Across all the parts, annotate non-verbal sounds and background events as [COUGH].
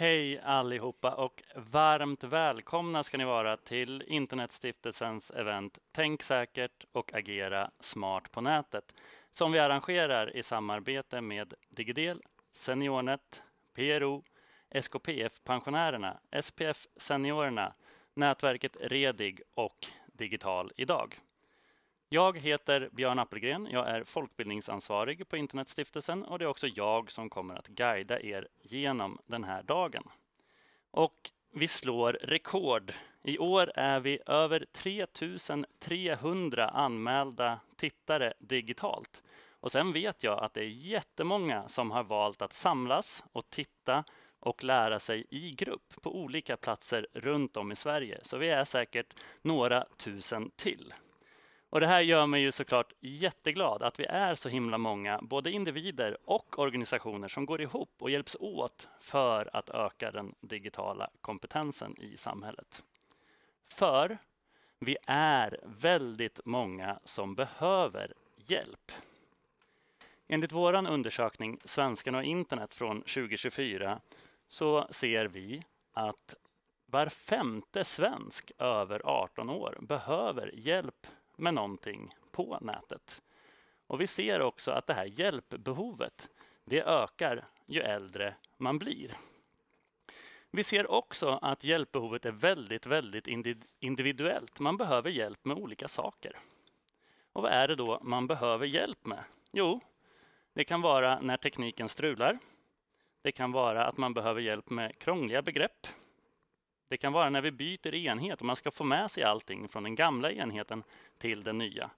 Hej allihopa och varmt välkomna ska ni vara till Internetstiftelsens event Tänk säkert och agera smart på nätet som vi arrangerar i samarbete med Digidel, SeniorNet, PRO, SKPF-pensionärerna, SPF Seniorerna, nätverket Redig och Digital idag. Jag heter Björn Appelgren. Jag är folkbildningsansvarig på Internetstiftelsen och det är också jag som kommer att guida er genom den här dagen. Och vi slår rekord. I år är vi över 3300 anmälda tittare digitalt. Och sen vet jag att det är jättemånga som har valt att samlas och titta och lära sig i grupp på olika platser runt om i Sverige. Så vi är säkert några tusen till. Och det här gör mig ju såklart jätteglad att vi är så himla många, både individer och organisationer som går ihop och hjälps åt för att öka den digitala kompetensen i samhället. För vi är väldigt många som behöver hjälp. Enligt vår undersökning Svenskarna och internet från 2024 så ser vi att var femte svensk över 18 år behöver hjälp med någonting på nätet. Och vi ser också att det här hjälpbehovet, det ökar ju äldre man blir. Vi ser också att hjälpbehovet är väldigt, väldigt individuellt. Man behöver hjälp med olika saker. Och vad är det då man behöver hjälp med? Jo, det kan vara när tekniken strular. Det kan vara att man behöver hjälp med krångliga begrepp det kan vara när vi byter enhet och man ska få med sig allting från den gamla enheten till den nya.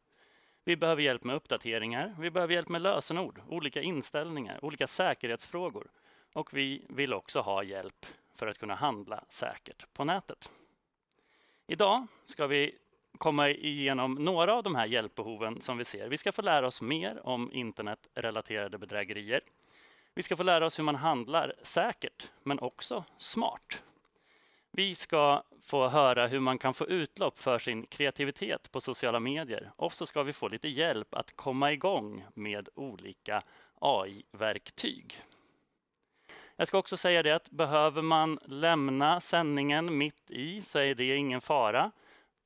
Vi behöver hjälp med uppdateringar, vi behöver hjälp med lösenord, olika inställningar, olika säkerhetsfrågor och vi vill också ha hjälp för att kunna handla säkert på nätet. Idag ska vi komma igenom några av de här hjälpbehoven som vi ser. Vi ska få lära oss mer om internetrelaterade bedrägerier. Vi ska få lära oss hur man handlar säkert, men också smart. Vi ska få höra hur man kan få utlopp för sin kreativitet på sociala medier och så ska vi få lite hjälp att komma igång med olika AI-verktyg. Jag ska också säga det att behöver man lämna sändningen mitt i så är det ingen fara.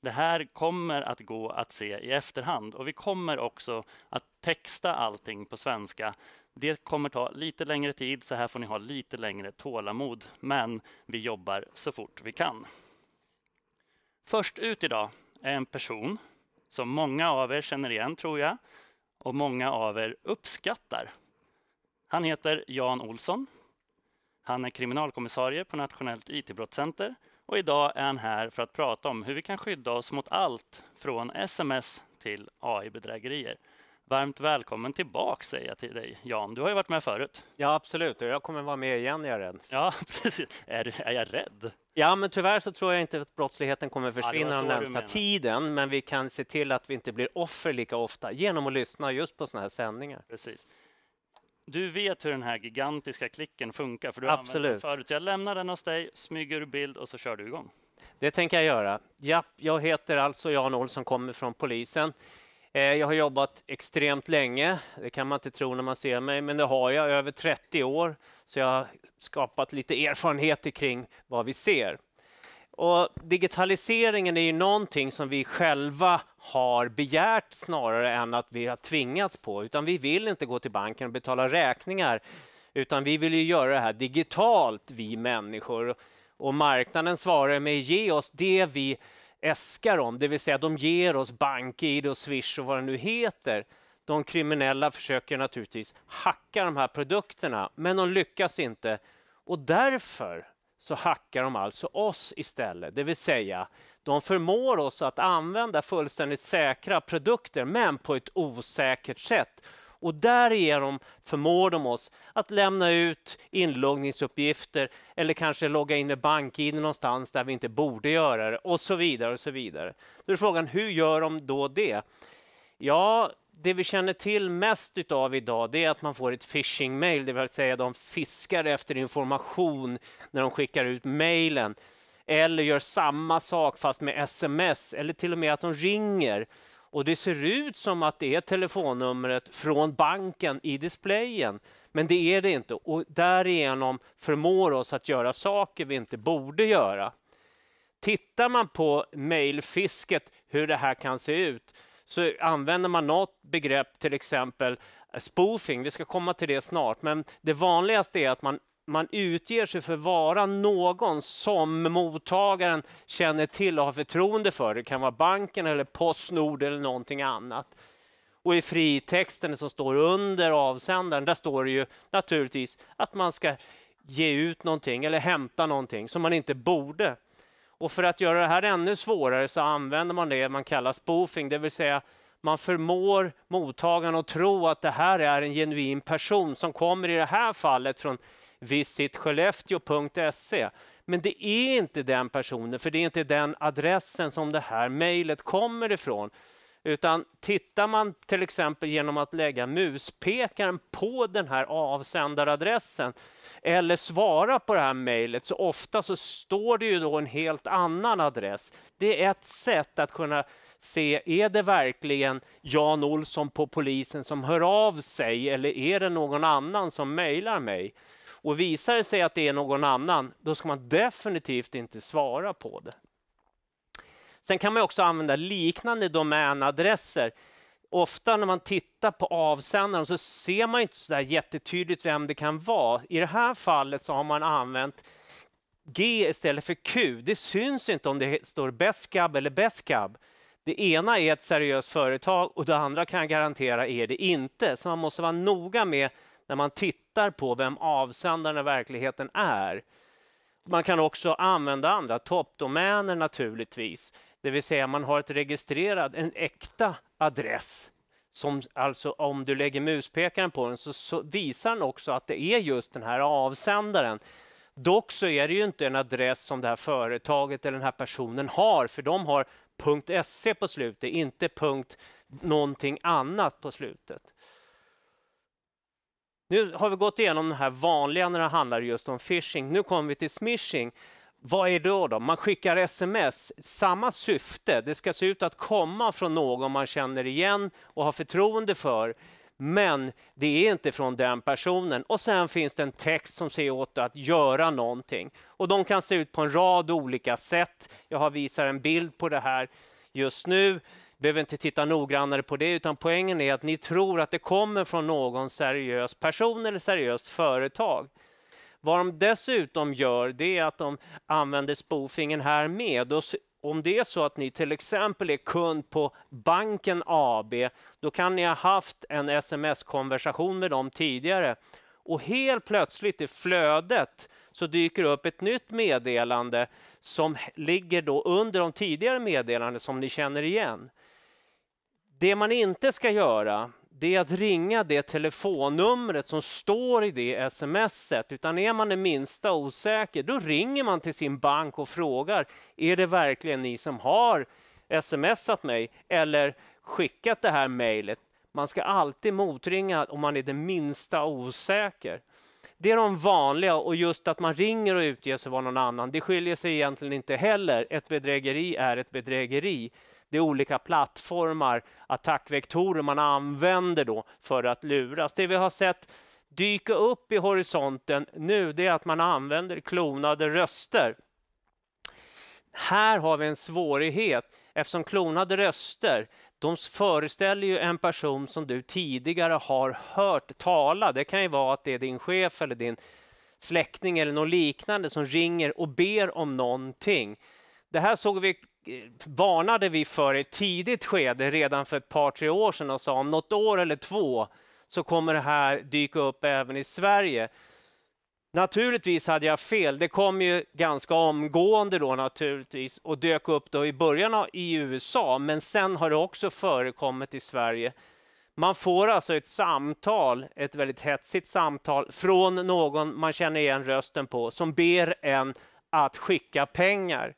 Det här kommer att gå att se i efterhand och vi kommer också att texta allting på svenska. Det kommer ta lite längre tid, så här får ni ha lite längre tålamod. Men vi jobbar så fort vi kan. Först ut idag är en person som många av er känner igen, tror jag, och många av er uppskattar. Han heter Jan Olsson. Han är kriminalkommissarie på Nationellt IT-brottscenter och idag är han här för att prata om hur vi kan skydda oss mot allt från sms till AI-bedrägerier. Varmt välkommen tillbaka säger jag till dig, Jan. Du har ju varit med förut. Ja, absolut. jag kommer vara med igen, är jag rädd. Ja, [LAUGHS] precis. Är, är jag rädd? Ja, men tyvärr så tror jag inte att brottsligheten kommer försvinna ja, den närmsta tiden, men vi kan se till att vi inte blir offer lika ofta genom att lyssna just på sådana här sändningar. Precis. Du vet hur den här gigantiska klicken funkar, för du har Absolut. använt den förut. Så jag lämnar den hos dig, smyger ur bild och så kör du igång. Det tänker jag göra. Ja, jag heter alltså Jan Olsson, kommer från polisen. Eh, jag har jobbat extremt länge, det kan man inte tro när man ser mig, men det har jag, över 30 år, så jag har skapat lite erfarenheter kring vad vi ser. Och digitaliseringen är ju någonting som vi själva har begärt snarare än att vi har tvingats på, utan vi vill inte gå till banken och betala räkningar, utan vi vill ju göra det här digitalt, vi människor. Och marknaden svarar med att ge oss det vi äskar om, det vill säga de ger oss BankID och Swish och vad det nu heter. De kriminella försöker naturligtvis hacka de här produkterna, men de lyckas inte. Och därför så hackar de alltså oss istället. Det vill säga, de förmår oss att använda fullständigt säkra produkter men på ett osäkert sätt. Och därigenom förmår de oss att lämna ut inloggningsuppgifter eller kanske logga in i BankID någonstans där vi inte borde göra det och så vidare. och så vidare. Då är frågan, hur gör de då det? Ja, det vi känner till mest av idag det är att man får ett phishing mail, det vill säga de fiskar efter information när de skickar ut mejlen eller gör samma sak fast med sms eller till och med att de ringer och det ser ut som att det är telefonnumret från banken i displayen, men det är det inte och därigenom förmår oss att göra saker vi inte borde göra. Tittar man på mejlfisket, hur det här kan se ut, så använder man något begrepp, till exempel eh, spoofing, vi ska komma till det snart, men det vanligaste är att man man utger sig för vara någon som mottagaren känner till och har förtroende för. Det kan vara banken eller Postnord eller någonting annat. Och i fritexten som står under avsändaren, där står det ju naturligtvis att man ska ge ut någonting eller hämta någonting som man inte borde. Och för att göra det här ännu svårare så använder man det man kallar spoofing, det vill säga man förmår mottagaren att tro att det här är en genuin person som kommer i det här fallet från visitskellefteå.se. Men det är inte den personen, för det är inte den adressen som det här mejlet kommer ifrån. Utan tittar man till exempel genom att lägga muspekaren på den här avsändaradressen eller svara på det här mejlet så ofta så står det ju då en helt annan adress. Det är ett sätt att kunna se, är det verkligen Jan Olsson på polisen som hör av sig eller är det någon annan som mejlar mig? Och visar det sig att det är någon annan, då ska man definitivt inte svara på det. Sen kan man också använda liknande domänadresser. Ofta när man tittar på avsändaren så ser man inte så där jättetydligt vem det kan vara. I det här fallet så har man använt G istället för Q. Det syns inte om det står Beskab eller Beskab. Det ena är ett seriöst företag och det andra kan jag garantera är det inte. Så man måste vara noga med när man tittar på vem avsändaren i verkligheten är. Man kan också använda andra toppdomäner naturligtvis. Det vill säga man har ett registrerad, en äkta adress som alltså om du lägger muspekaren på den så, så, visar den också att det är just den här avsändaren. Dock så är det ju inte en adress som det här företaget eller den här personen har, för de har .se på slutet, inte punkt någonting annat på slutet. Nu har vi gått igenom det här vanliga när det handlar just om phishing. Nu kommer vi till smishing vad är då då? Man skickar sms, samma syfte. Det ska se ut att komma från någon man känner igen och har förtroende för. Men det är inte från den personen. Och sen finns det en text som säger åt att göra någonting. Och de kan se ut på en rad olika sätt. Jag har visat en bild på det här just nu behöver inte titta noggrannare på det, utan poängen är att ni tror att det kommer från någon seriös person eller seriöst företag. Vad de dessutom gör det är att de använder spoofingen här med. Och om det är så att ni till exempel är kund på banken AB, då kan ni ha haft en sms-konversation med dem tidigare. Och helt plötsligt i flödet så dyker upp ett nytt meddelande som ligger då under de tidigare meddelanden som ni känner igen. Det man inte ska göra, det är att ringa det telefonnumret som står i det smset, utan är man det minsta osäker, då ringer man till sin bank och frågar, är det verkligen ni som har smsat mig eller skickat det här mejlet? Man ska alltid motringa om man är det minsta osäker. Det är de vanliga och just att man ringer och utger sig vara någon annan, det skiljer sig egentligen inte heller. Ett bedrägeri är ett bedrägeri det är olika plattformar, attackvektorer man använder då för att luras. Det vi har sett dyka upp i horisonten nu det är att man använder klonade röster. Här har vi en svårighet eftersom klonade röster de föreställer ju en person som du tidigare har hört tala. Det kan ju vara att det är din chef eller din släkting eller något liknande som ringer och ber om någonting. Det här såg vi varnade vi för i ett tidigt skede, redan för ett par, tre år sedan och sa om något år eller två så kommer det här dyka upp även i Sverige. Naturligtvis hade jag fel. Det kom ju ganska omgående då naturligtvis och dök upp då i början av, i USA, men sen har det också förekommit i Sverige. Man får alltså ett samtal, ett väldigt hetsigt samtal från någon man känner igen rösten på som ber en att skicka pengar.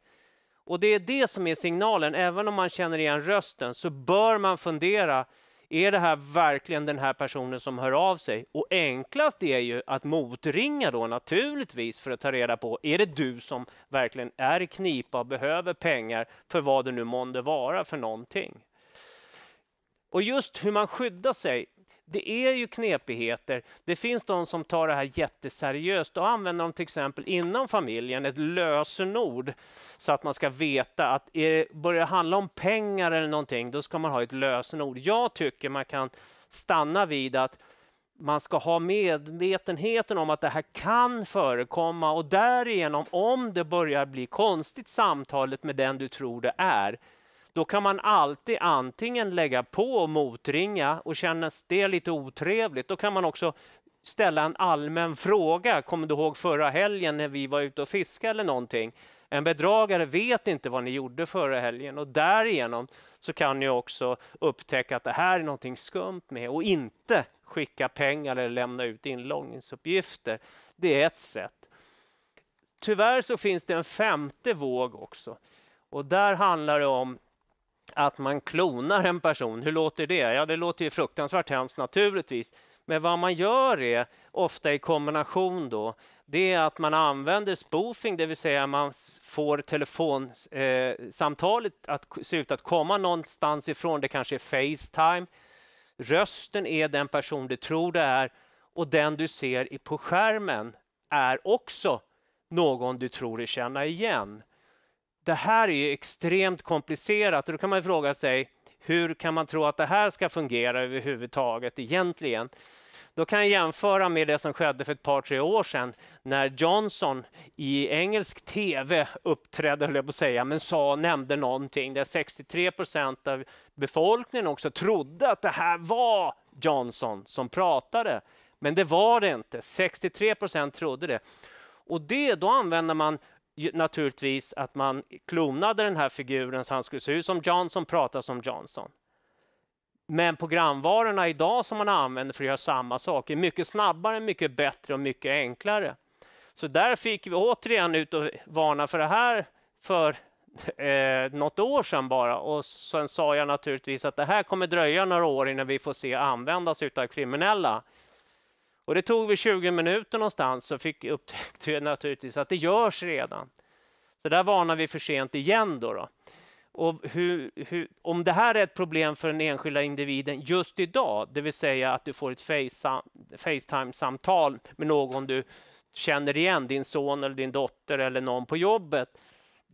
Och det är det som är signalen, även om man känner igen rösten så bör man fundera, är det här verkligen den här personen som hör av sig? Och enklast är ju att motringa då naturligtvis för att ta reda på, är det du som verkligen är i knipa och behöver pengar för vad det nu månde vara för någonting? Och just hur man skyddar sig det är ju knepigheter. Det finns de som tar det här jätteseriöst och använder dem till exempel inom familjen, ett lösenord, så att man ska veta att är det börjar handla om pengar eller någonting, då ska man ha ett lösenord. Jag tycker man kan stanna vid att man ska ha medvetenheten om att det här kan förekomma och därigenom, om det börjar bli konstigt samtalet med den du tror det är, då kan man alltid antingen lägga på och motringa och kännas det lite otrevligt. Då kan man också ställa en allmän fråga. Kommer du ihåg förra helgen när vi var ute och fiskade eller någonting? En bedragare vet inte vad ni gjorde förra helgen och därigenom så kan ni också upptäcka att det här är någonting skumt med och inte skicka pengar eller lämna ut inloggningsuppgifter. Det är ett sätt. Tyvärr så finns det en femte våg också och där handlar det om att man klonar en person, hur låter det? Ja, det låter ju fruktansvärt hemskt naturligtvis. Men vad man gör är, ofta i kombination då, det är att man använder spoofing, det vill säga man får telefonsamtalet eh, att se ut att komma någonstans ifrån. Det kanske är Facetime. Rösten är den person du tror det är och den du ser på skärmen är också någon du tror dig känna igen. Det här är ju extremt komplicerat och då kan man fråga sig hur kan man tro att det här ska fungera överhuvudtaget egentligen? Då kan jag jämföra med det som skedde för ett par, tre år sedan när Johnson i engelsk tv uppträdde, höll jag på att säga, men sa, nämnde någonting där 63 procent av befolkningen också trodde att det här var Johnson som pratade. Men det var det inte. 63 procent trodde det. Och det, då använder man naturligtvis att man klonade den här figuren så han skulle se ut som Johnson, prata som Johnson. Men programvarorna idag som man använder för att göra samma sak är mycket snabbare, mycket bättre och mycket enklare. Så där fick vi återigen ut och varna för det här för eh, något år sedan bara. Och sen sa jag naturligtvis att det här kommer dröja några år innan vi får se användas av kriminella. Och det tog vi 20 minuter någonstans så fick, upptäckte vi naturligtvis att det görs redan. Så där varnar vi för sent igen. Då, då. Och hur, hur, om det här är ett problem för den enskilda individen just idag, det vill säga att du får ett Facetime-samtal med någon du känner igen, din son eller din dotter eller någon på jobbet.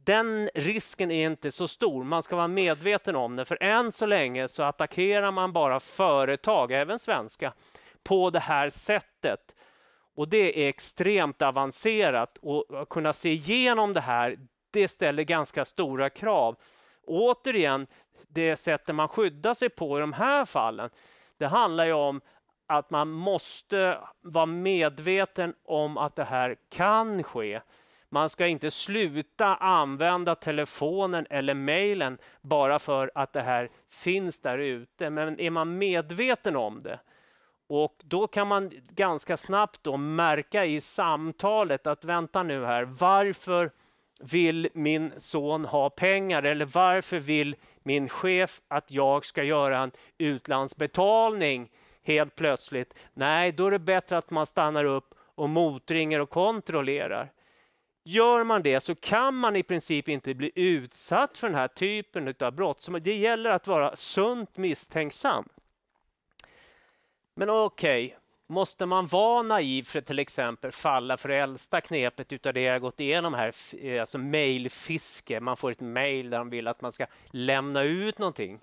Den risken är inte så stor, man ska vara medveten om det, för än så länge så attackerar man bara företag, även svenska, på det här sättet. Och det är extremt avancerat och att kunna se igenom det här, det ställer ganska stora krav. återigen, det sättet man skyddar sig på i de här fallen, det handlar ju om att man måste vara medveten om att det här kan ske. Man ska inte sluta använda telefonen eller mejlen bara för att det här finns där ute. Men är man medveten om det, och då kan man ganska snabbt då märka i samtalet att vänta nu här, varför vill min son ha pengar eller varför vill min chef att jag ska göra en utlandsbetalning helt plötsligt? Nej, då är det bättre att man stannar upp och motringer och kontrollerar. Gör man det så kan man i princip inte bli utsatt för den här typen av brott. Så det gäller att vara sunt misstänksam. Men okej, okay. måste man vara naiv för att till exempel falla för det äldsta knepet utav det jag gått igenom här, eh, alltså mailfiske, man får ett mail där de vill att man ska lämna ut någonting.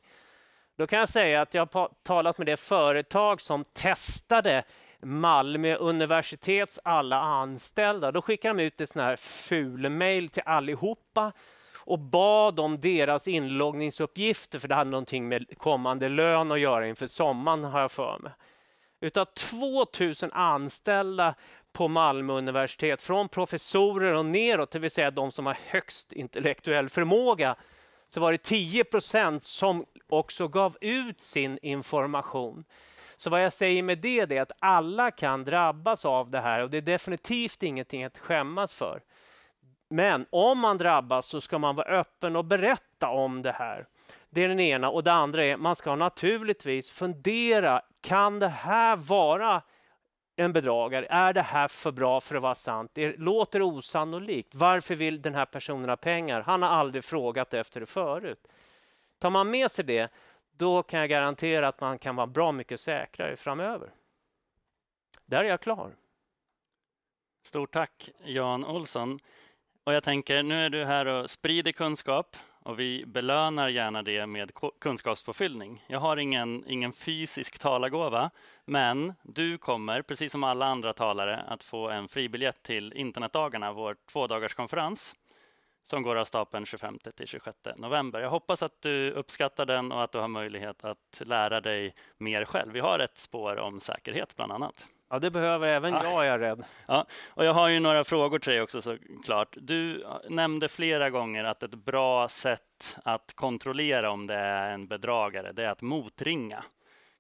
Då kan jag säga att jag har talat med det företag som testade Malmö universitets alla anställda. Då skickade de ut ett sån här ful-mail till allihopa och bad om deras inloggningsuppgifter för det hade någonting med kommande lön att göra inför sommaren har jag för mig utav 2000 anställda på Malmö universitet, från professorer och neråt, det vill säga de som har högst intellektuell förmåga, så var det 10 procent som också gav ut sin information. Så vad jag säger med det, det är att alla kan drabbas av det här och det är definitivt ingenting att skämmas för. Men om man drabbas så ska man vara öppen och berätta om det här. Det är den ena. Och det andra är, man ska naturligtvis fundera, kan det här vara en bedragare? Är det här för bra för att vara sant? Det låter osannolikt. Varför vill den här personen ha pengar? Han har aldrig frågat efter det förut. Tar man med sig det, då kan jag garantera att man kan vara bra mycket säkrare framöver. Där är jag klar. Stort tack, Jan Olsson. Och jag tänker, nu är du här och sprider kunskap och vi belönar gärna det med kunskapspåfyllning. Jag har ingen, ingen fysisk talargåva, men du kommer, precis som alla andra talare, att få en fribiljett till internetdagarna, vår tvådagarskonferens som går av stapeln 25 till 26 november. Jag hoppas att du uppskattar den och att du har möjlighet att lära dig mer själv. Vi har ett spår om säkerhet, bland annat. Ja, det behöver även ja. jag, är jag rädd. Ja. Och jag har ju några frågor till dig också såklart. Du nämnde flera gånger att ett bra sätt att kontrollera om det är en bedragare, det är att motringa.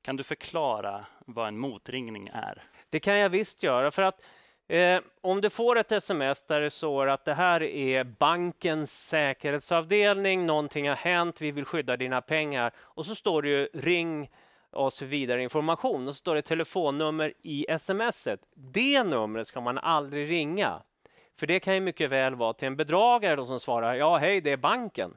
Kan du förklara vad en motringning är? Det kan jag visst göra, för att eh, om du får ett sms där det står att det här är bankens säkerhetsavdelning, någonting har hänt, vi vill skydda dina pengar, och så står det ju ring oss för vidare information. Och så står det telefonnummer i smset. Det numret ska man aldrig ringa. För det kan ju mycket väl vara till en bedragare då som svarar ja, hej, det är banken.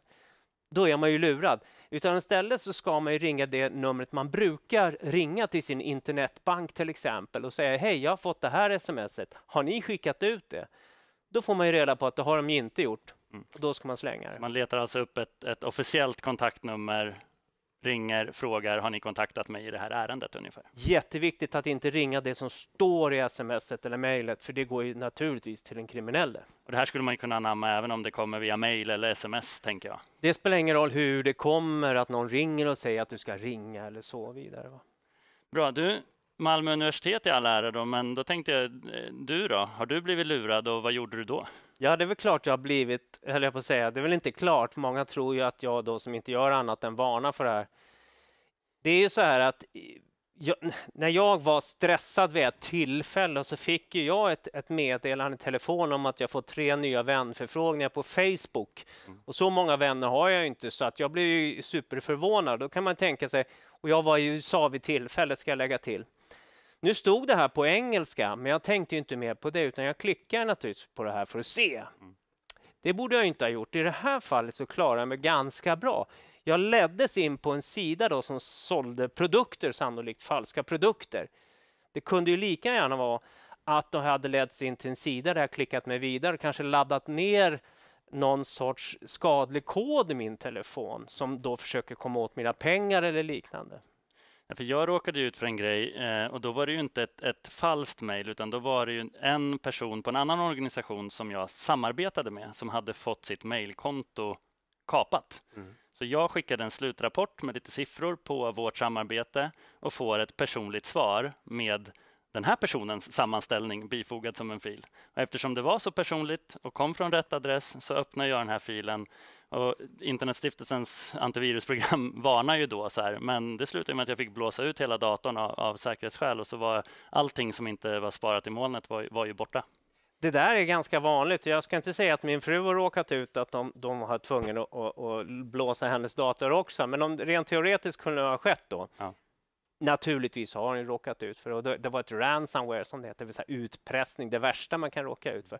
Då är man ju lurad. Utan istället så ska man ringa det numret man brukar ringa till sin internetbank till exempel och säga hej, jag har fått det här smset. Har ni skickat ut det? Då får man ju reda på att det har de inte gjort. Mm. Då ska man slänga det. Man letar alltså upp ett, ett officiellt kontaktnummer ringer, frågar, har ni kontaktat mig i det här ärendet ungefär? Jätteviktigt att inte ringa det som står i smset eller mejlet, för det går ju naturligtvis till den kriminelle. Och det här skulle man kunna anamma även om det kommer via mejl eller sms, tänker jag. Det spelar ingen roll hur det kommer, att någon ringer och säger att du ska ringa eller så vidare. Va? Bra, du, Malmö universitet i all ära, då, men då tänkte jag, eh, du då, har du blivit lurad och vad gjorde du då? Ja, det är väl klart jag har blivit, höll jag på att säga, det är väl inte klart. Många tror ju att jag då som inte gör annat än varnar för det här. Det är ju så här att jag, när jag var stressad vid ett tillfälle så fick jag ett, ett meddelande i telefon om att jag fått tre nya vänförfrågningar på Facebook. Mm. Och så många vänner har jag inte, så att jag blev ju superförvånad. Då kan man tänka sig, och jag var i USA vid tillfället, ska jag lägga till. Nu stod det här på engelska, men jag tänkte inte mer på det, utan jag klickar naturligtvis på det här för att se. Mm. Det borde jag inte ha gjort. I det här fallet så klarade jag mig ganska bra. Jag leddes in på en sida då som sålde produkter, sannolikt falska produkter. Det kunde ju lika gärna vara att de hade letts in till en sida där jag klickat mig vidare, och kanske laddat ner någon sorts skadlig kod i min telefon som då försöker komma åt mina pengar eller liknande. För jag råkade ut för en grej eh, och då var det ju inte ett, ett falskt mejl utan då var det ju en person på en annan organisation som jag samarbetade med som hade fått sitt mejlkonto kapat. Mm. Så jag skickade en slutrapport med lite siffror på vårt samarbete och får ett personligt svar med den här personens sammanställning bifogad som en fil. Och eftersom det var så personligt och kom från rätt adress så öppnade jag den här filen och Internetstiftelsens antivirusprogram [LAUGHS] varnar ju då, så här, men det slutade med att jag fick blåsa ut hela datorn av, av säkerhetsskäl och så var allting som inte var sparat i molnet var, var ju borta. Det där är ganska vanligt. Jag ska inte säga att min fru har råkat ut att de, de har tvungen att, att, att blåsa hennes dator också, men om rent teoretiskt kunde det ha skett då. Ja. Naturligtvis har hon råkat ut för det. Det var ett ransomware som det heter, det vill säga utpressning, det värsta man kan råka ut för.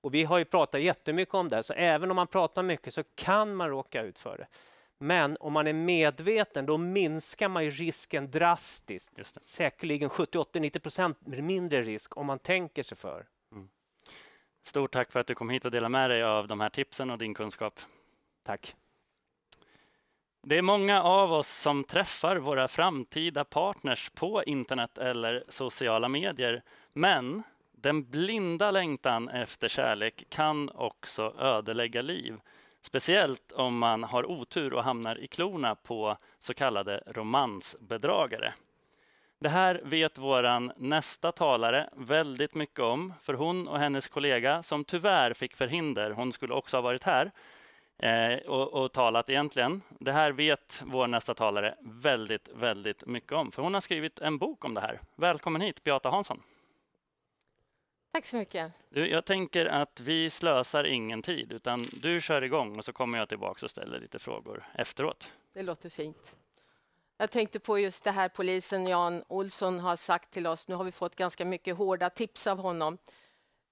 Och vi har ju pratat jättemycket om det, så även om man pratar mycket så kan man råka ut för det. Men om man är medveten, då minskar man ju risken drastiskt. Säkerligen 70-80-90 procent mindre risk om man tänker sig för. Mm. Stort tack för att du kom hit och delade med dig av de här tipsen och din kunskap. Tack. Det är många av oss som träffar våra framtida partners på internet eller sociala medier, men den blinda längtan efter kärlek kan också ödelägga liv. Speciellt om man har otur och hamnar i klorna på så kallade romansbedragare. Det här vet vår nästa talare väldigt mycket om, för hon och hennes kollega som tyvärr fick förhinder, hon skulle också ha varit här eh, och, och talat egentligen. Det här vet vår nästa talare väldigt, väldigt mycket om, för hon har skrivit en bok om det här. Välkommen hit, Beata Hansson. Tack så mycket. Du, jag tänker att vi slösar ingen tid, utan du kör igång och så kommer jag tillbaka och ställer lite frågor efteråt. Det låter fint. Jag tänkte på just det här polisen Jan Olsson har sagt till oss. Nu har vi fått ganska mycket hårda tips av honom.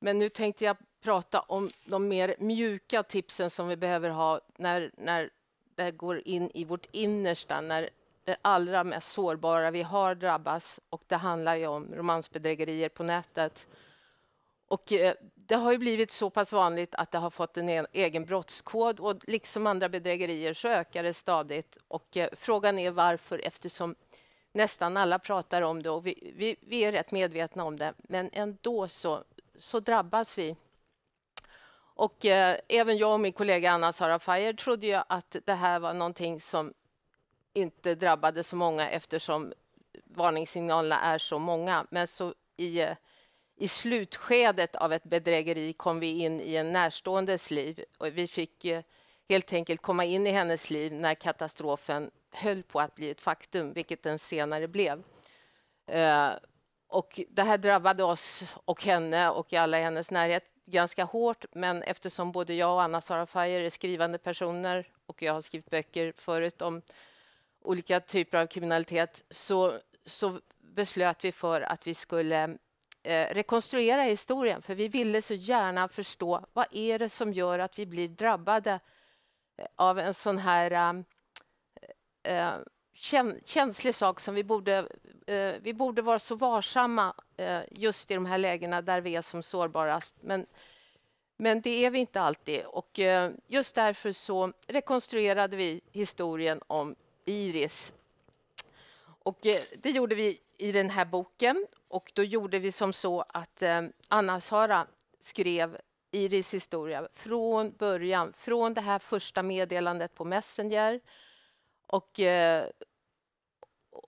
Men nu tänkte jag prata om de mer mjuka tipsen som vi behöver ha när, när det går in i vårt innersta, när det allra mest sårbara vi har drabbas. Och det handlar ju om romansbedrägerier på nätet. Och eh, det har ju blivit så pass vanligt att det har fått en e-, egen brottskod och liksom andra bedrägerier så ökar det stadigt. Och eh, frågan är varför eftersom nästan alla pratar om det och vi, vi, vi är rätt medvetna om det, men ändå så, så drabbas vi. Och eh, även jag och min kollega Anna-Sara Fayer trodde ju att det här var någonting som inte drabbade så många eftersom varningssignalerna är så många. Men så i eh, i slutskedet av ett bedrägeri kom vi in i en närståendes liv. Och vi fick helt enkelt komma in i hennes liv när katastrofen höll på att bli ett faktum, vilket den senare blev. Eh, och det här drabbade oss och henne och alla i hennes närhet ganska hårt, men eftersom både jag och Anna Sara Fajer är skrivande personer och jag har skrivit böcker förut om olika typer av kriminalitet så, så beslöt vi för att vi skulle eh, rekonstruera historien, för vi ville så gärna förstå vad är det som gör att vi blir drabbade eh, av en sån här eh, eh känslig sak som vi borde... Eh, vi borde vara så varsamma eh, just i de här lägena där vi är som sårbarast. Men, men det är vi inte alltid. Och just därför så rekonstruerade vi historien om Iris och eh, det gjorde vi i den här boken och då gjorde vi som så att eh, Anna-Sara skrev Iris historia från början, från det här första meddelandet på Messenger och eh,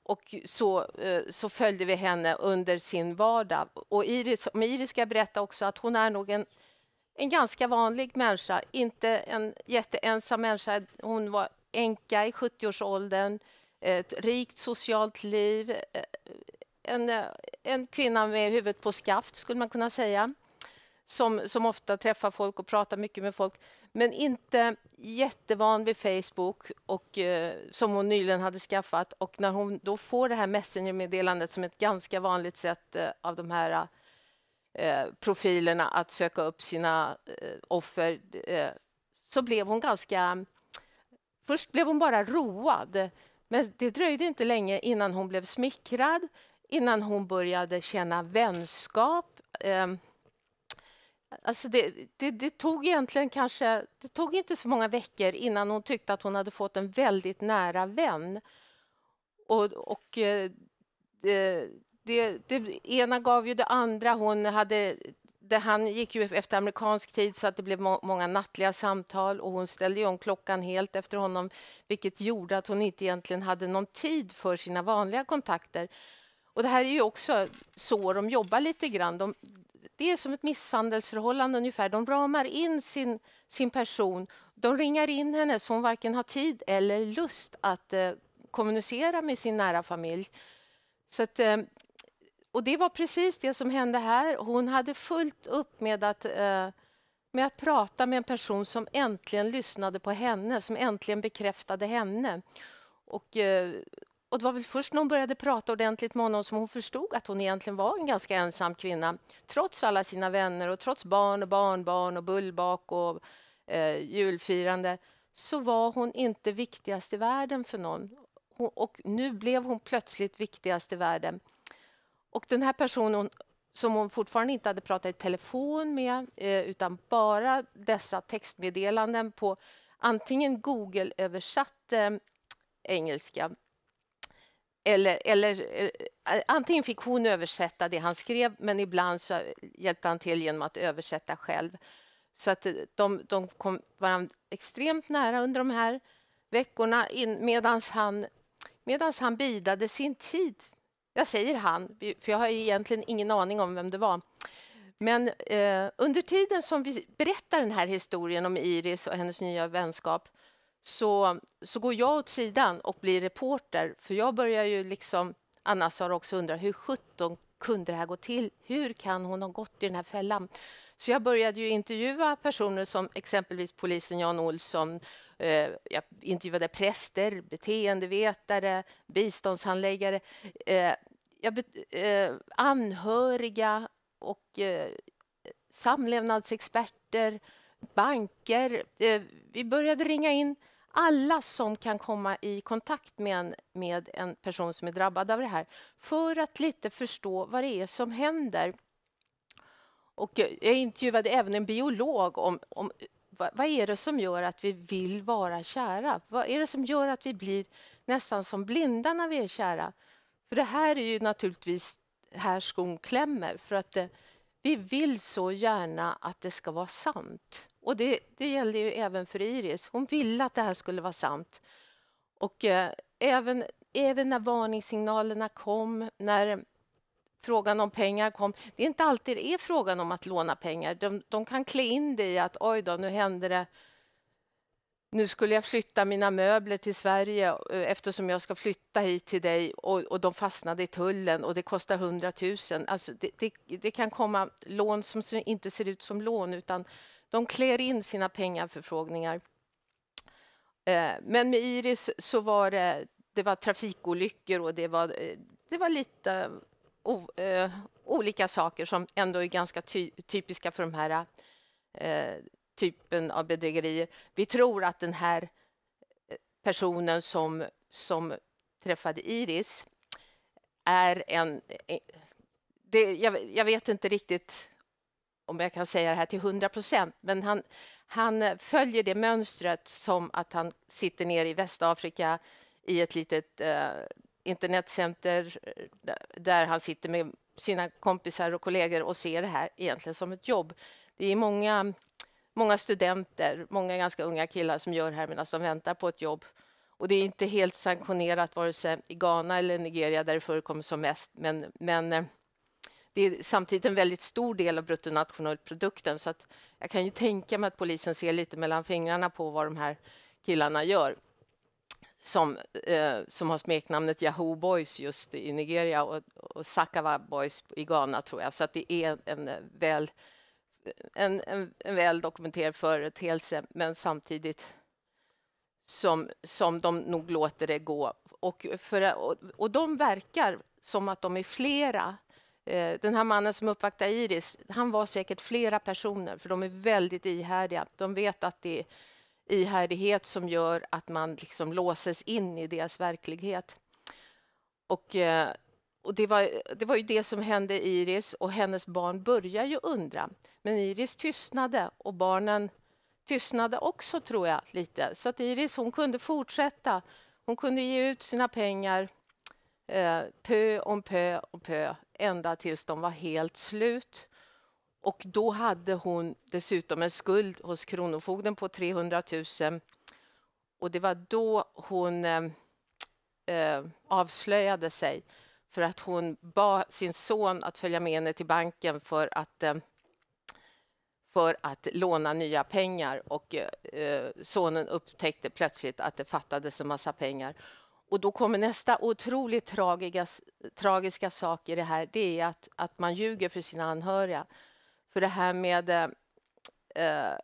och så, så följde vi henne under sin vardag. Och Iris, om Iris ska jag berätta också att hon är nog en, en ganska vanlig människa, inte en jätteensam människa. Hon var änka i 70-årsåldern, ett rikt socialt liv. Eh, en, eh, en kvinna med huvudet på skaft, skulle man kunna säga som, som ofta träffar folk och pratar mycket med folk men inte jättevan vid Facebook, och, eh, som hon nyligen hade skaffat. Och när hon då får det här Messenger-meddelandet som ett ganska vanligt sätt eh, av de här eh, profilerna att söka upp sina eh, offer så blev hon ganska... Först blev hon bara road. Men det dröjde inte länge innan hon blev smickrad, innan hon började känna vänskap. Ehm, alltså det, det, det, tog egentligen kanske, det tog inte så många veckor innan hon tyckte att hon hade fått en väldigt nära vän. Och, och eh, det, det, ena gav ju det andra. Hon hade det, han gick ju efter amerikansk tid så att det blev må många nattliga samtal och hon ställde om klockan helt efter honom vilket gjorde att hon inte egentligen hade någon tid för sina vanliga kontakter. Och det här är ju också så de jobbar lite grann. De, det är som ett misshandelsförhållande ungefär. De ramar in sin, sin person. De ringar in henne så hon varken har tid eller lust att eh, kommunicera med sin nära familj. Så att, eh, och det var precis det som hände här. Hon hade fullt upp med att, eh, med att prata med en person som äntligen lyssnade på henne, som äntligen bekräftade henne. Och, eh, och det var väl först när hon började prata ordentligt med honom som hon förstod att hon egentligen var en ganska ensam kvinna. Trots alla sina vänner och trots barn och barnbarn och bullbak och eh, julfirande så var hon inte viktigast i världen för någon. Och nu blev hon plötsligt viktigast i världen. Och den här personen som hon fortfarande inte hade pratat i telefon med eh, utan bara dessa textmeddelanden på antingen Google-översatt eh, engelska eller, eller eh, eh, antingen fick hon översätta det han skrev men ibland så hjälpte han till genom att översätta själv. Så att eh, de, de kom varandra extremt nära under de här veckorna medan han, han bidade sin tid jag säger han, för jag har egentligen ingen aning om vem det var. Men eh, under tiden som vi berättar den här historien om Iris och hennes nya vänskap så, så går jag åt sidan och blir reporter, för jag börjar ju liksom... Anna har också undrat hur 17 kunde det här gå till? Hur kan hon ha gått i den här fällan? Så jag började ju intervjua personer som exempelvis polisen Jan Olsson Eh, jag intervjuade präster, beteendevetare, biståndshandläggare, eh, eh, anhöriga och samlevnadsexperter, banker. Vi började ringa in alla som kan komma i kontakt med en, med en person som är drabbad av det här för att lite förstå vad det är som händer. Och jag intervjuade även en biolog om, om vad, är det som gör att vi vill vara kära? Vad är det som gör att vi blir nästan som blinda när vi är kära? För det här är ju naturligtvis här skon klämmer, för att det, eh, vi vill så gärna att det ska vara sant. Och det, det gällde ju även för Iris. Hon ville att det här skulle vara sant. Och eh, även, även när varningssignalerna kom, när frågan om pengar kom. Det är inte alltid det är frågan om att låna pengar. De, de kan klä in det i att oj då, nu händer det. Nu skulle jag flytta mina möbler till Sverige eh, eftersom jag ska flytta hit till dig och, och de fastnade i tullen och det kostar 100 000. Alltså det, det, det kan komma lån som inte ser ut som lån utan de klär in sina pengarförfrågningar. Eh, men med Iris så var det, det var trafikolyckor och det var, eh, det var lite eh, olika saker som ändå är ganska ty typiska för den här eh, typen av bedrägerier. Vi tror att den här eh, personen som, som träffade Iris är en... Eh, det, jag, jag, vet inte riktigt om jag kan säga det här till hundra procent, men han, han följer det mönstret som att han sitter nere i Västafrika i ett litet eh, internetcenter eh, där han sitter med sina kompisar och kollegor och ser det här egentligen som ett jobb. Det är många, många studenter, många ganska unga killar som gör det här medan de väntar på ett jobb. Och det är inte helt sanktionerat vare sig i Ghana eller Nigeria där det förekommer som mest, men, men eh, det är samtidigt en väldigt stor del av bruttonationalprodukten så att jag kan ju tänka mig att polisen ser lite mellan fingrarna på vad de här killarna gör som, eh, som har smeknamnet Yahoo Boys just i Nigeria och, och Sakawa Boys i Ghana, tror jag. Så att det är en eh, väl, en, en, en väl dokumenterad företeelse, men samtidigt som, som de nog låter det gå. Och, för, och, och de verkar som att de är flera. Eh, den här mannen som uppvaktar Iris, han var säkert flera personer, för de är väldigt ihärdiga. De vet att det är ihärdighet som gör att man liksom låses in i deras verklighet. Och, eh, och det, var, det var ju det som hände Iris och hennes barn började ju undra. Men Iris tystnade och barnen tystnade också tror jag lite. Så att Iris hon kunde fortsätta. Hon kunde ge ut sina pengar eh, pö om pö om pö ända tills de var helt slut. Och då hade hon dessutom en skuld hos Kronofogden på 300 000. Och det var då hon eh, eh, avslöjade sig för att hon bad sin son att följa med henne till banken för att, eh, för att låna nya pengar. Och eh, eh sonen upptäckte plötsligt att det fattades en massa pengar. Och då kommer nästa otroligt tragiga, tragiska sak i det här, det är att, att man ljuger för sina anhöriga. För det här med eh, eh,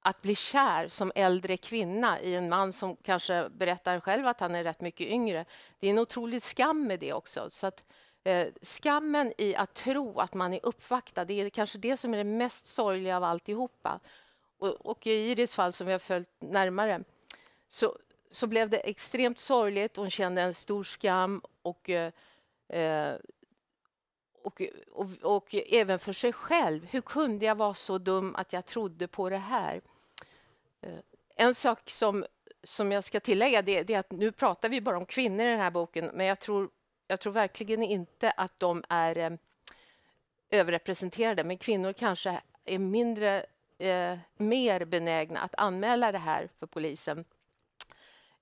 att bli kär som äldre kvinna i en man som kanske berättar själv att han är rätt mycket yngre. Det är en otrolig skam med det också. Så att, eh, skammen i att tro att man är uppvaktad, det är kanske det som är det mest sorgliga av alltihopa. Och, och i Iris fall, som vi har följt närmare, så, så blev det extremt sorgligt. Hon kände en stor skam och eh, eh och, och, och, även för sig själv. Hur kunde jag vara så dum att jag trodde på det här? Eh, en sak som, som jag ska tillägga det, det är att nu pratar vi bara om kvinnor i den här boken, men jag tror, jag tror verkligen inte att de är eh, överrepresenterade. Men kvinnor kanske är mindre, eh, mer benägna att anmäla det här för polisen.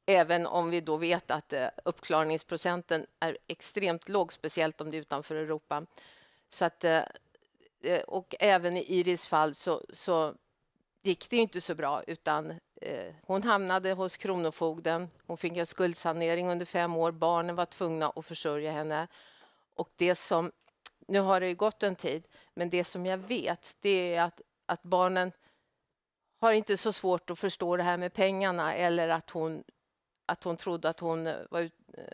Även om vi då vet att eh, uppklarningsprocenten är extremt låg, speciellt om det är utanför Europa. Så att, eh, eh, och även i Iris fall så, så gick det inte så bra, utan hon hamnade hos Kronofogden. Hon fick en skuldsanering under fem år. Barnen var tvungna att försörja henne. Och det som, nu har det gått en tid, men det som jag vet det är att, att barnen har inte så svårt att förstå det här med pengarna eller att hon att hon trodde att hon eh, var, eh,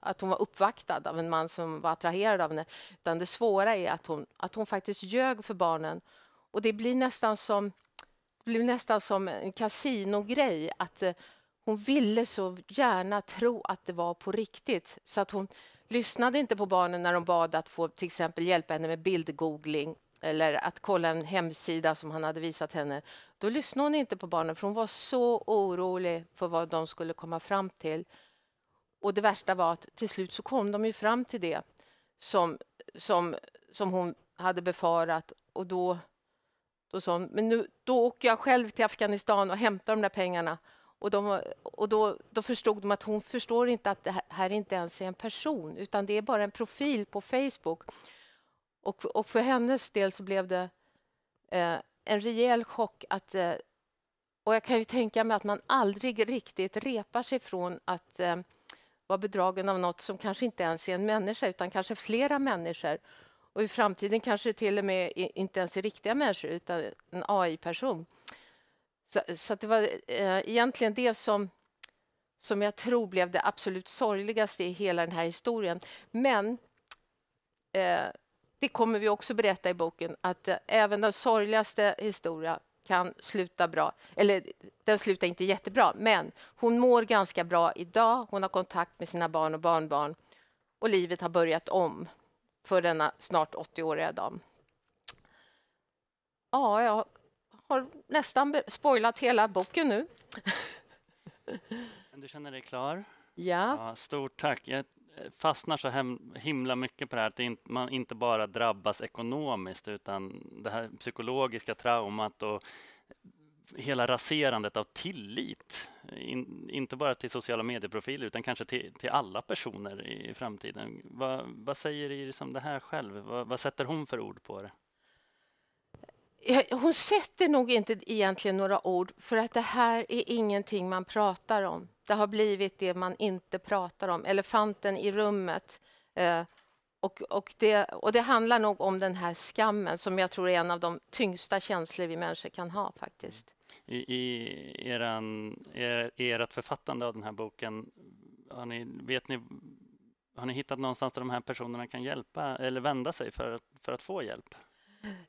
att hon var uppvaktad av en man som var attraherad av henne. Utan det svåra är att hon, att hon faktiskt ljög för barnen. Och det blir nästan som, blir nästan som en kasinogrej. Att, eh, hon ville så gärna tro att det var på riktigt så att hon lyssnade inte på barnen när de bad att få till exempel hjälpa henne med bildgoogling eller att kolla en hemsida som han hade visat henne, då lyssnade hon inte på barnen för hon var så orolig för vad de skulle komma fram till. Och det värsta var att till slut så kom de ju fram till det som, som, som hon hade befarat och då, då sa hon, men nu, då åker jag själv till Afghanistan och hämtar de där pengarna. Och, de, och då, då, förstod de att hon förstår inte att det här inte ens är en person utan det är bara en profil på Facebook och, och för hennes del så blev det eh, en rejäl chock att... Eh, och jag kan ju tänka mig att man aldrig riktigt repar sig från att eh, vara bedragen av något som kanske inte ens är en människa utan kanske flera människor. Och i framtiden kanske det till och med inte ens är riktiga människor utan en AI-person. Så, så det var eh, egentligen det som, som jag tror blev det absolut sorgligaste i hela den här historien. Men eh, det kommer vi också berätta i boken, att eh, även den sorgligaste historia kan sluta bra. Eller den slutar inte jättebra, men hon mår ganska bra idag. Hon har kontakt med sina barn och barnbarn och livet har börjat om för denna snart 80-åriga dam. Ja, jag har nästan spoilat hela boken nu. Du känner dig klar? Ja. ja. Stort tack. Jag fastnar så hem, himla mycket på det här att in, man inte bara drabbas ekonomiskt utan det här psykologiska traumat och hela raserandet av tillit. In, inte bara till sociala medieprofiler utan kanske till, till alla personer i, i framtiden. Va, vad säger Iris om det här själv? Va, vad sätter hon för ord på det? Hon sätter nog inte egentligen några ord för att det här är ingenting man pratar om. Det har blivit det man inte pratar om, elefanten i rummet. Eh, och, och, det, och det handlar nog om den här skammen som jag tror är en av de tyngsta känslor vi människor kan ha faktiskt. I, i eran, er, ert författande av den här boken, har ni, vet ni, har ni hittat någonstans där de här personerna kan hjälpa eller vända sig för, för att få hjälp?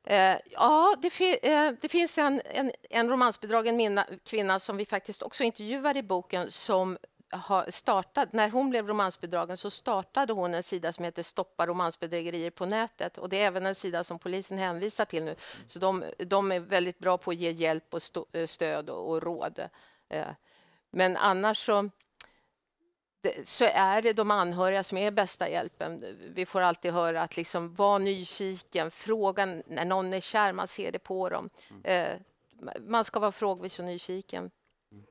Eh, ja, det, fi eh, det, finns en, en, en romansbedragen minna, kvinna som vi faktiskt också intervjuar i boken som har startat, när hon blev romansbedragen så startade hon en sida som heter Stoppa romansbedrägerier på nätet. Och det är även en sida som polisen hänvisar till nu. Så de, de är väldigt bra på att ge hjälp och eh, stöd och, och råd. Eh, men annars så så är det de anhöriga som är bästa hjälpen. Vi får alltid höra att liksom, var nyfiken, fråga när någon är kär, man ser det på dem. Mm. Eh, man ska vara frågvis och nyfiken. Mm.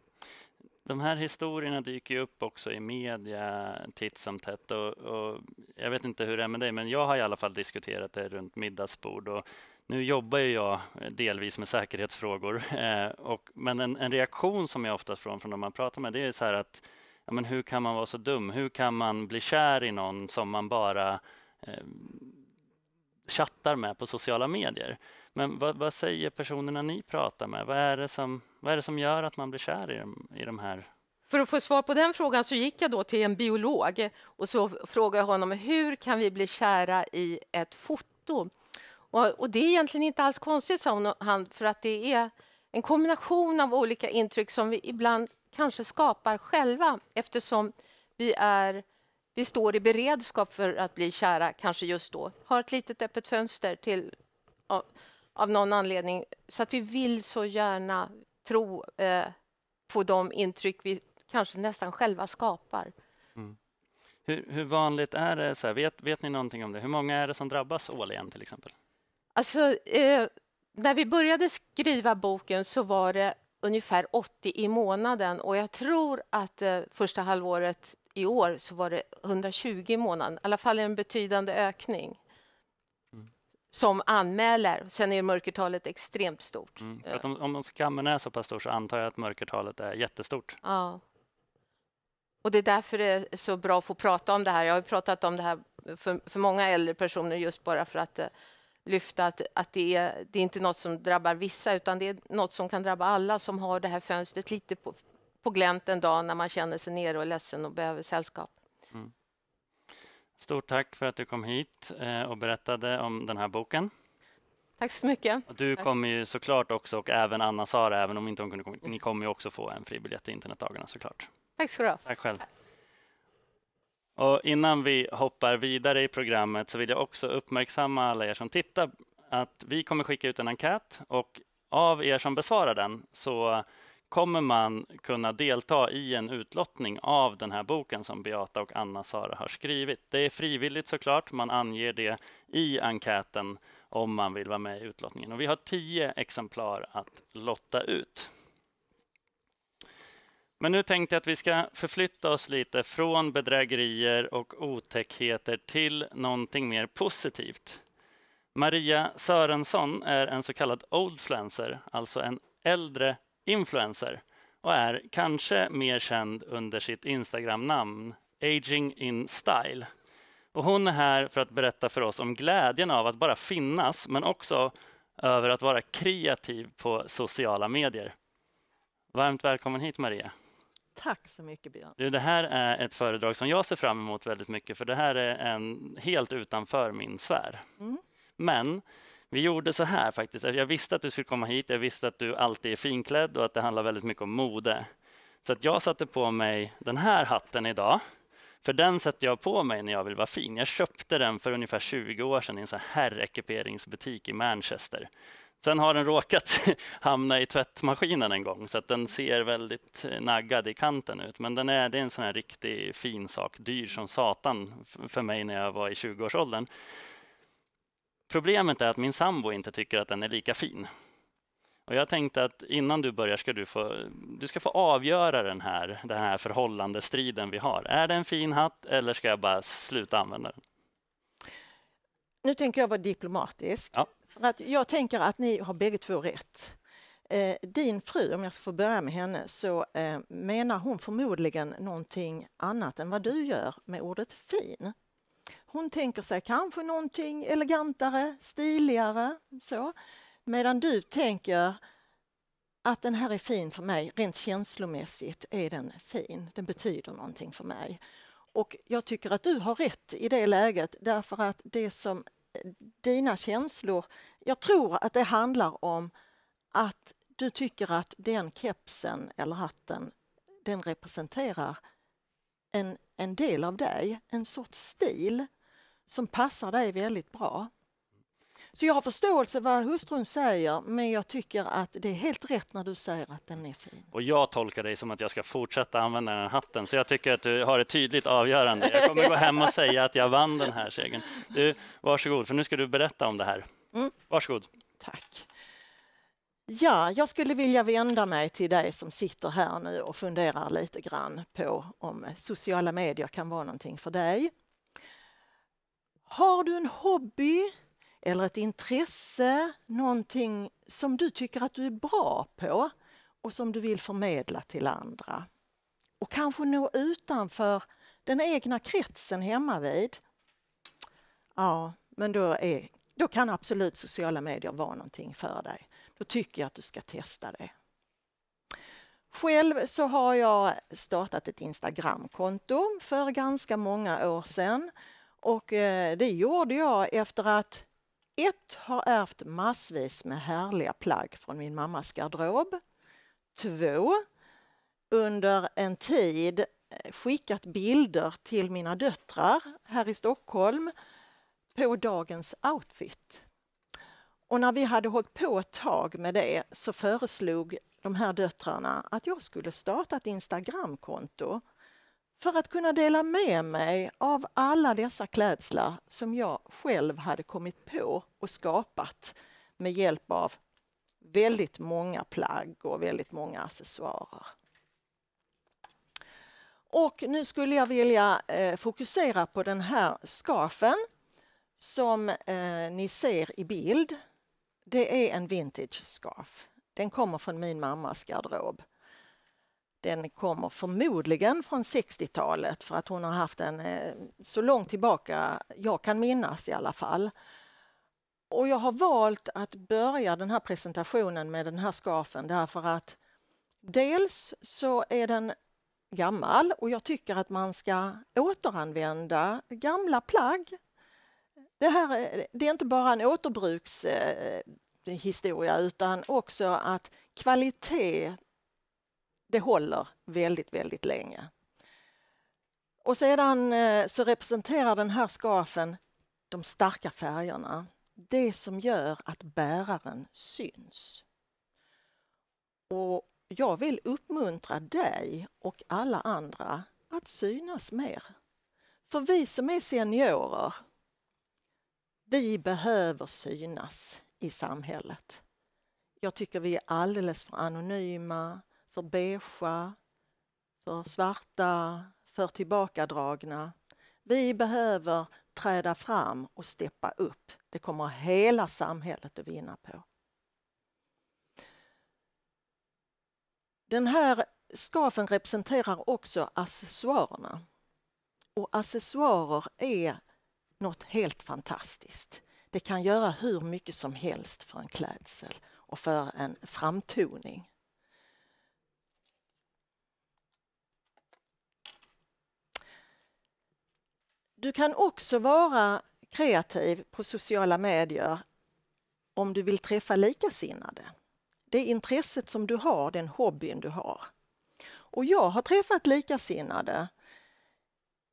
De här historierna dyker ju upp också i media titt som tätt. Och, och, jag vet inte hur det är med dig, men jag har i alla fall diskuterat det runt middagsbord. Och nu jobbar ju jag delvis med säkerhetsfrågor, eh, och, men en, en, reaktion som jag oftast får från de man pratar med det är så här att ja, men hur kan man vara så dum? Hur kan man bli kär i någon som man bara eh, chattar med på sociala medier? Men vad, vad, säger personerna ni pratar med? Vad är, det som, vad är det som gör att man blir kär i, i de här för att få svar på den frågan så gick jag då till en biolog och så frågade jag honom hur kan vi bli kära i ett foto? Och, och det är egentligen inte alls konstigt, sa hon, han, för att det är en kombination av olika intryck som vi ibland kanske skapar själva eftersom vi, är, vi står i beredskap för att bli kära, kanske just då. Har ett litet öppet fönster till, av, av någon anledning. Så att vi vill så gärna tro eh, på de intryck vi kanske nästan själva skapar. Mm. Hur, hur, vanligt är det? Så här, vet, vet ni någonting om det? Hur många är det som drabbas årligen till exempel? Alltså, eh, när vi började skriva boken så var det ungefär 80 i månaden och jag tror att eh, första halvåret i år så var det 120 i månaden, i alla fall en betydande ökning mm. som anmäler. Sen är mörkertalet extremt stort. Mm, för eh. att om, om skammen är så pass stor så antar jag att mörkertalet är jättestort. Ja. Och det är därför det är så bra att få prata om det här. Jag har pratat om det här för, för många äldre personer just bara för att eh, lyfta att, att det, är, det är inte något som drabbar vissa utan det är något som kan drabba alla som har det här fönstret lite på, på glänt en dag när man känner sig nere och ledsen och behöver sällskap. Mm. Stort tack för att du kom hit eh, och berättade om den här boken. Tack så mycket. Och du tack. kommer ju såklart också, och även Anna-Sara, även om inte hon kunde komma, ni kommer ju också få en fribiljett till internetdagarna såklart. Tack ska du ha. Tack själv. Och innan vi hoppar vidare i programmet så vill jag också uppmärksamma alla er som tittar att vi kommer skicka ut en enkät och av er som besvarar den så kommer man kunna delta i en utlottning av den här boken som Beata och Anna-Sara har skrivit. Det är frivilligt såklart, man anger det i enkäten om man vill vara med i utlottningen. Och vi har tio exemplar att lotta ut. Men nu tänkte jag att vi ska förflytta oss lite från bedrägerier och otäckheter till någonting mer positivt. Maria Sörensson är en så kallad oldfluencer, alltså en äldre influencer och är kanske mer känd under sitt Instagram-namn Aging in Style. Och hon är här för att berätta för oss om glädjen av att bara finnas men också över att vara kreativ på sociala medier. Varmt välkommen hit Maria. Tack så mycket, Björn. Det här är ett föredrag som jag ser fram emot väldigt mycket för det här är en helt utanför min sfär. Mm. Men vi gjorde så här faktiskt. Jag visste att du skulle komma hit. Jag visste att du alltid är finklädd och att det handlar väldigt mycket om mode. Så att jag satte på mig den här hatten idag. För den sätter jag på mig när jag vill vara fin. Jag köpte den för ungefär 20 år sedan i en herrekiperingsbutik i Manchester. Sen har den råkat [LAUGHS] hamna i tvättmaskinen en gång, så att den ser väldigt eh, naggad i kanten ut. Men den är, det är en sån här riktig fin sak, dyr som satan för mig när jag var i 20-årsåldern. Problemet är att min sambo inte tycker att den är lika fin. Och jag tänkte att innan du börjar ska du få, du ska få avgöra den här, den här förhållandestriden vi har. Är det en fin hatt eller ska jag bara sluta använda den? Nu tänker jag vara diplomatisk. Ja. För att jag tänker att ni har bägge två rätt. Eh, din fru, om jag ska få börja med henne, så eh, menar hon förmodligen någonting annat än vad du gör med ordet fin. Hon tänker sig kanske någonting elegantare, stiligare, så. Medan du tänker att den här är fin för mig, rent känslomässigt är den fin, den betyder någonting för mig. Och jag tycker att du har rätt i det läget därför att det som dina känslor. Jag tror att det handlar om att du tycker att den kepsen eller hatten, den representerar en, en del av dig, en sorts stil som passar dig väldigt bra. Så jag har förståelse vad hustrun säger, men jag tycker att det är helt rätt när du säger att den är fin. Och jag tolkar dig som att jag ska fortsätta använda den här hatten, så jag tycker att du har ett tydligt avgörande. Jag kommer gå hem och säga att jag vann den här segern. Du, varsågod, för nu ska du berätta om det här. Mm. Varsågod. Tack. Ja, jag skulle vilja vända mig till dig som sitter här nu och funderar lite grann på om sociala medier kan vara någonting för dig. Har du en hobby eller ett intresse, någonting som du tycker att du är bra på och som du vill förmedla till andra. Och kanske nå utanför den egna kretsen hemma vid. Ja, men då, är, då kan absolut sociala medier vara någonting för dig. Då tycker jag att du ska testa det. Själv så har jag startat ett Instagramkonto för ganska många år sedan. Och eh, det gjorde jag efter att ett har ärvt massvis med härliga plagg från min mammas garderob. Två, under en tid eh, skickat bilder till mina döttrar här i Stockholm på dagens outfit. Och när vi hade hållit på ett tag med det så föreslog de här döttrarna att jag skulle starta ett Instagramkonto för att kunna dela med mig av alla dessa klädslar som jag själv hade kommit på och skapat med hjälp av väldigt många plagg och väldigt många accessoarer. Och nu skulle jag vilja eh, fokusera på den här scarfen som eh, ni ser i bild. Det är en vintage scarf. Den kommer från min mammas garderob den kommer förmodligen från 60-talet för att hon har haft den eh, så långt tillbaka jag kan minnas i alla fall. Och jag har valt att börja den här presentationen med den här scarfen därför att dels så är den gammal och jag tycker att man ska återanvända gamla plagg. Det här eh, det är inte bara en återbrukshistoria utan också att kvalitet det håller väldigt, väldigt länge. Och sedan eh, så representerar den här skafen de starka färgerna. Det som gör att bäraren syns. Och jag vill uppmuntra dig och alla andra att synas mer. För vi som är seniorer, vi behöver synas i samhället. Jag tycker vi är alldeles för anonyma för beigea, för svarta, för tillbakadragna. Vi behöver träda fram och steppa upp. Det kommer hela samhället att vinna på. Den här skafen representerar också accessoarerna. Och accessoarer är något helt fantastiskt. Det kan göra hur mycket som helst för en klädsel och för en framtoning. Du kan också vara kreativ på sociala medier om du vill träffa likasinnade. Det intresset som du har, den hobbyn du har. Och jag har träffat likasinnade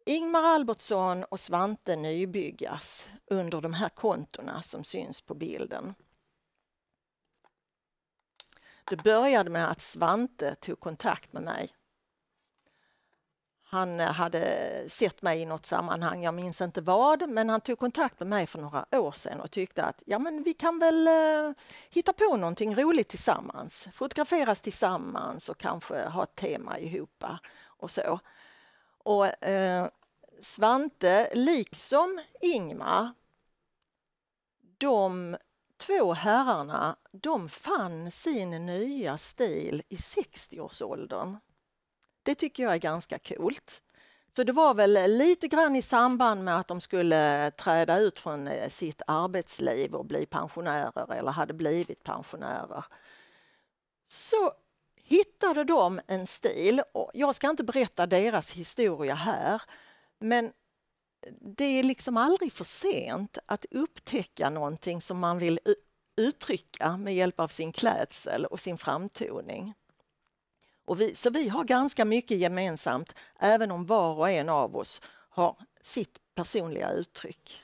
Ingmar Albertsson och Svante Nybyggas under de här kontona som syns på bilden. Det började med att Svante tog kontakt med mig han eh, hade sett mig i något sammanhang, jag minns inte vad, men han tog kontakt med mig för några år sedan och tyckte att ja, men vi kan väl eh, hitta på någonting roligt tillsammans, fotograferas tillsammans och kanske ha ett tema ihop och så. Och eh, Svante, liksom Ingmar, de två herrarna, de fann sin nya stil i 60-årsåldern. Det tycker jag är ganska coolt. Så det var väl lite grann i samband med att de skulle träda ut från eh, sitt arbetsliv och bli pensionärer eller hade blivit pensionärer. Så hittade de en stil och jag ska inte berätta deras historia här men det är liksom aldrig för sent att upptäcka någonting som man vill uttrycka med hjälp av sin klädsel och sin framtoning. Och vi, så vi har ganska mycket gemensamt, även om var och en av oss har sitt personliga uttryck.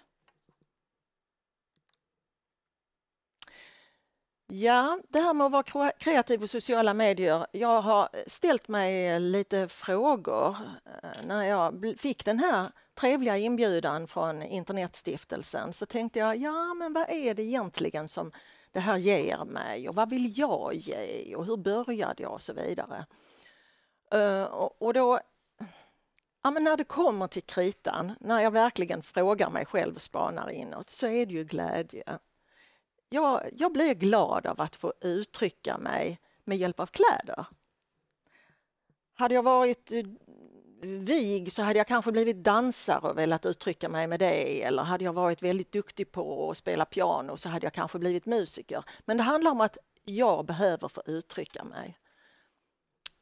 Ja, det här med att vara kreativ på sociala medier. Jag har ställt mig lite frågor eh, när jag fick den här trevliga inbjudan från Internetstiftelsen så tänkte jag, ja men vad är det egentligen som det här ger mig och vad vill jag ge och hur började jag och så vidare. Uh, och då, ja, men när det kommer till kritan, när jag verkligen frågar mig själv och spanar inåt, så är det ju glädje. Jag, jag blir glad av att få uttrycka mig med hjälp av kläder. Hade jag varit eh, vig så hade jag kanske blivit dansare och velat uttrycka mig med det eller hade jag varit väldigt duktig på att spela piano så hade jag kanske blivit musiker. Men det handlar om att jag behöver få uttrycka mig.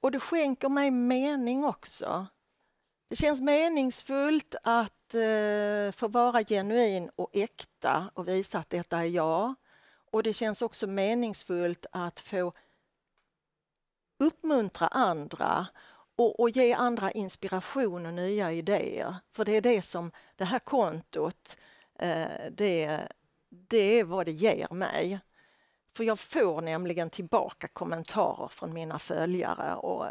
Och det skänker mig mening också. Det känns meningsfullt att eh, få vara genuin och äkta och visa att detta är jag. Och det känns också meningsfullt att få uppmuntra andra och, och ge andra inspiration och nya idéer. För det är det som det här kontot, eh, det, det är vad det ger mig. För jag får nämligen tillbaka kommentarer från mina följare och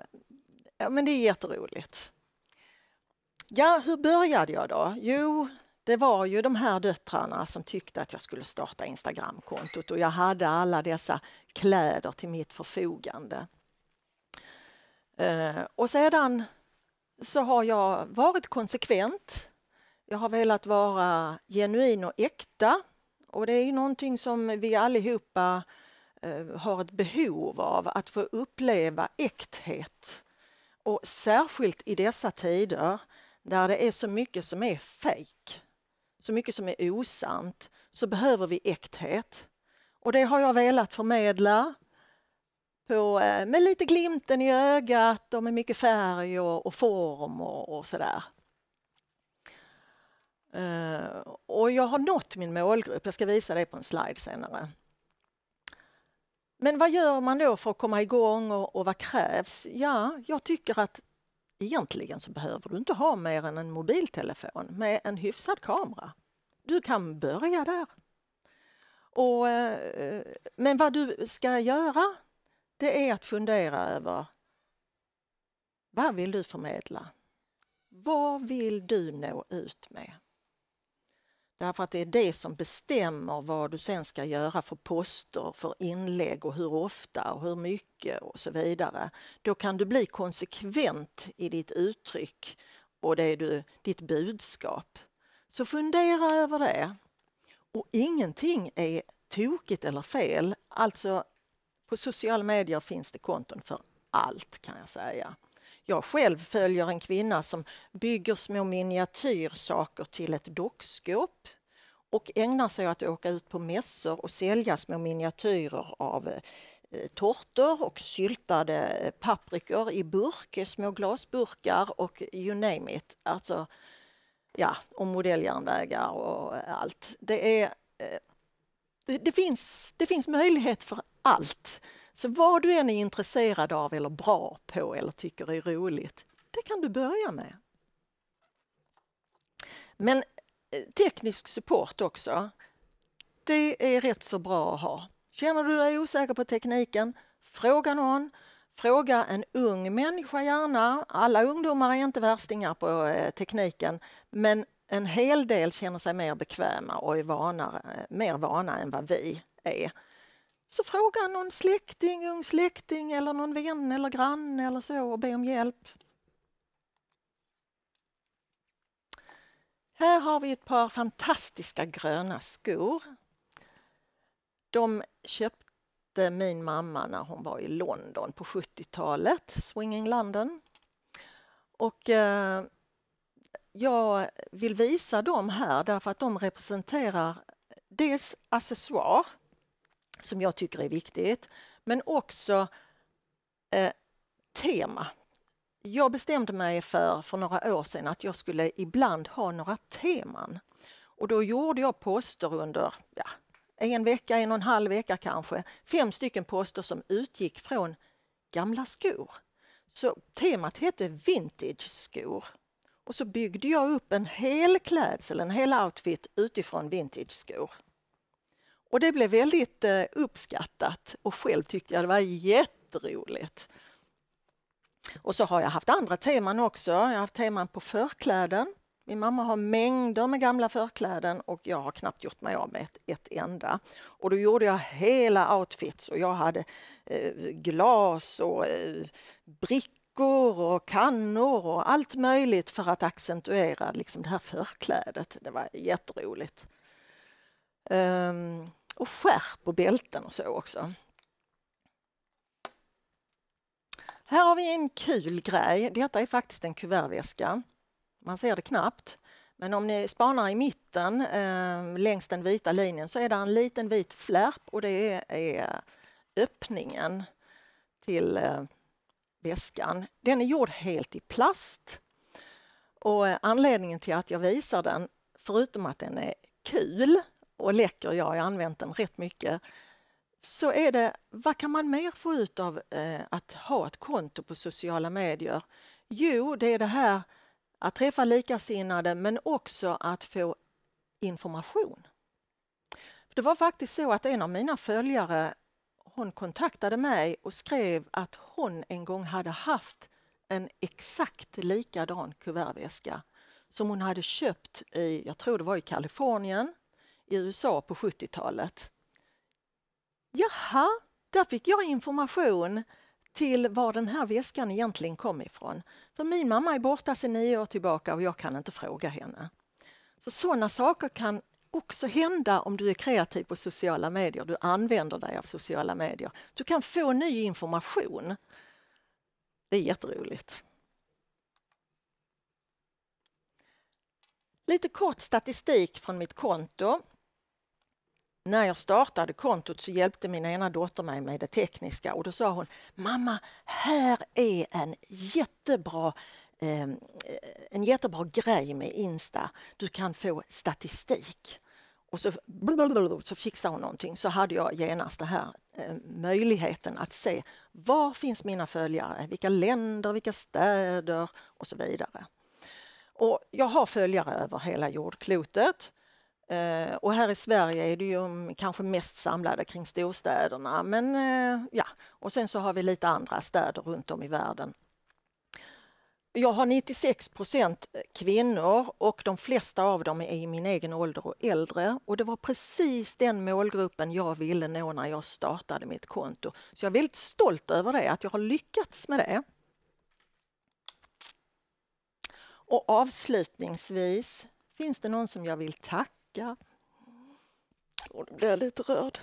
ja, men det är jätteroligt. Ja, hur började jag då? Jo, det var ju de här döttrarna som tyckte att jag skulle starta Instagramkontot och jag hade alla dessa kläder till mitt förfogande. Eh, och sedan så har jag varit konsekvent. Jag har velat vara genuin och äkta och det är ju någonting som vi allihopa eh, har ett behov av att få uppleva äkthet. Och särskilt i dessa tider där det är så mycket som är fejk, så mycket som är osant, så behöver vi äkthet. Och det har jag velat förmedla på, eh, med lite glimten i ögat och med mycket färg och, och form och, och sådär. Uh, och jag har nått min målgrupp, jag ska visa det på en slide senare. Men vad gör man då för att komma igång och, och vad krävs? Ja, jag tycker att egentligen så behöver du inte ha mer än en mobiltelefon med en hyfsad kamera. Du kan börja där. Och, eh, men vad du ska göra, det är att fundera över vad vill du förmedla? Vad vill du nå ut med? Därför att det är det som bestämmer vad du sen ska göra för poster, för inlägg och hur ofta och hur mycket och så vidare. Då kan du bli konsekvent i ditt uttryck och det du, ditt budskap. Så fundera över det. Och ingenting är tokigt eller fel. Alltså, på sociala medier finns det konton för allt kan jag säga. Jag själv följer en kvinna som bygger små miniatyrsaker till ett dockskåp och ägnar sig åt att åka ut på mässor och sälja små miniatyrer av eh, tårtor och syltade eh, paprikor i burk, eh, små glasburkar och you name it. Alltså, ja, och modelljärnvägar och allt. Det är det, det, finns, det finns möjlighet för allt. Så vad du än är intresserad av eller bra på eller tycker är roligt, det kan du börja med. Men eh, teknisk support också, det är rätt så bra att ha. Känner du dig osäker på tekniken, fråga någon. Fråga en ung människa gärna. Alla ungdomar är inte värstingar på eh, tekniken, men en hel del känner sig mer bekväma och är vanare, eh, mer vana än vad vi är. Så fråga någon släkting, ung släkting eller någon vän eller granne eller så och be om hjälp. Här har vi ett par fantastiska gröna skor. De köpte min mamma när hon var i London på 70-talet, Swinging London. Och eh, jag vill visa dem här därför att de representerar dels accessoar, som jag tycker är viktigt, men också eh, tema. Jag bestämde mig för, för några år sedan att jag skulle ibland ha några teman. Och då gjorde jag poster under ja, en vecka, en och en halv vecka kanske, fem stycken poster som utgick från gamla skor. Så temat hette vintage skor och så byggde jag upp en hel klädsel, en hel outfit utifrån vintage-skor. Och det blev väldigt eh, uppskattat och själv tyckte jag det var jätteroligt. Och så har jag haft andra teman också. Jag har haft teman på förkläden. Min mamma har mängder med gamla förkläden och jag har knappt gjort mig av med ett, ett enda. Och då gjorde jag hela outfits och jag hade eh, glas och eh, brickor jackor och kannor och allt möjligt för att accentuera liksom det här förklädet. Det var jätteroligt. Um, och skärp och bälten och så också. Här har vi en kul grej. Detta är faktiskt en kuvertväska. Man ser det knappt. Men om ni spanar i mitten eh, längs den vita linjen så är det en liten vit flärp och det är, är öppningen till eh, väskan. Den är gjord helt i plast. Och eh, anledningen till att jag visar den, förutom att den är kul och läcker, jag har använt den rätt mycket, så är det vad kan man mer få ut av eh, att ha ett konto på sociala medier? Jo, det är det här att träffa likasinnade men också att få information. Det var faktiskt så att en av mina följare hon kontaktade mig och skrev att hon en gång hade haft en exakt likadan kuvertväska som hon hade köpt i, jag tror det var i Kalifornien, i USA på 70-talet. Jaha, där fick jag information till var den här väskan egentligen kom ifrån. För min mamma är borta sedan nio år tillbaka och jag kan inte fråga henne. Så Sådana saker kan också hända om du är kreativ på sociala medier, du använder dig av sociala medier. Du kan få ny information. Det är jätteroligt. Lite kort statistik från mitt konto. När jag startade kontot så hjälpte min ena dotter mig med det tekniska och då sa hon Mamma, här är en jättebra eh, en jättebra grej med Insta. Du kan få statistik. Och så, så fixade hon någonting så hade jag genast den här eh, möjligheten att se var finns mina följare, vilka länder, vilka städer och så vidare. Och jag har följare över hela jordklotet. Eh, och här i Sverige är det ju mm, kanske mest samlade kring storstäderna. Men, eh, ja. Och sen så har vi lite andra städer runt om i världen jag har 96 procent kvinnor och de flesta av dem är i min egen ålder och äldre. Och det var precis den målgruppen jag ville nå när jag startade mitt konto. Så jag är väldigt stolt över det, att jag har lyckats med det. Och avslutningsvis, finns det någon som jag vill tacka? Och blir jag lite rörd.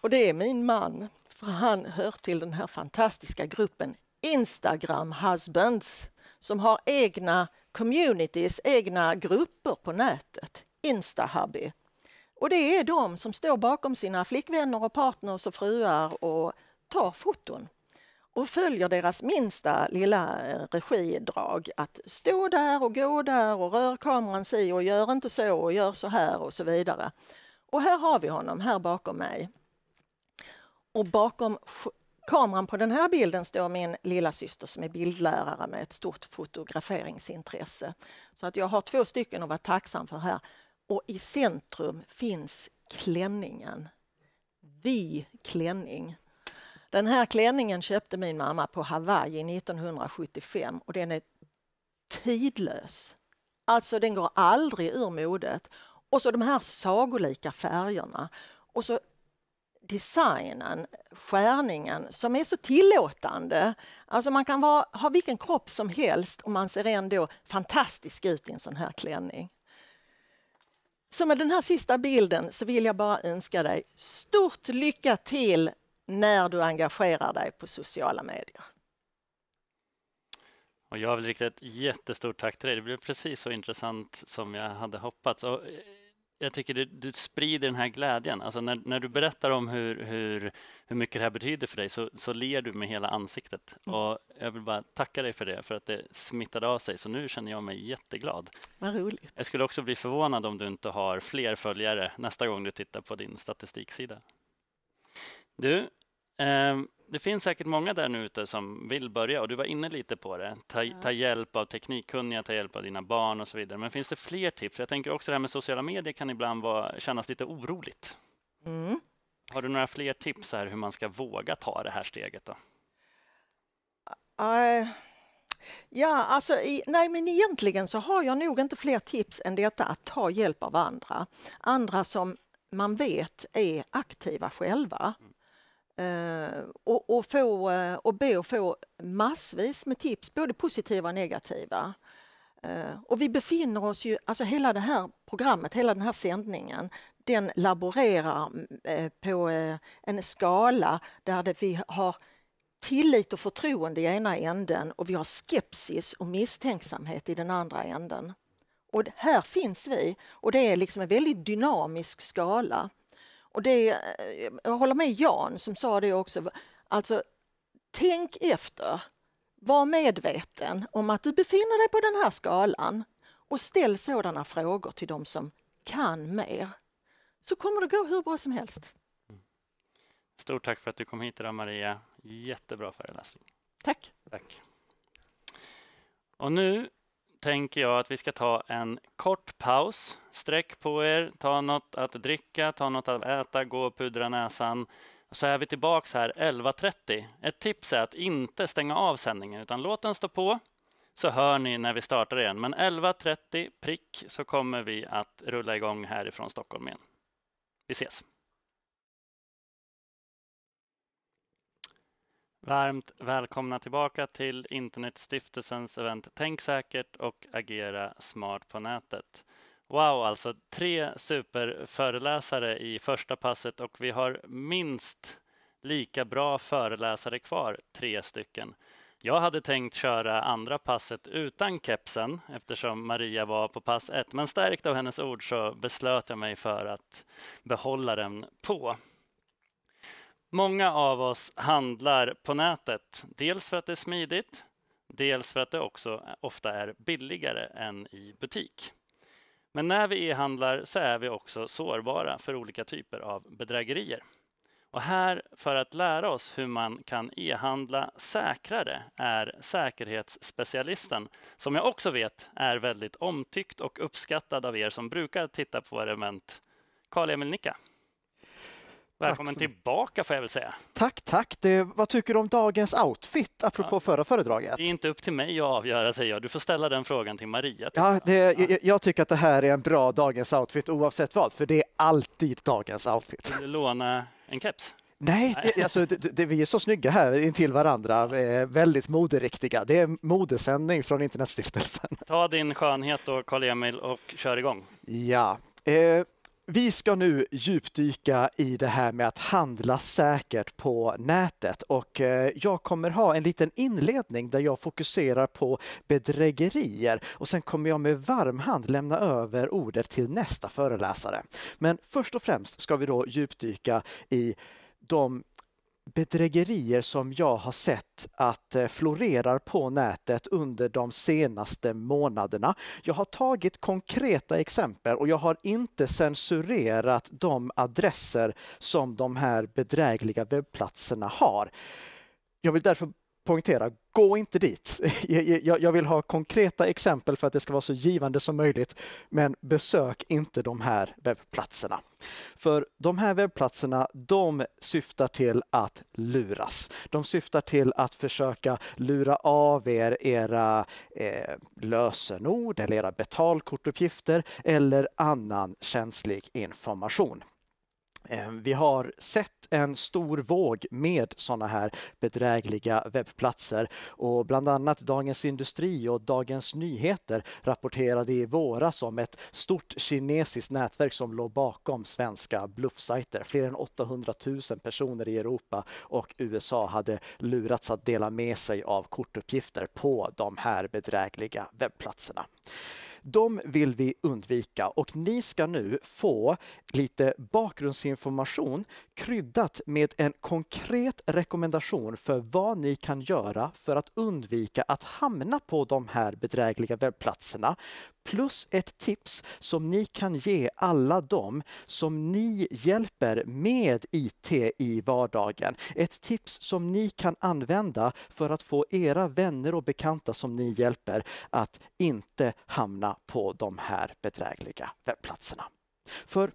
Och det är min man, för han hör till den här fantastiska gruppen Instagram-husbands som har egna communities, egna grupper på nätet. Instahubby. Och det är de som står bakom sina flickvänner och partners och fruar och tar foton och följer deras minsta lilla eh, regidrag. Att stå där och gå där och rör kameran si och gör inte så och gör så här och så vidare. Och här har vi honom, här bakom mig. Och bakom kameran på den här bilden står min lilla syster som är bildlärare med ett stort fotograferingsintresse. Så att jag har två stycken att vara tacksam för här. Och i centrum finns klänningen. Vi klänning. Den här klänningen köpte min mamma på Hawaii 1975 och den är tidlös. Alltså den går aldrig ur modet. Och så de här sagolika färgerna. Och så designen, skärningen, som är så tillåtande. Alltså man kan vara, ha vilken kropp som helst och man ser ändå fantastisk ut i en sån här klänning. Så med den här sista bilden så vill jag bara önska dig stort lycka till när du engagerar dig på sociala medier. Och jag vill rikta ett jättestort tack till dig. Det blev precis så intressant som jag hade hoppats. Och eh, jag tycker du, du sprider den här glädjen. Alltså när, när du berättar om hur, hur, hur mycket det här betyder för dig så, så ler du med hela ansiktet. Mm. Och jag vill bara tacka dig för det, för att det smittade av sig. Så nu känner jag mig jätteglad. Vad roligt. Jag skulle också bli förvånad om du inte har fler följare nästa gång du tittar på din statistiksida. Du, Ehm, det finns säkert många där ute som vill börja och du var inne lite på det. Ta, ta, hjälp av teknikkunniga, ta hjälp av dina barn och så vidare. Men finns det fler tips? Jag tänker också det här med sociala medier kan ibland vara, kännas lite oroligt. Mm. Har du några fler tips här hur man ska våga ta det här steget? Då? Ah, eh, ja, alltså, nej men egentligen så har jag nog inte fler tips än detta att ta hjälp av andra. Andra som man vet är aktiva själva. Mm. Eh, och, och, få, eh, och be att få massvis med tips, både positiva och negativa. Eh, och vi befinner oss ju, alltså hela det här programmet, hela den här sändningen, den laborerar på en skala där det, vi har tillit och förtroende i ena änden och vi har skepsis och misstänksamhet i den andra änden. Och här finns vi och det är liksom en väldigt dynamisk skala. Och det, eh, jag håller med Jan som sa det också. Alltså, tänk efter. Var medveten om att du befinner dig på den här skalan och ställ sådana frågor till de som kan mer. Så kommer det gå hur bra som helst. Mm. Stort tack för att du kom hit idag Maria. Jättebra föreläsning. Tack. Tack. Och nu tänker jag att vi ska ta en kort paus. Sträck på er, ta något att dricka, ta något att äta, gå och pudra näsan. Så är vi tillbaka här 11.30. Ett tips är att inte stänga av sändningen utan låt den stå på så hör ni när vi startar igen. Men 11.30 prick så kommer vi att rulla igång härifrån Stockholm igen. Vi ses! Varmt välkomna tillbaka till Internetstiftelsens event Tänk säkert och agera smart på nätet. Wow, alltså tre superföreläsare i första passet och vi har minst lika bra föreläsare kvar, tre stycken. Jag hade tänkt köra andra passet utan kepsen eftersom Maria var på pass ett, men stärkt av hennes ord så beslöt jag mig för att behålla den på. Många av oss handlar på nätet, dels för att det är smidigt, dels för att det också ofta är billigare än i butik. Men när vi e-handlar så är vi också sårbara för olika typer av bedrägerier. Och här, för att lära oss hur man kan e-handla säkrare, är säkerhetsspecialisten, som jag också vet är väldigt omtyckt och uppskattad av er som brukar titta på våra event, Karl-Emil Nicka. Välkommen tack. tillbaka får jag väl säga. Tack, tack. Det, vad tycker du om dagens outfit apropå ja. förra föredraget? Det är inte upp till mig att avgöra säger jag. Du får ställa den frågan till Maria. Till ja, det, jag, jag, tycker att det här är en bra dagens outfit oavsett vad, för det är alltid dagens outfit. Vill du låna en keps? Nej, Nej. Alltså, det, alltså, det, vi är så snygga här intill varandra, eh, väldigt moderiktiga. Det är modesändning från Internetstiftelsen. Ta din skönhet då, Karl-Emil och kör igång. Ja, Eh, vi ska nu djupdyka i det här med att handla säkert på nätet och eh, jag kommer ha en liten inledning där jag fokuserar på bedrägerier och sen kommer jag med varm hand lämna över ordet till nästa föreläsare. Men först och främst ska vi då djupdyka i de bedrägerier som jag har sett att eh, florerar på nätet under de senaste månaderna. Jag har tagit konkreta exempel och jag har inte censurerat de adresser som de här bedrägliga webbplatserna har. Jag vill därför poängtera, gå inte dit. [LAUGHS] Jag vill ha konkreta exempel för att det ska vara så givande som möjligt. Men besök inte de här webbplatserna. För de här webbplatserna, de syftar till att luras. De syftar till att försöka lura av er era eh, lösenord eller era betalkortuppgifter eller annan känslig information. Eh, vi har sett en stor våg med sådana här bedrägliga webbplatser och bland annat Dagens Industri och Dagens Nyheter rapporterade i våras om ett stort kinesiskt nätverk som låg bakom svenska bluffsajter. Fler än 800 000 personer i Europa och USA hade lurats att dela med sig av kortuppgifter på de här bedrägliga webbplatserna de vill vi undvika och ni ska nu få lite bakgrundsinformation kryddat med en konkret rekommendation för vad ni kan göra för att undvika att hamna på de här bedrägliga webbplatserna plus ett tips som ni kan ge alla dem som ni hjälper med IT i vardagen. Ett tips som ni kan använda för att få era vänner och bekanta som ni hjälper att inte hamna på de här bedrägliga webbplatserna. För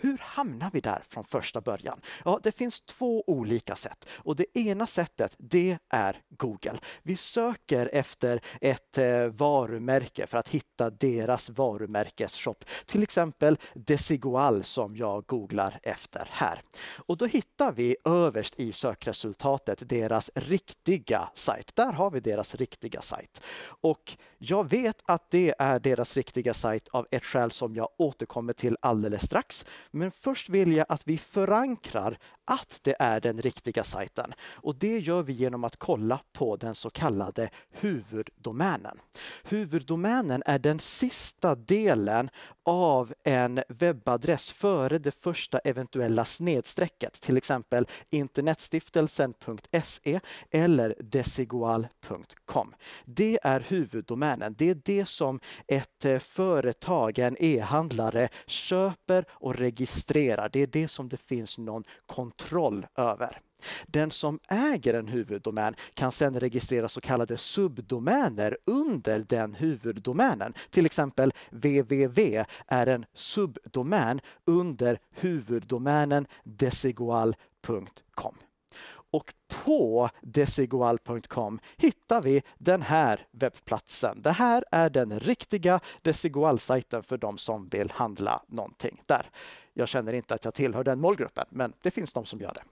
hur hamnar vi där från första början? Ja, det finns två olika sätt och det ena sättet, det är Google. Vi söker efter ett eh, varumärke för att hitta deras varumärkesshop. Till exempel Desigual som jag googlar efter här. Och då hittar vi överst i sökresultatet deras riktiga sajt. Där har vi deras riktiga sajt. Och jag vet att det är deras riktiga sajt av ett skäl som jag återkommer till alldeles strax. Men först vill jag att vi förankrar att det är den riktiga sajten. Och det gör vi genom att kolla på den så kallade huvuddomänen. Huvuddomänen är den sista delen av en webbadress före det första eventuella snedstrecket, till exempel internetstiftelsen.se eller desigual.com. Det är huvuddomänen. Det är det som ett eh, företag, en e-handlare, köper och registrerar. Det är det som det finns någon kontroll kontroll över. Den som äger en huvuddomän kan sedan registrera så kallade subdomäner under den huvuddomänen. Till exempel www är en subdomän under huvuddomänen desigual.com. Och på desigual.com hittar vi den här webbplatsen. Det här är den riktiga Desigual-sajten för de som vill handla någonting där. Jag känner inte att jag tillhör den målgruppen, men det finns de som gör det.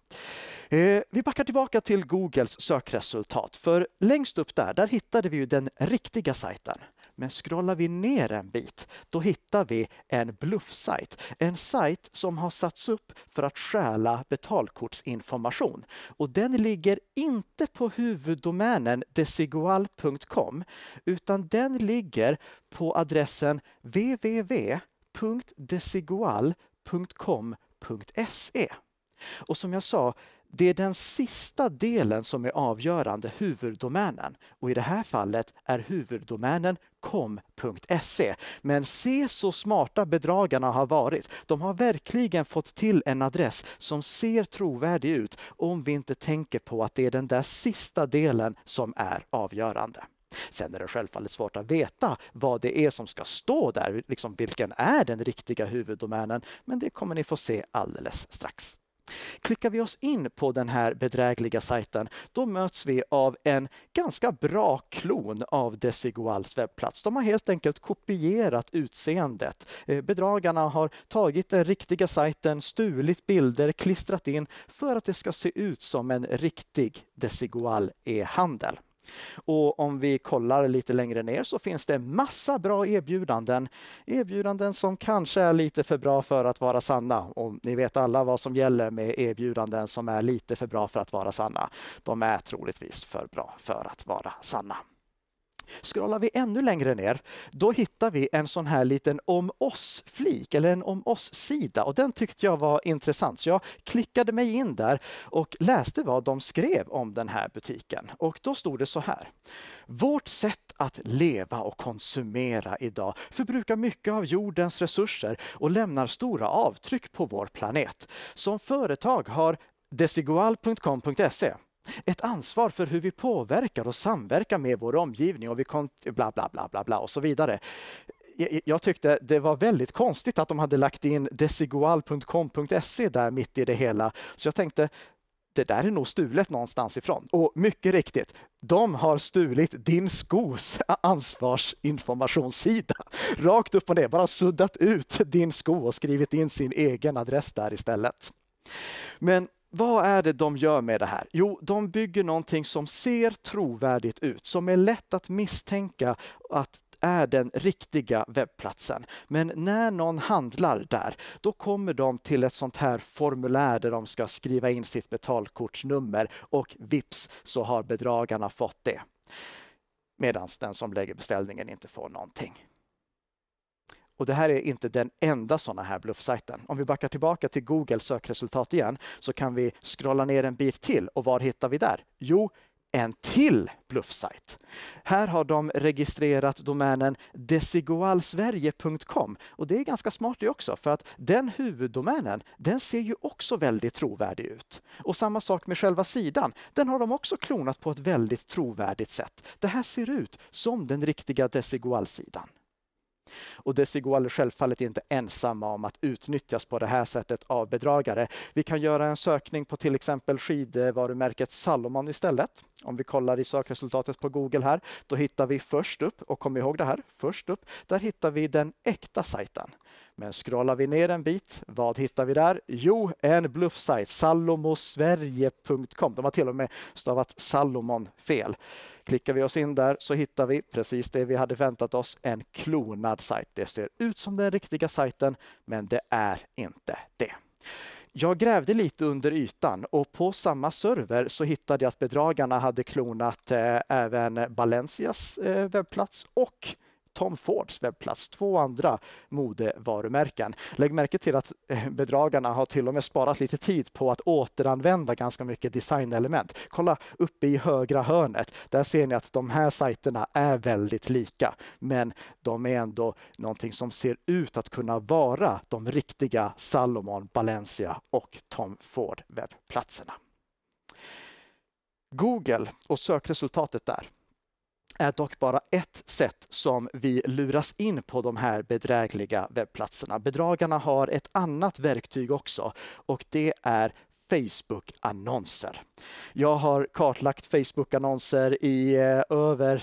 Eh, vi backar tillbaka till Googles sökresultat, för längst upp där, där hittade vi ju den riktiga sajten. Men scrollar vi ner en bit, då hittar vi en bluffsajt. En sajt som har satts upp för att stjäla betalkortsinformation. Och den ligger inte på huvuddomänen desigual.com, utan den ligger på adressen www.desigual.com .com.se. Och som jag sa, det är den sista delen som är avgörande, huvuddomänen. Och i det här fallet är huvuddomänen com.se. Men se så smarta bedragarna har varit. De har verkligen fått till en adress som ser trovärdig ut om vi inte tänker på att det är den där sista delen som är avgörande. Sen är det självfallet svårt att veta vad det är som ska stå där, liksom vilken är den riktiga huvuddomänen, men det kommer ni få se alldeles strax. Klickar vi oss in på den här bedrägliga sajten, då möts vi av en ganska bra klon av Desiguals webbplats. De har helt enkelt kopierat utseendet. Eh, bedragarna har tagit den riktiga sajten, stulit bilder, klistrat in för att det ska se ut som en riktig Desigual e-handel. Och om vi kollar lite längre ner så finns det massa bra erbjudanden. Erbjudanden som kanske är lite för bra för att vara sanna. Och ni vet alla vad som gäller med erbjudanden som är lite för bra för att vara sanna. De är troligtvis för bra för att vara sanna. Scrollar vi ännu längre ner, då hittar vi en sån här liten om oss-flik, eller en om oss-sida. Och den tyckte jag var intressant, så jag klickade mig in där och läste vad de skrev om den här butiken. Och då stod det så här. Vårt sätt att leva och konsumera idag förbrukar mycket av jordens resurser och lämnar stora avtryck på vår planet. Som företag har desigual.com.se ett ansvar för hur vi påverkar och samverkar med vår omgivning och vi bla, bla, bla, bla, bla och så vidare jag tyckte det var väldigt konstigt att de hade lagt in desigual.com.se där mitt i det hela. Så jag tänkte, det där är nog stulet någonstans ifrån. Och mycket riktigt, de har stulit din skos [LAUGHS] ansvarsinformationssida. Rakt upp och ner, bara suddat ut din sko och skrivit in sin egen adress där istället. Men vad är det de gör med det här? Jo, de bygger någonting som ser trovärdigt ut, som är lätt att misstänka att är den riktiga webbplatsen. Men när någon handlar där, då kommer de till ett sånt här formulär där de ska skriva in sitt betalkortsnummer och vips så har bedragarna fått det. Medan den som lägger beställningen inte får någonting. Och det här är inte den enda sådana här bluffsajten. Om vi backar tillbaka till Google sökresultat igen så kan vi scrolla ner en bit till och var hittar vi där? Jo, en till bluffsajt. Här har de registrerat domänen desigualsverige.com och det är ganska smart det också för att den huvuddomänen, den ser ju också väldigt trovärdig ut. Och samma sak med själva sidan, den har de också klonat på ett väldigt trovärdigt sätt. Det här ser ut som den riktiga desigualsidan. sidan och Desigual är självfallet inte ensamma om att utnyttjas på det här sättet av bedragare. Vi kan göra en sökning på till exempel skidvarumärket Salomon istället. Om vi kollar i sökresultatet på Google här, då hittar vi först upp, och kom ihåg det här, först upp, där hittar vi den äkta sajten. Men scrollar vi ner en bit, vad hittar vi där? Jo, en bluffsajt, salomosverige.com. De har till och med stavat Salomon fel. Klickar vi oss in där så hittar vi precis det vi hade väntat oss, en klonad sajt. Det ser ut som den riktiga sajten, men det är inte det. Jag grävde lite under ytan och på samma server så hittade jag att bedragarna hade klonat eh, även Balencias eh, webbplats och Tom Fords webbplats, två andra modevarumärken. Lägg märke till att eh, bedragarna har till och med sparat lite tid på att återanvända ganska mycket designelement. Kolla uppe i högra hörnet. Där ser ni att de här sajterna är väldigt lika, men de är ändå någonting som ser ut att kunna vara de riktiga Salomon, Balencia och Tom Ford webbplatserna. Google och sökresultatet där är dock bara ett sätt som vi luras in på de här bedrägliga webbplatserna. Bedragarna har ett annat verktyg också och det är Facebook-annonser. Jag har kartlagt Facebook-annonser i eh, över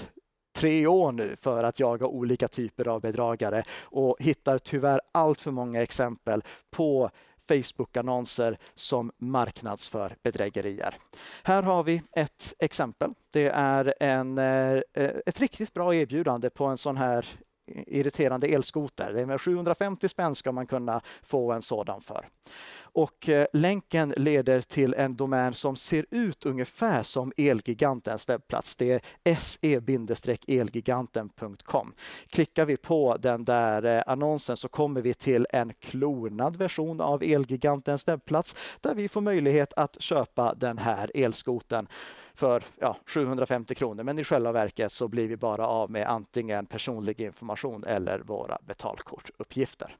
tre år nu för att jaga olika typer av bedragare och hittar tyvärr allt för många exempel på Facebook-annonser som marknadsför bedrägerier. Här har vi ett exempel. Det är en, eh, ett riktigt bra erbjudande på en sån här irriterande elskoter. Det är med 750 spänn ska man kunna få en sådan för. Och eh, länken leder till en domän som ser ut ungefär som Elgigantens webbplats. Det är se-elgiganten.com. Klickar vi på den där eh, annonsen så kommer vi till en klonad version av Elgigantens webbplats där vi får möjlighet att köpa den här elskoten för ja, 750 kronor. Men i själva verket så blir vi bara av med antingen personlig information eller våra betalkortuppgifter.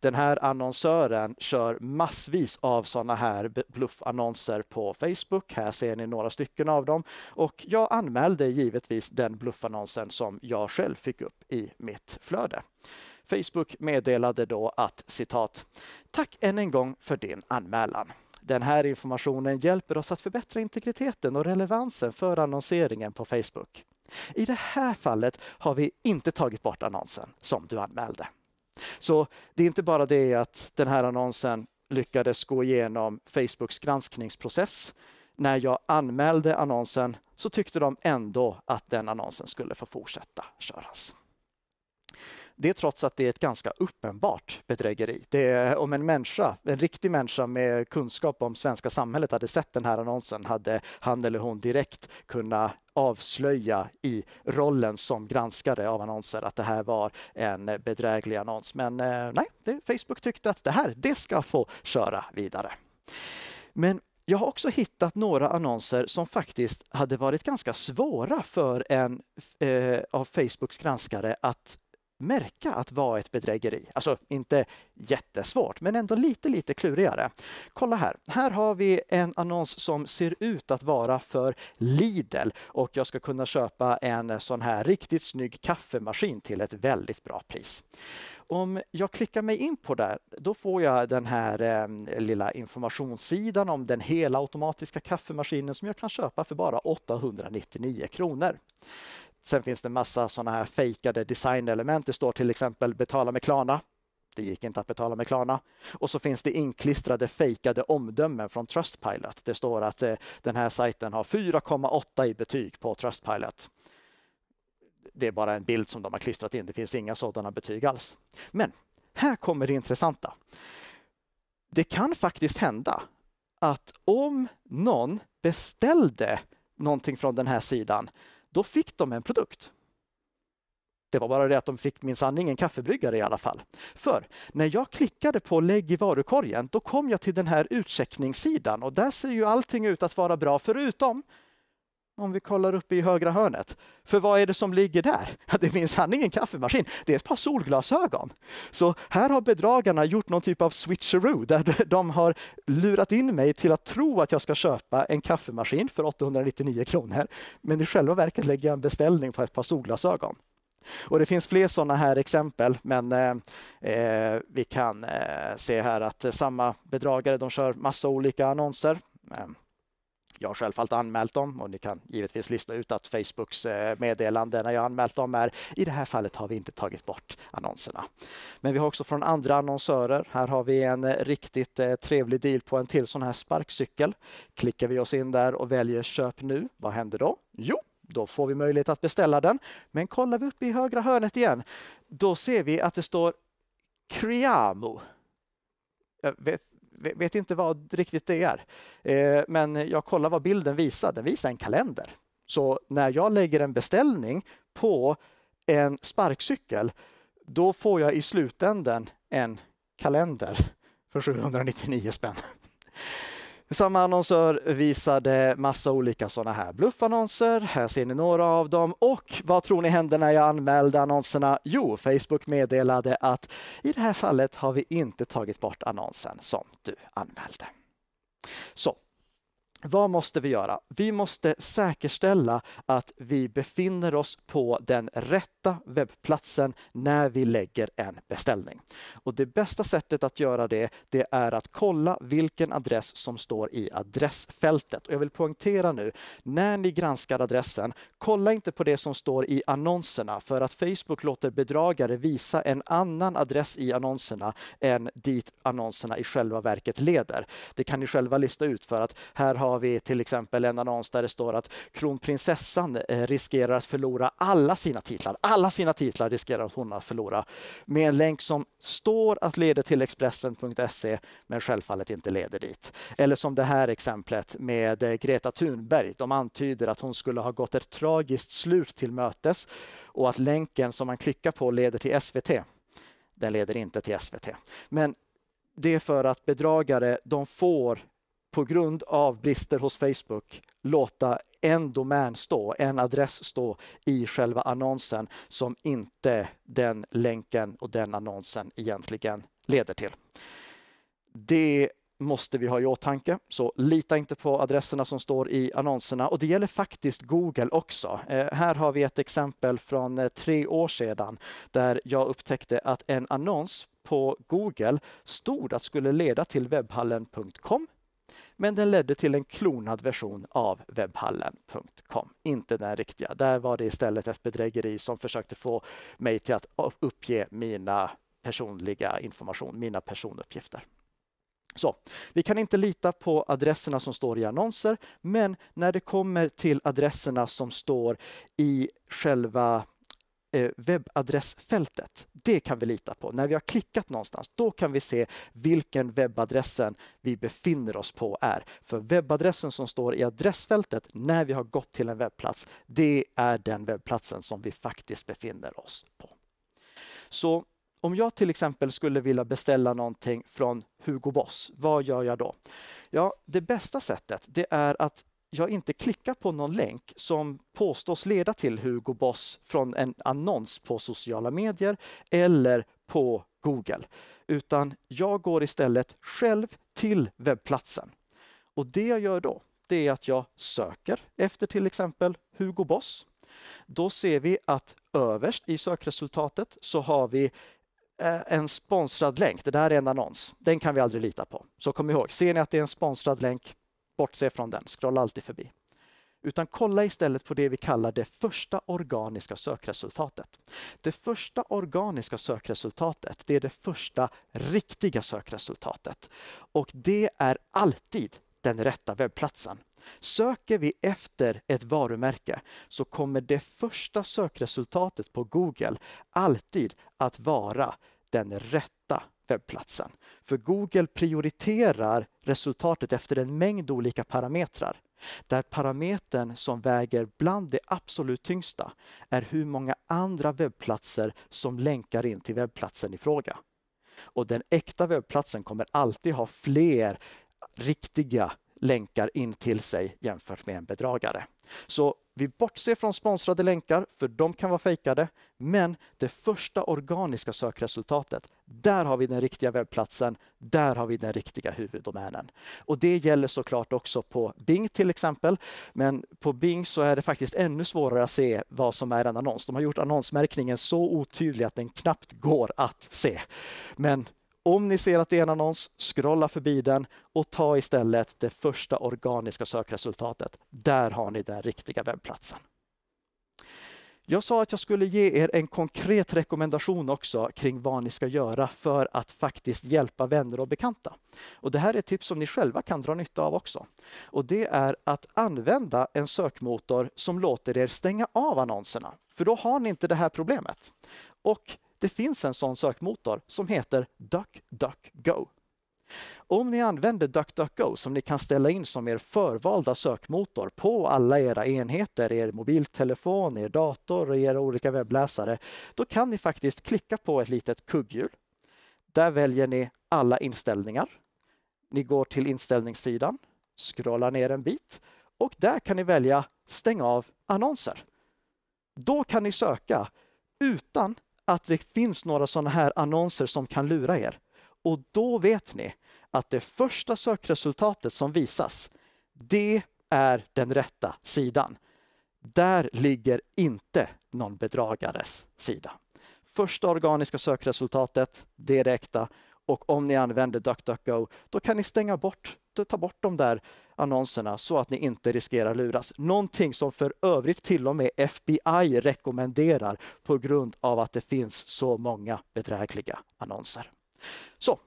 Den här annonsören kör massvis av sådana här bluffannonser på Facebook. Här ser ni några stycken av dem. Och jag anmälde givetvis den bluffannonsen som jag själv fick upp i mitt flöde. Facebook meddelade då att citat, tack än en gång för din anmälan. Den här informationen hjälper oss att förbättra integriteten och relevansen för annonseringen på Facebook. I det här fallet har vi inte tagit bort annonsen som du anmälde. Så det är inte bara det att den här annonsen lyckades gå igenom Facebooks granskningsprocess. När jag anmälde annonsen så tyckte de ändå att den annonsen skulle få fortsätta köras. Det trots att det är ett ganska uppenbart bedrägeri. Är, om en människa, en riktig människa med kunskap om svenska samhället hade sett den här annonsen hade han eller hon direkt kunnat avslöja i rollen som granskare av annonser att det här var en bedräglig annons. Men eh, nej, Facebook tyckte att det här, det ska få köra vidare. Men jag har också hittat några annonser som faktiskt hade varit ganska svåra för en eh, av Facebooks granskare att märka att vara ett bedrägeri. Alltså inte jättesvårt, men ändå lite, lite klurigare. Kolla här. Här har vi en annons som ser ut att vara för Lidl och jag ska kunna köpa en sån här riktigt snygg kaffemaskin till ett väldigt bra pris. Om jag klickar mig in på där, då får jag den här eh, lilla informationssidan om den hela automatiska kaffemaskinen som jag kan köpa för bara 899 kronor. Sen finns det massa sådana här fejkade designelement. Det står till exempel betala med Klarna. Det gick inte att betala med Klarna. Och så finns det inklistrade fejkade omdömen från Trustpilot. Det står att eh, den här sajten har 4,8 i betyg på Trustpilot. Det är bara en bild som de har klistrat in. Det finns inga sådana betyg alls. Men här kommer det intressanta. Det kan faktiskt hända att om någon beställde någonting från den här sidan då fick de en produkt. Det var bara det att de fick min sanning en kaffebryggare i alla fall. För när jag klickade på lägg i varukorgen, då kom jag till den här utcheckningssidan och där ser ju allting ut att vara bra förutom om vi kollar upp i högra hörnet. För vad är det som ligger där? [LAUGHS] Det finns han ingen kaffemaskin, det är ett par solglasögon. Så här har bedragarna gjort någon typ av switcheroo där de har lurat in mig till att tro att jag ska köpa en kaffemaskin för 899 kronor. Men i själva verket lägger jag en beställning på ett par solglasögon. Och det finns fler sådana här exempel, men eh, eh, vi kan eh, se här att eh, samma bedragare, de kör massa olika annonser. Ehm, jag har självfallet anmält dem och ni kan givetvis lista ut att Facebooks eh, meddelande när jag anmält dem är i det här fallet har vi inte tagit bort annonserna. Men vi har också från andra annonsörer. Här har vi en eh, riktigt eh, trevlig deal på en till sån här sparkcykel. Klickar vi oss in där och väljer köp nu, vad händer då? Jo, då får vi möjlighet att beställa den. Men kollar vi uppe i högra hörnet igen, då ser vi att det står Criamo. Jag vet vet inte vad riktigt det är. Eh, men jag kollar vad bilden visar. Den visar en kalender. Så när jag lägger en beställning på en sparkcykel, då får jag i slutänden en kalender för 799 spänn. Samma annonsör visade massa olika sådana här bluffannonser. Här ser ni några av dem. Och vad tror ni hände när jag anmälde annonserna? Jo, Facebook meddelade att i det här fallet har vi inte tagit bort annonsen som du anmälde. Så vad måste vi göra? Vi måste säkerställa att vi befinner oss på den rätta webbplatsen när vi lägger en beställning. Och det bästa sättet att göra det, det är att kolla vilken adress som står i adressfältet. Och jag vill poängtera nu, när ni granskar adressen, kolla inte på det som står i annonserna för att Facebook låter bedragare visa en annan adress i annonserna än dit annonserna i själva verket leder. Det kan ni själva lista ut för att här har har vi till exempel en annons där det står att kronprinsessan eh, riskerar att förlora alla sina titlar. Alla sina titlar riskerar hon att förlora med en länk som står att leda till Expressen.se men självfallet inte leder dit. Eller som det här exemplet med eh, Greta Thunberg. De antyder att hon skulle ha gått ett tragiskt slut till mötes och att länken som man klickar på leder till SVT. Den leder inte till SVT. Men det är för att bedragare de får på grund av brister hos Facebook låta en domän stå, en adress stå i själva annonsen som inte den länken och den annonsen egentligen leder till. Det måste vi ha i åtanke. Så lita inte på adresserna som står i annonserna. Och det gäller faktiskt Google också. Eh, här har vi ett exempel från eh, tre år sedan där jag upptäckte att en annons på Google stod att skulle leda till webbhallen.com men den ledde till en klonad version av webbhallen.com, inte den riktiga. Där var det istället ett bedrägeri som försökte få mig till att uppge mina personliga information, mina personuppgifter. Så, vi kan inte lita på adresserna som står i annonser, men när det kommer till adresserna som står i själva eh, webbadressfältet, det kan vi lita på. När vi har klickat någonstans, då kan vi se vilken webbadressen vi befinner oss på är. För webbadressen som står i adressfältet när vi har gått till en webbplats, det är den webbplatsen som vi faktiskt befinner oss på. Så om jag till exempel skulle vilja beställa någonting från Hugo Boss, vad gör jag då? Ja, det bästa sättet det är att jag inte klickar på någon länk som påstås leda till Hugo Boss från en annons på sociala medier eller på Google, utan jag går istället själv till webbplatsen. Och det jag gör då, det är att jag söker efter till exempel Hugo Boss. Då ser vi att överst i sökresultatet så har vi eh, en sponsrad länk. Det där är en annons. Den kan vi aldrig lita på. Så kom ihåg, ser ni att det är en sponsrad länk, Bortse från den, scrolla alltid förbi. Utan kolla istället på det vi kallar det första organiska sökresultatet. Det första organiska sökresultatet, det är det första riktiga sökresultatet. Och det är alltid den rätta webbplatsen. Söker vi efter ett varumärke så kommer det första sökresultatet på Google alltid att vara den rätta webbplatsen. För Google prioriterar resultatet efter en mängd olika parametrar. Där parametern som väger bland det absolut tyngsta är hur många andra webbplatser som länkar in till webbplatsen i fråga. Och den äkta webbplatsen kommer alltid ha fler riktiga länkar in till sig jämfört med en bedragare. Så vi bortser från sponsrade länkar, för de kan vara fejkade. Men det första organiska sökresultatet, där har vi den riktiga webbplatsen. Där har vi den riktiga huvuddomänen. Och det gäller såklart också på Bing till exempel. Men på Bing så är det faktiskt ännu svårare att se vad som är en annons. De har gjort annonsmärkningen så otydlig att den knappt går att se. Men om ni ser att det är en annons, scrolla förbi den och ta istället det första organiska sökresultatet. Där har ni den riktiga webbplatsen. Jag sa att jag skulle ge er en konkret rekommendation också kring vad ni ska göra för att faktiskt hjälpa vänner och bekanta. Och det här är ett tips som ni själva kan dra nytta av också. Och det är att använda en sökmotor som låter er stänga av annonserna. För då har ni inte det här problemet. Och det finns en sån sökmotor som heter DuckDuckGo. Om ni använder DuckDuckGo som ni kan ställa in som er förvalda sökmotor på alla era enheter, er mobiltelefon, er dator och era olika webbläsare, då kan ni faktiskt klicka på ett litet kugghjul. Där väljer ni alla inställningar. Ni går till inställningssidan, scrollar ner en bit och där kan ni välja stäng av annonser. Då kan ni söka utan att det finns några sådana här annonser som kan lura er. Och då vet ni att det första sökresultatet som visas, det är den rätta sidan. Där ligger inte någon bedragares sida. Första organiska sökresultatet, det är det äkta. Och om ni använder DuckDuckGo, då kan ni stänga bort ta bort de där annonserna så att ni inte riskerar luras. Någonting som för övrigt till och med FBI rekommenderar på grund av att det finns så många bedrägliga annonser. Så,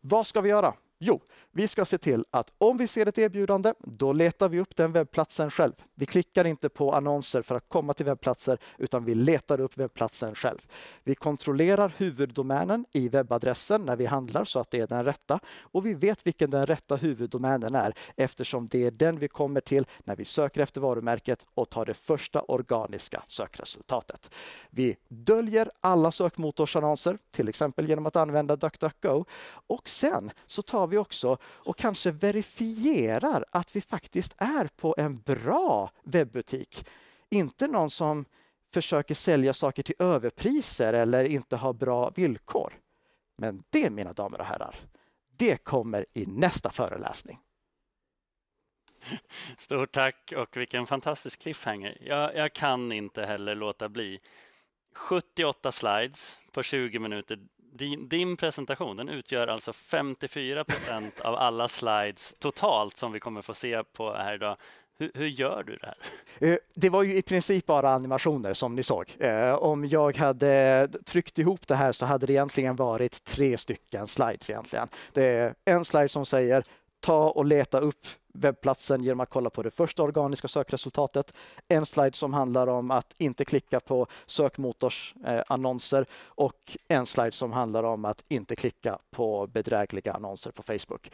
vad ska vi göra? Jo, vi ska se till att om vi ser ett erbjudande, då letar vi upp den webbplatsen själv. Vi klickar inte på annonser för att komma till webbplatser, utan vi letar upp webbplatsen själv. Vi kontrollerar huvuddomänen i webbadressen när vi handlar så att det är den rätta och vi vet vilken den rätta huvuddomänen är eftersom det är den vi kommer till när vi söker efter varumärket och tar det första organiska sökresultatet. Vi döljer alla sökmotorsannonser, till exempel genom att använda DuckDuckGo och sen så tar vi också och kanske verifierar att vi faktiskt är på en bra webbutik. Inte någon som försöker sälja saker till överpriser eller inte har bra villkor. Men det, mina damer och herrar, det kommer i nästa föreläsning. [LAUGHS] Stort tack och vilken fantastisk cliffhanger. Jag, jag, kan inte heller låta bli. 78 slides på 20 minuter din, din, presentation den utgör alltså 54 procent av alla slides totalt som vi kommer få se på här idag. Hur, hur, gör du det här? Eh, det var ju i princip bara animationer som ni såg. Eh, om jag hade tryckt ihop det här så hade det egentligen varit tre stycken slides egentligen. Det är en slide som säger ta och leta upp webbplatsen genom att kolla på det första organiska sökresultatet. En slide som handlar om att inte klicka på sökmotors eh, annonser och en slide som handlar om att inte klicka på bedrägliga annonser på Facebook.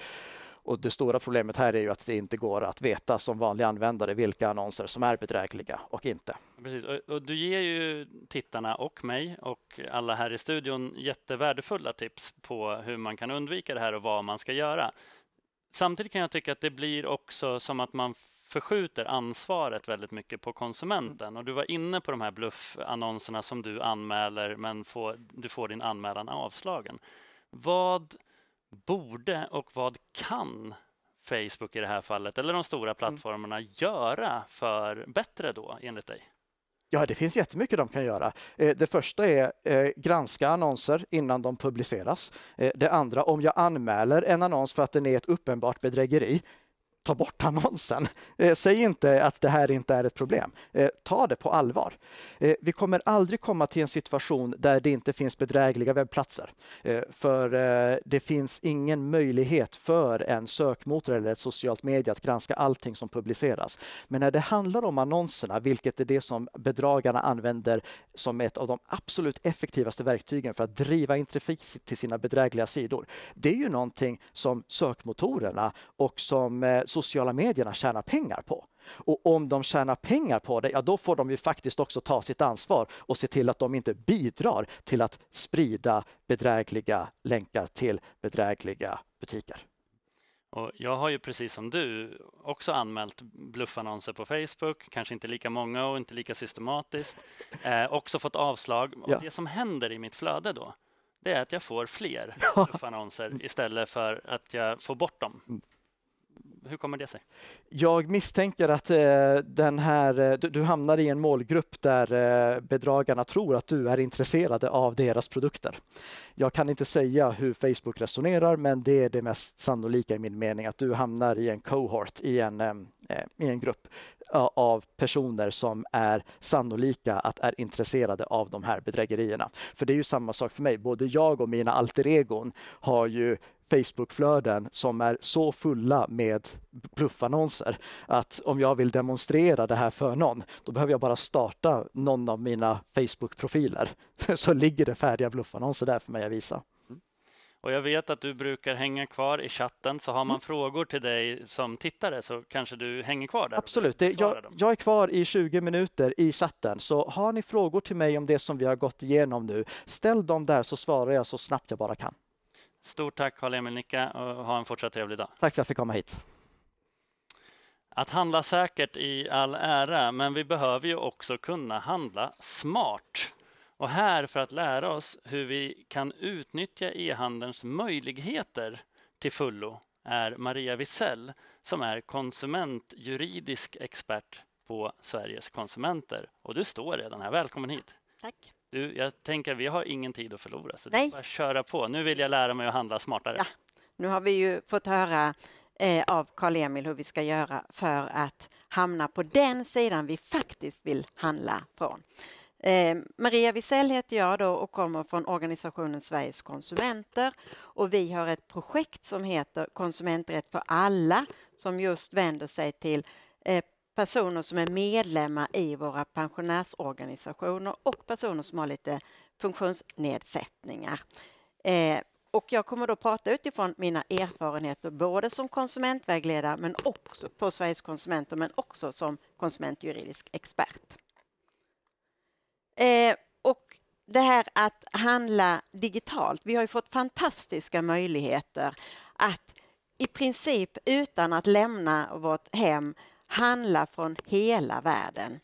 Och det stora problemet här är ju att det inte går att veta som vanlig användare vilka annonser som är bedrägliga och inte. Precis. Och du ger ju tittarna och mig och alla här i studion jättevärdefulla tips på hur man kan undvika det här och vad man ska göra. Samtidigt kan jag tycka att det blir också som att man förskjuter ansvaret väldigt mycket på konsumenten. Mm. Och Du var inne på de här bluffannonserna som du anmäler men får, du får din anmälan avslagen. Vad borde och vad kan Facebook i det här fallet, eller de stora mm. plattformarna, mm. göra för bättre då, enligt dig? Ja, det finns jättemycket de kan göra. Eh, det första är eh, granska annonser innan de publiceras. Eh, det andra, om jag anmäler en annons för att den är ett uppenbart bedrägeri, ta bort annonsen. Eh, säg inte att det här inte är ett problem. Eh, ta det på allvar. Eh, vi kommer aldrig komma till en situation där det inte finns bedrägliga webbplatser. för det finns ingen möjlighet för en sökmotor eller ett socialt media att granska allting som publiceras. Men när det handlar om annonserna, vilket är det som bedragarna använder som ett av de absolut effektivaste verktygen för att driva in trafik till sina bedrägliga sidor. Det är ju någonting som sökmotorerna och som sociala medierna tjänar pengar på. Och om de tjänar pengar på det, ja då får de ju faktiskt också ta sitt ansvar och se till att de inte bidrar till att sprida bedrägliga länkar till bedrägliga butiker. Och jag har ju precis som du också anmält bluffannonser på Facebook, kanske inte lika många och inte lika systematiskt. [LAUGHS] Eh, också fått avslag. Ja. det som händer i mitt flöde då, det är att jag får fler [LAUGHS] bluffannonser istället för att jag får bort dem. Mm hur kommer det sig? Jag misstänker att eh, den här, eh, du, du, hamnar i en målgrupp där eh, bedragarna tror att du är intresserade av deras produkter. Jag kan inte säga hur Facebook resonerar, men det är det mest sannolika i min mening, att du hamnar i en cohort, i en, eh, eh i en grupp av personer som är sannolika att är intresserade av de här bedrägerierna. För det är ju samma sak för mig. Både jag och mina alter egon har ju Facebookflöden som är så fulla med bluffannonser att om jag vill demonstrera det här för någon, då behöver jag bara starta någon av mina Facebook-profiler [LAUGHS] så ligger det färdiga bluffannonser där för mig att visa. Mm. Och jag vet att du brukar hänga kvar i chatten, så har man mm. frågor till dig som tittare så kanske du hänger kvar där? Absolut, jag, jag, är kvar i 20 minuter i chatten, så har ni frågor till mig om det som vi har gått igenom nu, ställ dem där så svarar jag så snabbt jag bara kan. Stort tack Karl-Emil Nicka och ha en fortsatt trevlig dag. Tack för att jag fick komma hit. Att handla säkert i all ära, men vi behöver ju också kunna handla smart. Och här för att lära oss hur vi kan utnyttja e-handelns möjligheter till fullo är Maria Wisell som är konsumentjuridisk expert på Sveriges konsumenter. Och du står redan här. Välkommen hit. Tack. Du, jag tänker vi har ingen tid att förlora, så Nej. det är bara att köra på. Nu vill jag lära mig att handla smartare. Ja. Nu har vi ju fått höra eh, av Karl-Emil hur vi ska göra för att hamna på den sidan vi faktiskt vill handla från. Eh, Maria Wisell heter jag då och kommer från organisationen Sveriges konsumenter och vi har ett projekt som heter Konsumenträtt för alla som just vänder sig till eh, personer som är medlemmar i våra pensionärsorganisationer och personer som har lite funktionsnedsättningar. Eh, och jag kommer då prata utifrån mina erfarenheter både som konsumentvägledare men också på Sveriges konsumenter men också som konsumentjuridisk expert. Eh, och det här att handla digitalt, vi har ju fått fantastiska möjligheter att i princip utan att lämna vårt hem handla från hela världen.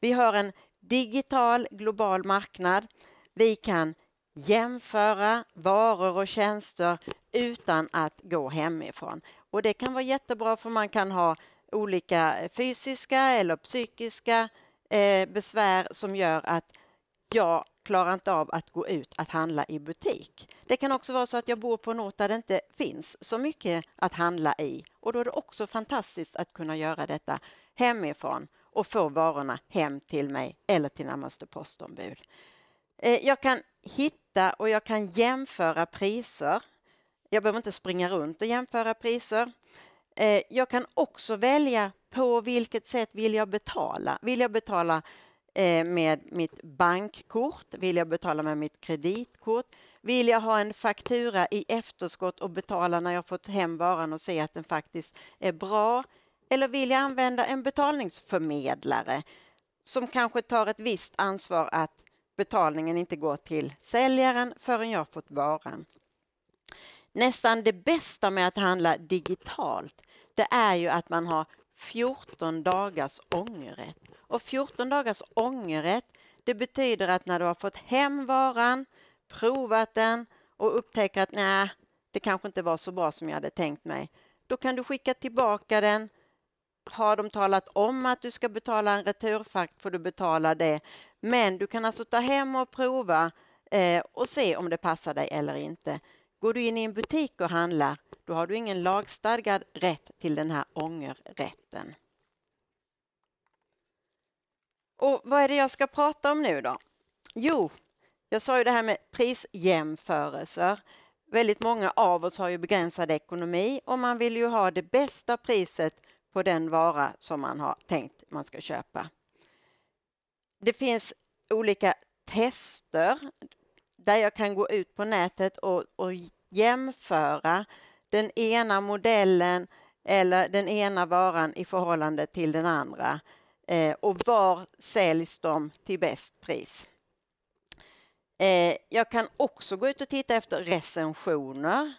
Vi har en digital global marknad. Vi kan jämföra varor och tjänster utan att gå hemifrån. Och det kan vara jättebra för man kan ha olika eh, fysiska eller psykiska eh, besvär som gör att jag klarar inte av att gå ut att handla i butik. Det kan också vara så att jag bor på en ort där det inte finns så mycket att handla i och då är det också fantastiskt att kunna göra detta hemifrån och få varorna hem till mig eller till närmaste postombud. Eh, jag kan hitta och jag kan jämföra priser. Jag behöver inte springa runt och jämföra priser. Eh, jag kan också välja på vilket sätt vill jag betala? Vill jag betala Eh, med mitt bankkort? Vill jag betala med mitt kreditkort? Vill jag ha en faktura i efterskott och betala när jag fått hem varan och se att den faktiskt är bra? Eller vill jag använda en betalningsförmedlare som kanske tar ett visst ansvar att betalningen inte går till säljaren förrän jag fått varan? Nästan det bästa med att handla digitalt, det är ju att man har 14 dagars ångerrätt. Och 14 dagars ångerrätt, det betyder att när du har fått hem varan, provat den och upptäcker att nej, det kanske inte var så bra som jag hade tänkt mig. Då kan du skicka tillbaka den. Har de talat om att du ska betala en returfakt får du betala det. Men du kan alltså ta hem och prova eh, och se om det passar dig eller inte. Går du in i en butik och handlar, då har du ingen lagstadgad rätt till den här ångerrätten. Och vad är det jag ska prata om nu då? Jo, jag sa ju det här med prisjämförelser. Väldigt många av oss har ju begränsad ekonomi och man vill ju ha det bästa priset på den vara som man har tänkt man ska köpa. Det finns olika tester där jag kan gå ut på nätet och, och jämföra den ena modellen eller den ena varan i förhållande till den andra eh, och var säljs de till bäst pris. Eh, jag kan också gå ut och titta efter recensioner.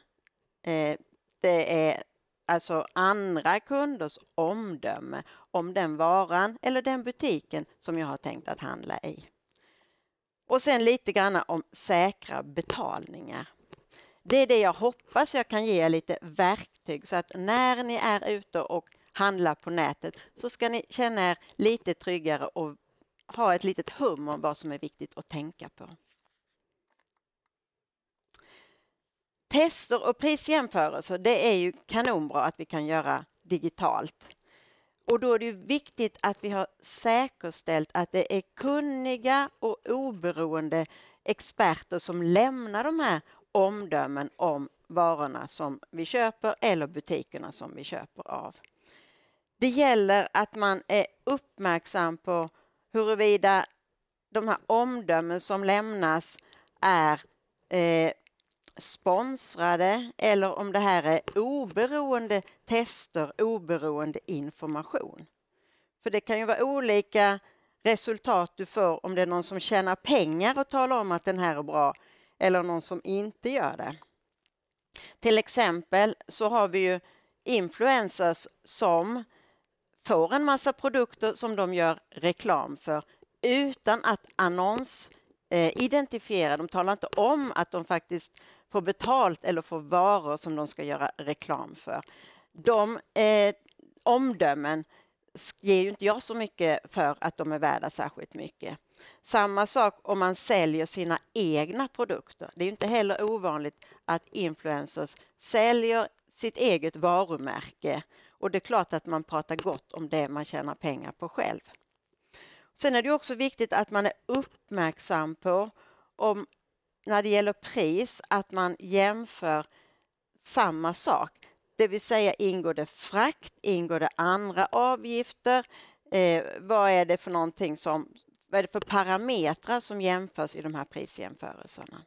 Eh, det är alltså andra kunders omdöme om den varan eller den butiken som jag har tänkt att handla i. Och sen lite grann om säkra betalningar. Det är det jag hoppas jag kan ge er lite verktyg så att när ni är ute och handlar på nätet så ska ni känna er lite tryggare och ha ett litet hum om vad som är viktigt att tänka på. Tester och prisjämförelser, det är ju kanonbra att vi kan göra digitalt. Och då är det viktigt att vi har säkerställt att det är kunniga och oberoende experter som lämnar de här omdömen om varorna som vi köper eller butikerna som vi köper av. Det gäller att man är uppmärksam på huruvida de här omdömen som lämnas är eh, sponsrade eller om det här är oberoende tester, oberoende information. För det kan ju vara olika resultat du får om det är någon som tjänar pengar och talar om att den här är bra eller någon som inte gör det. Till exempel så har vi ju influencers som får en massa produkter som de gör reklam för utan att annons eh, identifiera. De talar inte om att de faktiskt få betalt eller få varor som de ska göra reklam för. De eh, omdömen ger ju inte jag så mycket för att de är värda särskilt mycket. Samma sak om man säljer sina egna produkter. Det är inte heller ovanligt att influencers säljer sitt eget varumärke och det är klart att man pratar gott om det man tjänar pengar på själv. Sen är det också viktigt att man är uppmärksam på om när det gäller pris att man jämför samma sak. Det vill säga ingår det frakt, ingår det andra avgifter? Eh, vad är det för någonting som, vad är det för parametrar som jämförs i de här prisjämförelserna?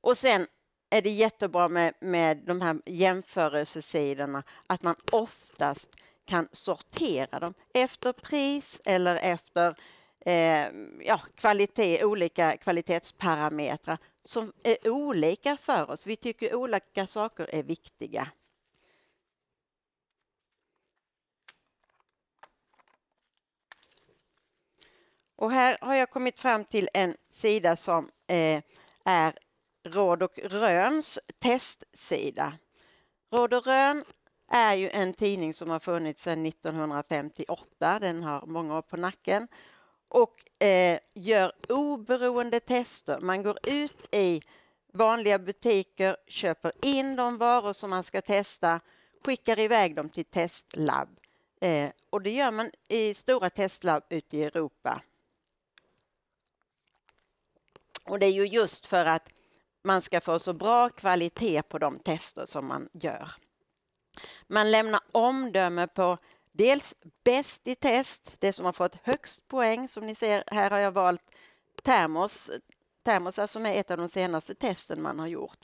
Och sen är det jättebra med, med de här jämförelsesidorna att man oftast kan sortera dem efter pris eller efter eh, ja, kvalitet, olika kvalitetsparametrar som är olika för oss. Vi tycker olika saker är viktiga. Och här har jag kommit fram till en sida som eh, är Råd och Röns testsida. Råd och Rön är ju en tidning som har funnits sedan 1958. Den har många år på nacken och eh, gör oberoende tester. Man går ut i vanliga butiker, köper in de varor som man ska testa, skickar iväg dem till testlabb. Eh, och det gör man i stora testlabb ute i Europa. Och det är ju just för att man ska få så bra kvalitet på de tester som man gör. Man lämnar omdöme på dels bäst i test, det som har fått högst poäng. Som ni ser, här har jag valt termos, termosar alltså som är ett av de senaste testen man har gjort.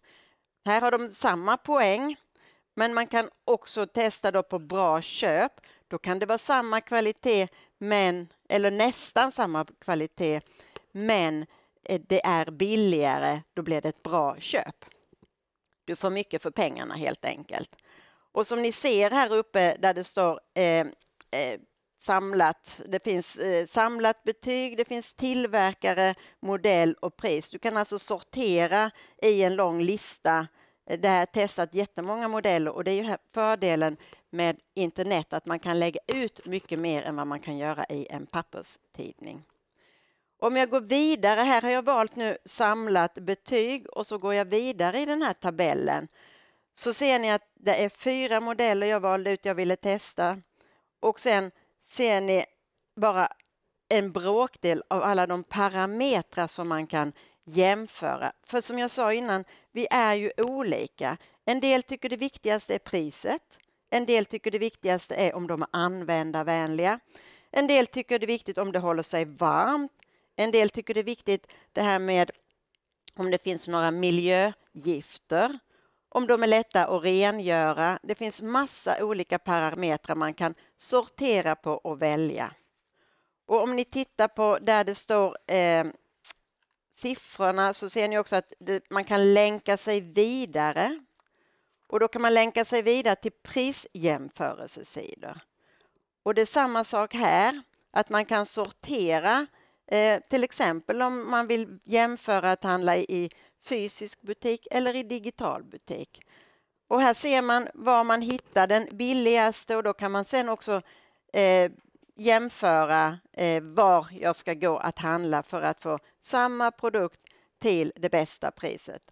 Här har de samma poäng, men man kan också testa då på bra köp. Då kan det vara samma kvalitet, men, eller nästan samma kvalitet, men eh, det är billigare, då blir det ett bra köp. Du får mycket för pengarna helt enkelt. Och som ni ser här uppe där det står eh, eh, samlat, det finns eh, samlat betyg, det finns tillverkare, modell och pris. Du kan alltså sortera i en lång lista. Eh, det här testat jättemånga modeller och det är ju fördelen med internet att man kan lägga ut mycket mer än vad man kan göra i en papperstidning. Om jag går vidare, här har jag valt nu samlat betyg och så går jag vidare i den här tabellen så ser ni att det är fyra modeller jag valde ut jag ville testa och sen ser ni bara en bråkdel av alla de parametrar som man kan jämföra. För som jag sa innan, vi är ju olika. En del tycker det viktigaste är priset. En del tycker det viktigaste är om de är användarvänliga. En del tycker det är viktigt om det håller sig varmt. En del tycker det är viktigt det här med om det finns några miljögifter om de är lätta att rengöra. Det finns massa olika parametrar man kan sortera på och välja. Och om ni tittar på där det står eh, siffrorna så ser ni också att det, man kan länka sig vidare. Och då kan man länka sig vidare till prisjämförelsesidor. Och det är samma sak här, att man kan sortera eh, till exempel om man vill jämföra att handla i fysisk butik eller i digital butik. Och här ser man var man hittar den billigaste och då kan man sen också eh, jämföra eh, var jag ska gå att handla för att få samma produkt till det bästa priset.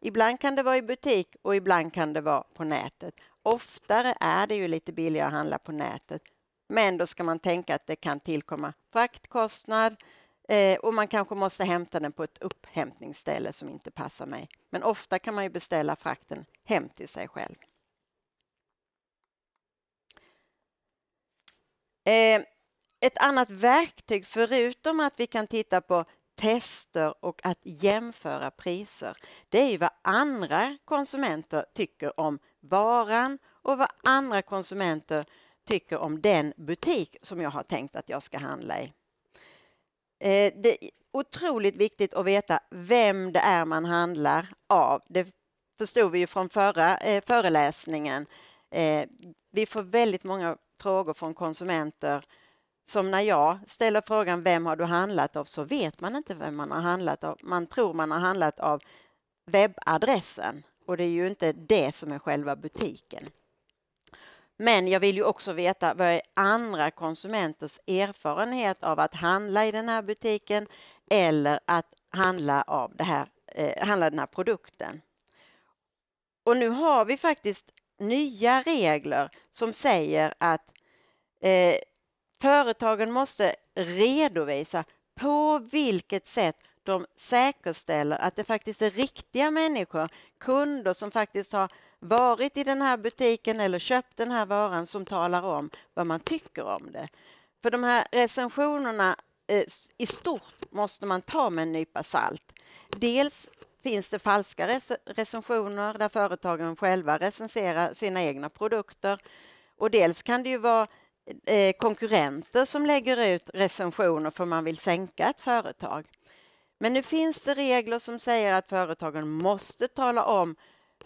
Ibland kan det vara i butik och ibland kan det vara på nätet. Oftare är det ju lite billigare att handla på nätet. Men då ska man tänka att det kan tillkomma fraktkostnad, Eh, och man kanske måste hämta den på ett upphämtningsställe som inte passar mig. Men ofta kan man ju beställa frakten hem till sig själv. Eh, ett annat verktyg, förutom att vi kan titta på tester och att jämföra priser, det är ju vad andra konsumenter tycker om varan och vad andra konsumenter tycker om den butik som jag har tänkt att jag ska handla i. Eh, det är otroligt viktigt att veta vem det är man handlar av. Det förstod vi ju från förra eh, föreläsningen. Eh, vi får väldigt många frågor från konsumenter som när jag ställer frågan vem har du handlat av så vet man inte vem man har handlat av. Man tror man har handlat av webbadressen och det är ju inte det som är själva butiken. Men jag vill ju också veta vad är andra konsumenters erfarenhet av att handla i den här butiken eller att handla, av det här, eh, handla den här produkten. Och nu har vi faktiskt nya regler som säger att eh, företagen måste redovisa på vilket sätt de säkerställer att det faktiskt är riktiga människor, kunder som faktiskt har varit i den här butiken eller köpt den här varan som talar om vad man tycker om det. För de här recensionerna eh, i stort måste man ta med en nypa salt. Dels finns det falska rec recensioner där företagen själva recenserar sina egna produkter. Och dels kan det ju vara eh, konkurrenter som lägger ut recensioner för man vill sänka ett företag. Men nu finns det regler som säger att företagen måste tala om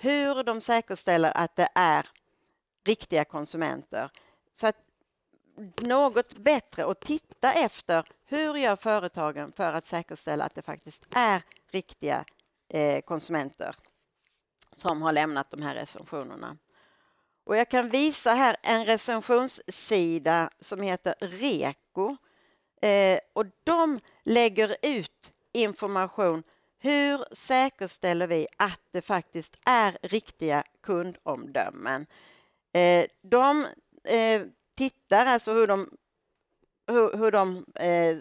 hur de säkerställer att det är riktiga konsumenter. Så att något bättre att titta efter hur gör företagen för att säkerställa att det faktiskt är riktiga eh, konsumenter som har lämnat de här recensionerna. Och jag kan visa här en recensionssida som heter Reko. Eh, och de lägger ut information hur säkerställer vi att det faktiskt är riktiga kundomdömen? Eh, de eh, tittar alltså hur de, hur, hur de eh,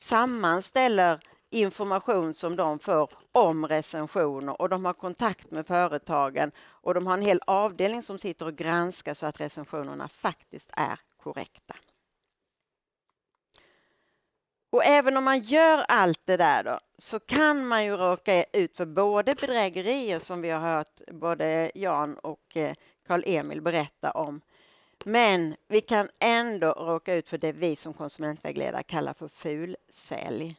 sammanställer information som de får om recensioner och de har kontakt med företagen och de har en hel avdelning som sitter och granskar så att recensionerna faktiskt är korrekta. Och även om man gör allt det där då, så kan man ju råka ut för både bedrägerier som vi har hört både Jan och eh, Karl-Emil berätta om. Men vi kan ändå råka ut för det vi som konsumentvägledare kallar för fulsälj.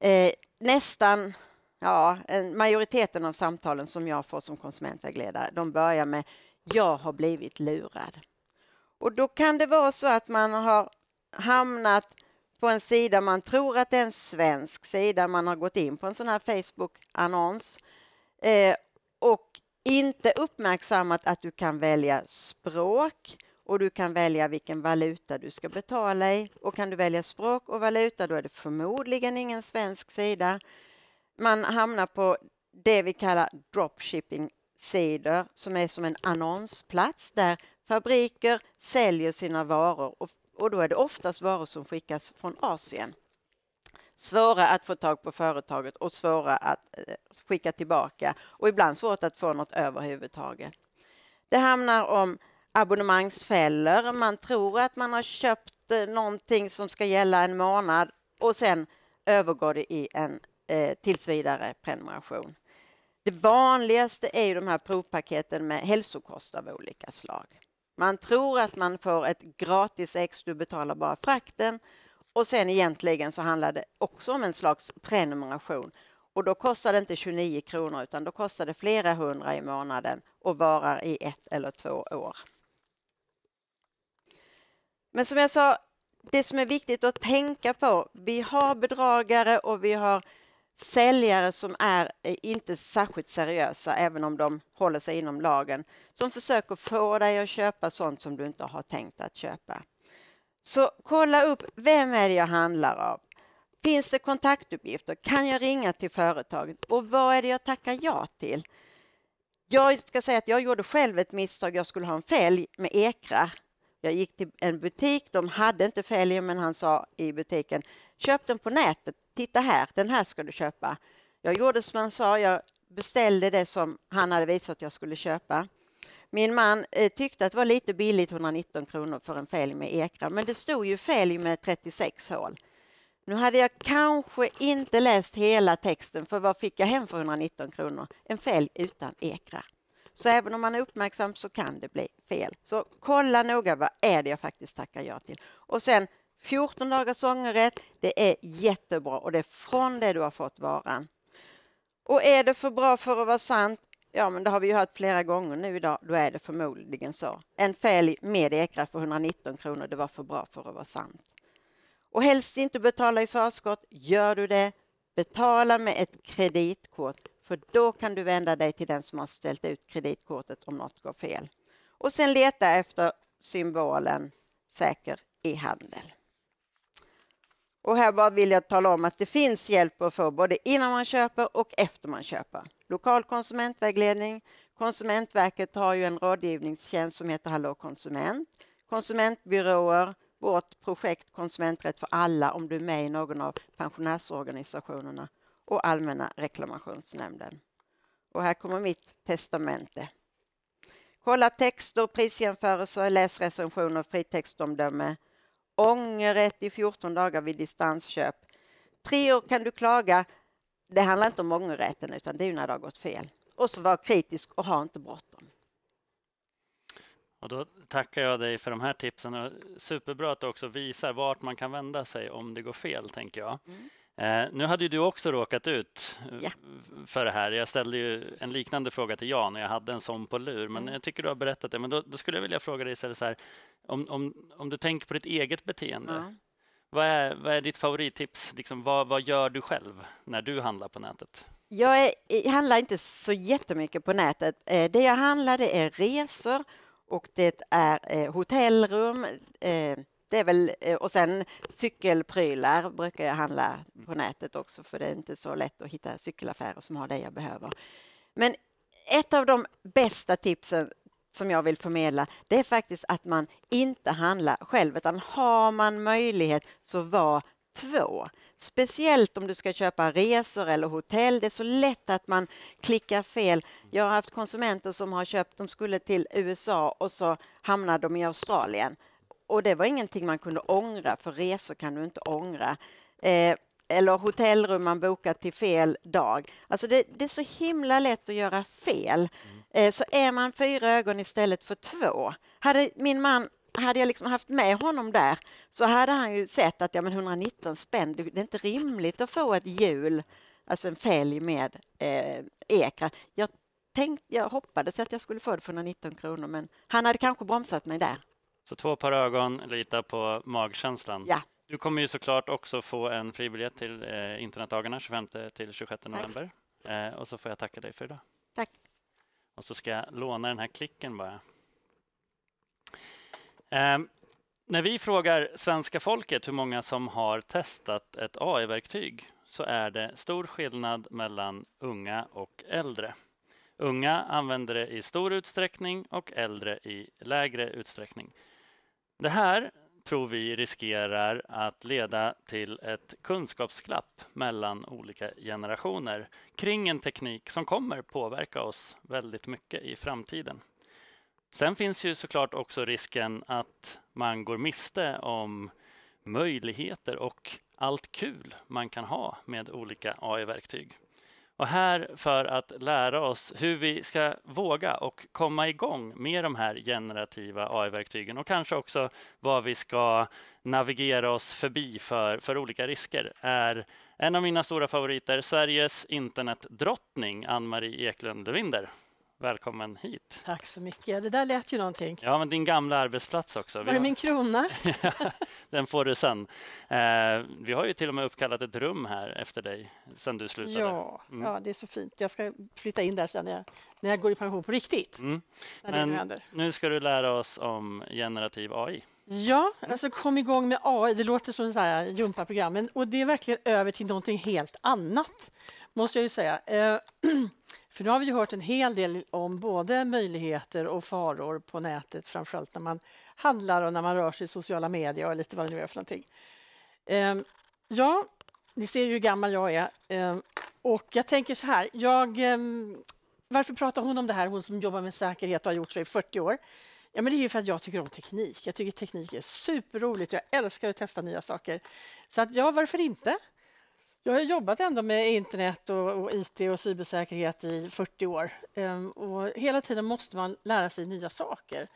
Eh, nästan ja, majoriteten av samtalen som jag får som konsumentvägledare, de börjar med jag har blivit lurad. Och då kan det vara så att man har hamnat på en sida man tror att det är en svensk sida. Man har gått in på en sån här Facebook-annons eh, och inte uppmärksammat att du kan välja språk och du kan välja vilken valuta du ska betala i. Och kan du välja språk och valuta då är det förmodligen ingen svensk sida. Man hamnar på det vi kallar dropshipping-sidor som är som en annonsplats där fabriker säljer sina varor och och då är det oftast varor som skickas från Asien. Svåra att få tag på företaget och svåra att eh, skicka tillbaka och ibland svårt att få något överhuvudtaget. Det handlar om abonnemangsfällor. Man tror att man har köpt eh, någonting som ska gälla en månad och sen övergår det i en eh, tills prenumeration. Det vanligaste är ju de här provpaketen med hälsokost av olika slag. Man tror att man får ett gratis ex, du betalar bara frakten. Och sen egentligen så handlar det också om en slags prenumeration. Och då kostar det inte 29 kronor utan då kostar det flera hundra i månaden och varar i ett eller två år. Men som jag sa, det som är viktigt att tänka på, vi har bedragare och vi har säljare som är eh, inte särskilt seriösa, även om de håller sig inom lagen, som försöker få dig att köpa sånt som du inte har tänkt att köpa. Så kolla upp, vem är det jag handlar av? Finns det kontaktuppgifter? Kan jag ringa till företaget? Och vad är det jag tackar ja till? Jag ska säga att jag gjorde själv ett misstag. Jag skulle ha en fälg med ekrar. Jag gick till en butik. De hade inte fälgen, men han sa i butiken, köp den på nätet titta här, den här ska du köpa. Jag gjorde som han sa, jag beställde det som han hade visat att jag skulle köpa. Min man eh, tyckte att det var lite billigt, 119 kronor för en fälg med ekra, men det stod ju fälg med 36 hål. Nu hade jag kanske inte läst hela texten, för vad fick jag hem för 119 kronor? En fälg utan ekra. Så även om man är uppmärksam så kan det bli fel. Så kolla noga, vad är det jag faktiskt tackar ja till? Och sen 14 dagars ångerrätt. Det är jättebra och det är från det du har fått varan. Och är det för bra för att vara sant? Ja, men det har vi ju hört flera gånger nu idag. Då är det förmodligen så. En fälg med ekra för 119 kronor. Det var för bra för att vara sant. Och helst inte betala i förskott. Gör du det, betala med ett kreditkort för då kan du vända dig till den som har ställt ut kreditkortet om något går fel. Och sen leta efter symbolen säker i handel och här bara vill jag tala om att det finns hjälp att få både innan man köper och efter man köper. Lokal konsumentvägledning. Konsumentverket har ju en rådgivningstjänst som heter Hallå konsument. Konsumentbyråer, vårt projekt Konsumenträtt för alla om du är med i någon av pensionärsorganisationerna och Allmänna reklamationsnämnden. Och här kommer mitt testamente. Kolla texter, prisjämförelser, läs recensioner, fritextomdöme ångerrätt i 14 dagar vid distansköp. Tre år kan du klaga. Det handlar inte om ångerrätten utan det är när det har gått fel. Och så var kritisk och ha inte bråttom. Och då tackar jag dig för de här tipsen. Superbra att du också visar vart man kan vända sig om det går fel, tänker jag. Mm. Eh, nu hade ju du också råkat ut yeah. för det här. Jag ställde ju en liknande fråga till Jan och jag hade en sån på lur, men mm. jag tycker du har berättat det. Men då, då skulle jag vilja fråga dig istället så här, om, om, om du tänker på ditt eget beteende, mm. vad, är, vad är ditt favorittips? Liksom, vad, vad gör du själv när du handlar på nätet? Jag, är, jag eh, handlar inte så jättemycket på nätet. Eh, det jag handlar det är resor och det är eh, hotellrum det är väl, eh, och sen cykelprylar brukar jag handla på nätet också för det är inte så lätt att hitta cykelaffärer som har det jag behöver. Men ett av de bästa tipsen som jag vill förmedla det är faktiskt att man inte handlar själv utan har man möjlighet så var två. Speciellt om du ska köpa resor eller hotell. Det är så lätt att man klickar fel. Jag har haft konsumenter som har köpt, de skulle till USA och så hamnade de i Australien och det var ingenting man kunde ångra, för resor kan du inte ångra. Eh, eller hotellrum man bokat till fel dag. Alltså det, det, är så himla lätt att göra fel. Mm. Eh, så är man fyra ögon istället för två. Hade min man hade jag liksom haft med honom där så hade han ju sett att ja, men 119 spänn, det är inte rimligt att få ett hjul, alltså en fälg med eh, ekra. Jag, tänkt, jag hoppades att jag skulle få det för 119 kronor men han hade kanske bromsat mig där. Så två par ögon, lita på magkänslan. Ja. Du kommer ju såklart också få en fribiljett till eh, internetdagarna 25 till 26 november. Eh, och så får jag tacka dig för idag. Tack. Och så ska jag låna den här klicken bara. Eh, när vi frågar svenska folket hur många som har testat ett AI-verktyg så är det stor skillnad mellan unga och äldre. Unga använder det i stor utsträckning och äldre i lägre utsträckning. Det här tror vi riskerar att leda till ett kunskapsglapp mellan olika generationer kring en teknik som kommer påverka oss väldigt mycket i framtiden. Sen finns ju såklart också risken att man går miste om möjligheter och allt kul man kan ha med olika AI-verktyg. Och här för att lära oss hur vi ska våga och komma igång med de här generativa AI-verktygen och kanske också vad vi ska navigera oss förbi för, för olika risker är en av mina stora favoriter, Sveriges internetdrottning Ann-Marie Eklund Lewinder välkommen hit. Tack så mycket. Det där lät ju någonting. Ja, men din gamla arbetsplats också. Var är min krona? [LAUGHS] Den får du sen. Eh, vi har ju till och med uppkallat ett rum här efter dig sen du slutade. Ja, mm. ja det är så fint. Jag ska flytta in där sen när jag, när jag går i pension på riktigt. Mm. Men nu ska du lära oss om generativ AI. Ja, alltså kom igång med AI. Det låter som ett här men och det är verkligen över till någonting helt annat, måste jag ju säga. Eh, [CLEARS THROAT] För nu har vi hört en hel del om både möjligheter och faror på nätet, framförallt när man handlar och när man rör sig i sociala medier och lite vad det nu är för någonting. Ehm, ja, ni ser ju hur gammal jag är. Ehm, och jag tänker så här, jag, ehm, varför pratar hon om det här, hon som jobbar med säkerhet och har gjort så i 40 år? Ja, men det är ju för att jag tycker om teknik. Jag tycker teknik är superroligt. Jag älskar att testa nya saker. Så att, ja, varför inte? Jag har jobbat ändå med internet och, och IT och cybersäkerhet i 40 år. Ehm, och hela tiden måste man lära sig nya saker.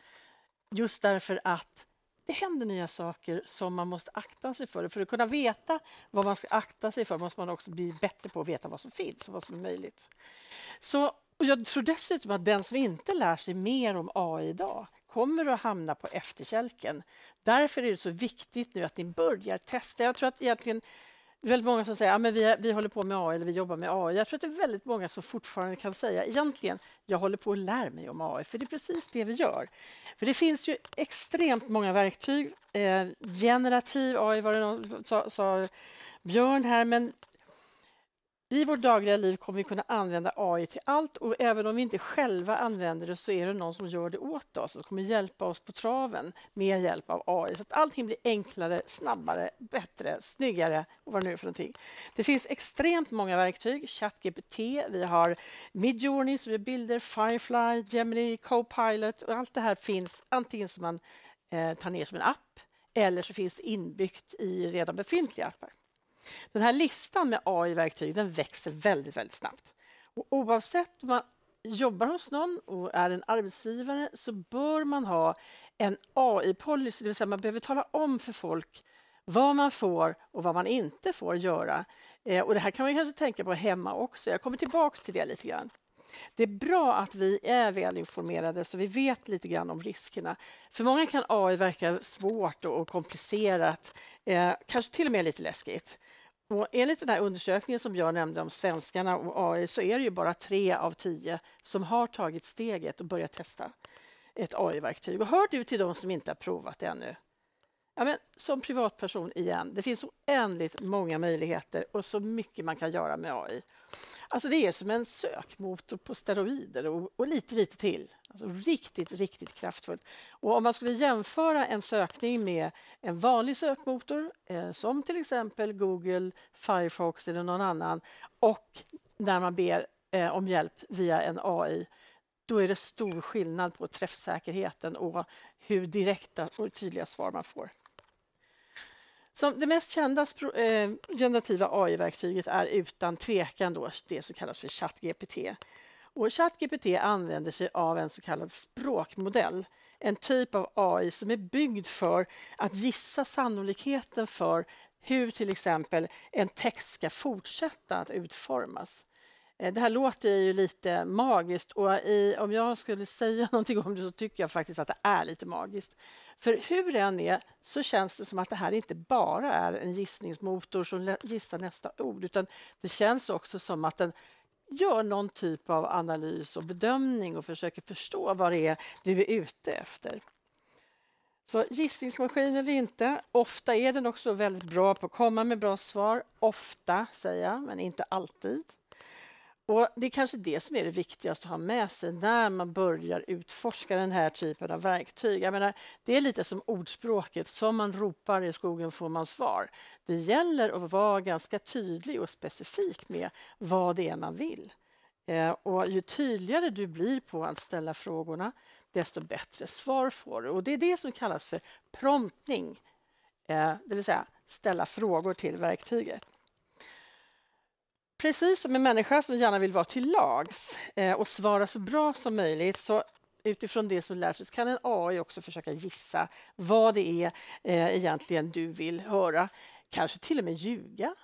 Just därför att det händer nya saker som man måste akta sig för. För att kunna veta vad man ska akta sig för måste man också bli bättre på att veta vad som finns och vad som är möjligt. Så, och jag tror dessutom att den som inte lär sig mer om AI idag kommer att hamna på efterkälken. Därför är det så viktigt nu att ni börjar testa. Jag tror att egentligen det är väldigt många som säger att ah, ja, vi, vi håller på med AI eller vi jobbar med AI. Jag tror att det är väldigt många som fortfarande kan säga egentligen, jag håller på att lära mig om AI, för det är precis det vi gör. För det finns ju extremt många verktyg. Eh, generativ AI var det någon, sa, sa Björn här, men i vårt dagliga liv kommer vi kunna använda AI till allt och även om vi inte själva använder det så är det någon som gör det åt oss och kommer hjälpa oss på traven med hjälp av AI. Så att allting blir enklare, snabbare, bättre, snyggare och vad det nu är för någonting. Det finns extremt många verktyg. ChatGPT, vi har Midjourney som gör bilder, Firefly, Gemini, Copilot och allt det här finns antingen som man eh, tar ner som en app eller så finns det inbyggt i redan befintliga appar. Den här listan med AI-verktyg den växer väldigt, väldigt snabbt. Och oavsett om man jobbar hos någon och är en arbetsgivare så bör man ha en AI-policy, det vill säga man behöver tala om för folk vad man får och vad man inte får göra. Eh, och det här kan man kanske tänka på hemma också. Jag kommer tillbaka till det lite grann. Det är bra att vi är välinformerade så vi vet lite grann om riskerna. För många kan AI verka svårt och komplicerat, eh, kanske till och med lite läskigt. Och enligt den här undersökningen som jag nämnde om svenskarna och AI så är det ju bara tre av tio som har tagit steget och börjat testa ett AI-verktyg. Och hör du till de som inte har provat det ännu? Ja, men som privatperson igen, det finns oändligt många möjligheter och så mycket man kan göra med AI. Alltså det är som en sökmotor på steroider och, och lite, lite till. Alltså riktigt, riktigt kraftfullt. Och om man skulle jämföra en sökning med en vanlig sökmotor eh, som till exempel Google, Firefox eller någon annan och när man ber eh, om hjälp via en AI då är det stor skillnad på träffsäkerheten och hur direkta och tydliga svar man får. Som det mest kända eh, generativa AI-verktyget är utan tvekan då det som kallas för ChatGPT. Och ChatGPT använder sig av en så kallad språkmodell, en typ av AI som är byggd för att gissa sannolikheten för hur till exempel en text ska fortsätta att utformas. Eh, det här låter ju lite magiskt och i, om jag skulle säga [LAUGHS] någonting om det så tycker jag faktiskt att det är lite magiskt. För hur det än är så känns det som att det här inte bara är en gissningsmotor som gissar nästa ord utan det känns också som att den gör någon typ av analys och bedömning och försöker förstå vad det är du är ute efter. Så gissningsmaskin eller inte, ofta är den också väldigt bra på att komma med bra svar. Ofta, säger jag, men inte alltid. Och Det är kanske det som är det viktigaste att ha med sig när man börjar utforska den här typen av verktyg. Jag menar, det är lite som ordspråket, som man ropar i skogen får man svar. Det gäller att vara ganska tydlig och specifik med vad det är man vill. Eh, och ju tydligare du blir på att ställa frågorna, desto bättre svar får du. Och Det är det som kallas för promptning, eh, det vill säga ställa frågor till verktyget. Precis som en människa som gärna vill vara till lags eh, och svara så bra som möjligt så utifrån det som lärs ut kan en AI också försöka gissa vad det är eh, egentligen du vill höra. Kanske till och med ljuga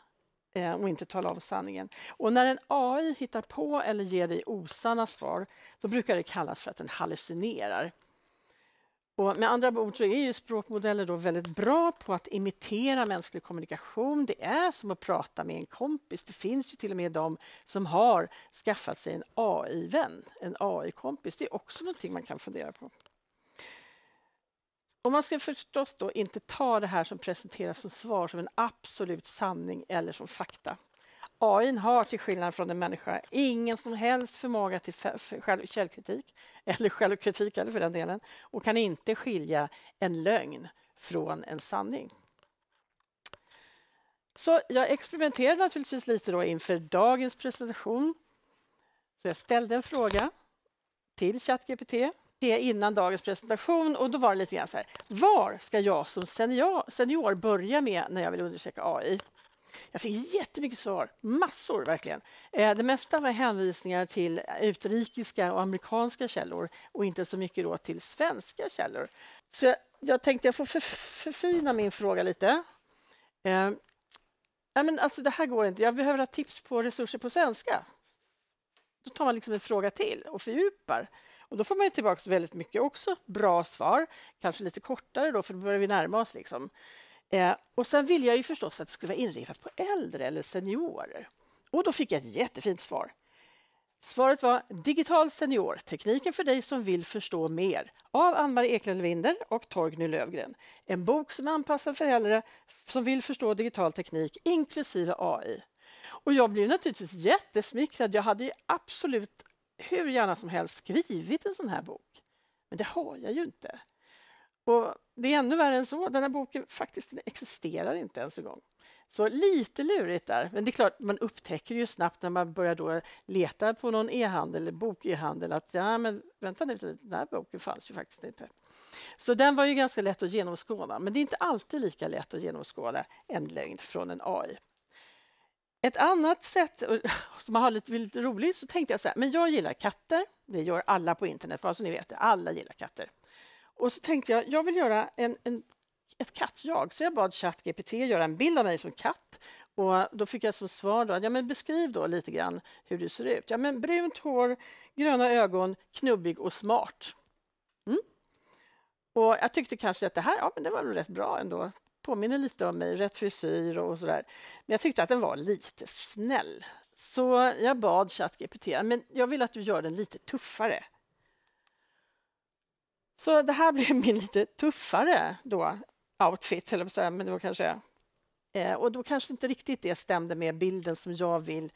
eh, och inte tala om sanningen. Och när en AI hittar på eller ger dig osanna svar, då brukar det kallas för att den hallucinerar. Och med andra ord så är språkmodeller då väldigt bra på att imitera mänsklig kommunikation. Det är som att prata med en kompis. Det finns ju till och med de som har skaffat sig en AI-vän, en AI-kompis. Det är också någonting man kan fundera på. Och man ska förstås då inte ta det här som presenteras som svar som en absolut sanning eller som fakta. AI har till skillnad från en människa ingen som helst förmåga till källkritik, [LAUGHS] eller självkritik eller för den delen, och kan inte skilja en lögn från en sanning. Så jag experimenterade naturligtvis lite då inför dagens presentation. Så jag ställde en fråga till ChatGPT innan dagens presentation och då var det lite grann så här, var ska jag som senior, senior börja med när jag vill undersöka AI? Jag fick jättemycket svar, massor verkligen. Eh, det mesta var hänvisningar till utrikiska och amerikanska källor och inte så mycket då till svenska källor. Så jag tänkte jag får förfina min fråga lite. Eh, nej, men alltså, det här går inte. Jag behöver ha tips på resurser på svenska. Då tar man liksom en fråga till och fördjupar. Och då får man tillbaka väldigt mycket också bra svar, kanske lite kortare då, för då börjar vi närma oss. Liksom. Eh, och sen ville jag ju förstås att det skulle vara inriktat på äldre eller seniorer. Och då fick jag ett jättefint svar. Svaret var Digital senior, tekniken för dig som vill förstå mer av Ann-Marie Eklund Winder och Torgny Lövgren. En bok som är anpassad för äldre som vill förstå digital teknik inklusive AI. Och jag blev naturligtvis jättesmickrad. Jag hade ju absolut hur gärna som helst skrivit en sån här bok. Men det har jag ju inte. Och det är ännu värre än så. Den här boken faktiskt existerar inte ens en gång. Så lite lurigt där. Men det är klart, man upptäcker ju snabbt när man börjar då leta på någon e-handel, bok-e-handel, att ja, men vänta nu, den här boken fanns ju faktiskt inte. Så den var ju ganska lätt att genomskåda, men det är inte alltid lika lätt att genomskåda en längd från en AI. Ett annat sätt, [LAUGHS] som har lite, lite roligt, så tänkte jag så här, men jag gillar katter. Det gör alla på internet, bara så ni vet det, alla gillar katter. Och så tänkte jag, jag vill göra en, en ett kattjag, så jag bad ChatGPT göra en bild av mig som katt. Och då fick jag som svar då, ja, men beskriv då lite grann hur du ser ut. Ja, men brunt hår, gröna ögon, knubbig och smart. Mm. Och jag tyckte kanske att det här ja, men det var rätt bra ändå. Påminner lite om mig, rätt frisyr och sådär. Men jag tyckte att den var lite snäll. Så jag bad ChatGPT, men jag vill att du gör den lite tuffare. Så det här blev min lite tuffare då, outfit, eller så, men det var kanske... Eh, och då kanske inte riktigt det stämde med bilden som jag vill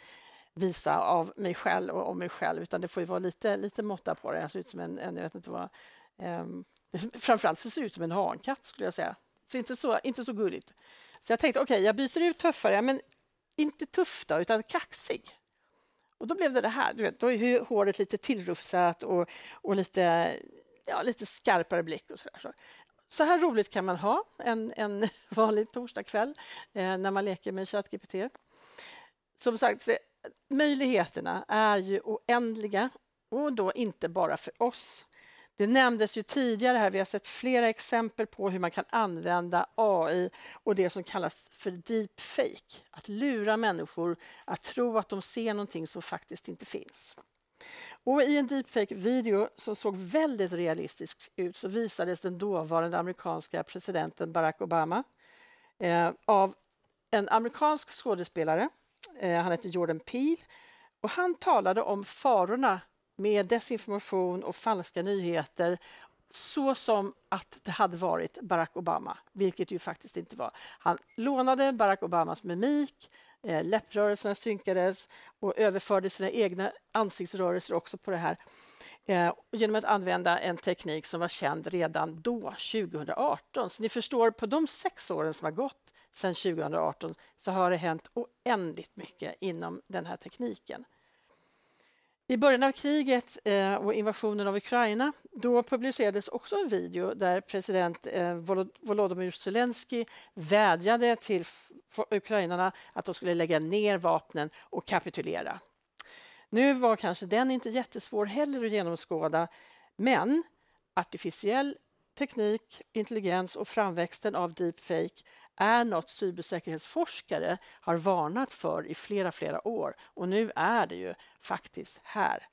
visa av mig själv och om mig själv, utan det får ju vara lite, lite måtta på det. Jag ser ut som en, en jag vet inte vad... Eh, [LAUGHS] framförallt så ser jag ut som en hankatt, skulle jag säga. Så inte så, inte så gulligt. Så jag tänkte, okej, okay, jag byter ut tuffare, men inte tuff då, utan kaxig. Och då blev det det här, du vet, då är håret lite tillrufsat och, och lite ja, lite skarpare blick och sådär. Så, så här roligt kan man ha en, en [LAUGHS] vanlig torsdagkväll eh, när man leker med ChatGPT. Som sagt, möjligheterna är ju oändliga och då inte bara för oss. Det nämndes ju tidigare här, vi har sett flera exempel på hur man kan använda AI och det som kallas för deepfake. Att lura människor att tro att de ser någonting som faktiskt inte finns. Och I en deepfake-video som såg väldigt realistisk ut så visades den dåvarande amerikanska presidenten Barack Obama eh, av en amerikansk skådespelare. Eh, han hette Jordan Peele. Och han talade om farorna med desinformation och falska nyheter så som att det hade varit Barack Obama, vilket ju faktiskt inte var. Han lånade Barack Obamas mimik, Eh, läpprörelserna synkades och överförde sina egna ansiktsrörelser också på det här eh, genom att använda en teknik som var känd redan då, 2018. Så ni förstår, på de sex åren som har gått sedan 2018 så har det hänt oändligt mycket inom den här tekniken. I början av kriget eh, och invasionen av Ukraina då publicerades också en video där president eh, Volodymyr Zelensky vädjade till ukrainarna att de skulle lägga ner vapnen och kapitulera. Nu var kanske den inte jättesvår heller att genomskåda men artificiell teknik, intelligens och framväxten av deepfake är något cybersäkerhetsforskare har varnat för i flera, flera år. Och nu är det ju faktiskt här.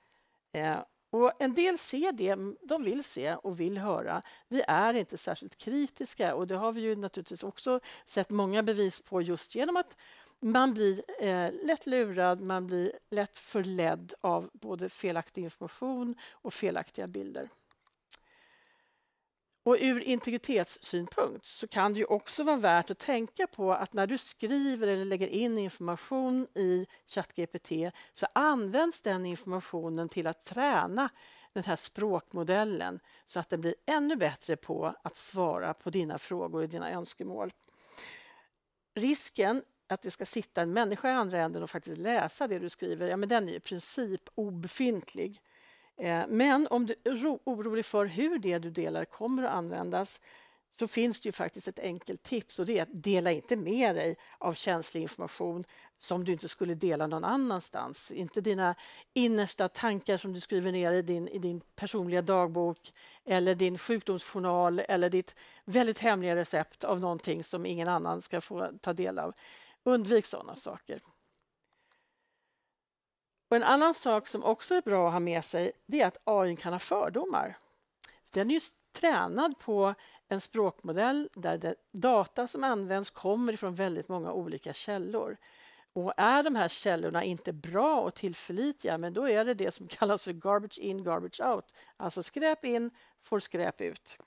Eh, och en del ser det de vill se och vill höra. Vi är inte särskilt kritiska och det har vi ju naturligtvis också sett många bevis på just genom att man blir eh, lätt lurad, man blir lätt förledd av både felaktig information och felaktiga bilder. Och ur integritetssynpunkt så kan det ju också vara värt att tänka på att när du skriver eller lägger in information i ChatGPT så används den informationen till att träna den här språkmodellen så att den blir ännu bättre på att svara på dina frågor och dina önskemål. Risken att det ska sitta en människa i andra änden och faktiskt läsa det du skriver, ja men den är i princip obefintlig. Eh, men om du är orolig för hur det du delar kommer att användas så finns det ju faktiskt ett enkelt tips och det är att dela inte med dig av känslig information som du inte skulle dela någon annanstans. Inte dina innersta tankar som du skriver ner i din, i din personliga dagbok eller din sjukdomsjournal eller ditt väldigt hemliga recept av någonting som ingen annan ska få ta del av. Undvik sådana saker. Och en annan sak som också är bra att ha med sig det är att AI kan ha fördomar. Den är ju tränad på en språkmodell där data som används kommer från väldigt många olika källor. Och är de här källorna inte bra och tillförlitliga, men då är det det som [LAUGHS] kallas för garbage in, garbage out. Alltså skräp in, får skräp ut.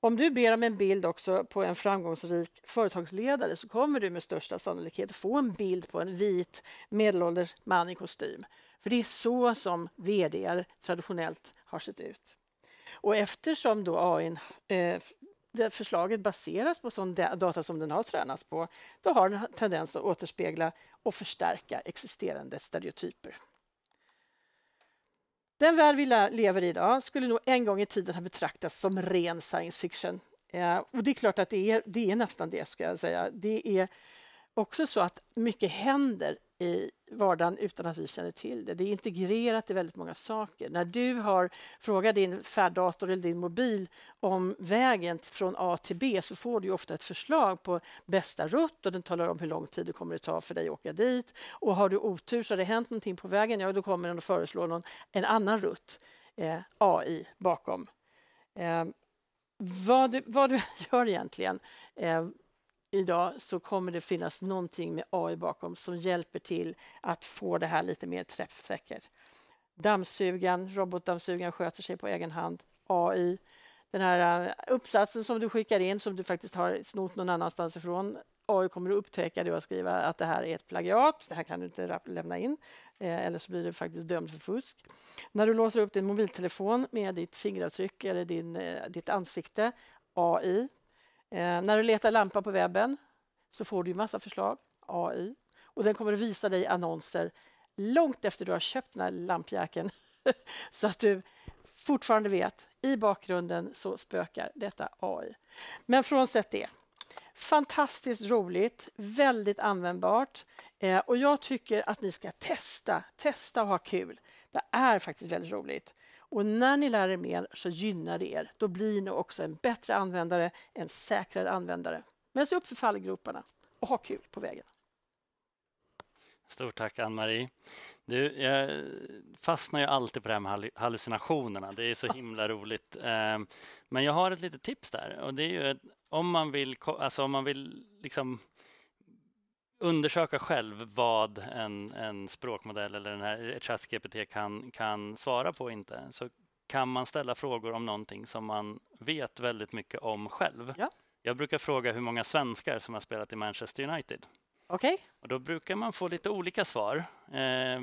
Om du ber om en bild också på en framgångsrik företagsledare så kommer du med största sannolikhet få en bild på en vit medelålders man i kostym. För det är så som vd traditionellt har sett ut. Och eftersom då AI eh, förslaget baseras på sån data som den har tränats på, då har den tendens att återspegla och förstärka existerande stereotyper. Den värld vi lever i idag skulle nog en gång i tiden ha betraktats som ren science fiction. Eh, och det är klart att det är, det är nästan det, ska jag säga. Det är också så att mycket händer i vardagen utan att vi känner till det. Det är integrerat i väldigt många saker. När du har frågat din färddator eller din mobil om vägen från A till B så får du ofta ett förslag på bästa rutt och den talar om hur lång tid det kommer att ta för dig att åka dit. Och har du otur så har det hänt någonting på vägen, ja då kommer den att föreslå någon, en annan rutt, eh, AI, bakom. Eh, vad, du, vad du [LAUGHS] gör egentligen eh, idag så kommer det finnas någonting med AI bakom som hjälper till att få det här lite mer träffsäkert. Dammsugaren, robotdammsugaren sköter sig på egen hand, AI. Den här eh, uppsatsen som du skickar in som du faktiskt har snott någon annanstans ifrån AI kommer att upptäcka det och skriva att det här är ett plagiat, det här kan du inte lämna in, eh, eller så blir du faktiskt dömd för fusk. När du låser upp din mobiltelefon med ditt fingeravtryck eller din, eh, ditt ansikte, AI, Eh, när du letar lampa på webben så får du massa förslag, AI, och den kommer att visa dig annonser långt efter du har köpt den här lampjäkeln [LAUGHS] så att du fortfarande vet, i bakgrunden så spökar detta AI. Men frånsett det, fantastiskt roligt, väldigt användbart eh, och jag tycker att ni ska testa, testa och ha kul. Det är faktiskt väldigt roligt. Och när ni lär er mer så gynnar det er. Då blir ni också en bättre användare, en säkrare användare. Men se upp för fallgroparna och ha kul på vägen. Stort tack, Ann-Marie. Du, jag fastnar ju alltid på det här med hallucinationerna. Det är så himla [LAUGHS] roligt. Ehm, men jag har ett litet tips där. Och det är ju om man vill, alltså om man vill liksom undersöka själv vad en, en språkmodell eller den här ChatGPT kan, kan svara på och inte. Så kan man ställa frågor om någonting som man vet väldigt mycket om själv. Ja. Jag brukar fråga hur många svenskar som har spelat i Manchester United. Okej. Okay. Och då brukar man få lite olika svar. Eh,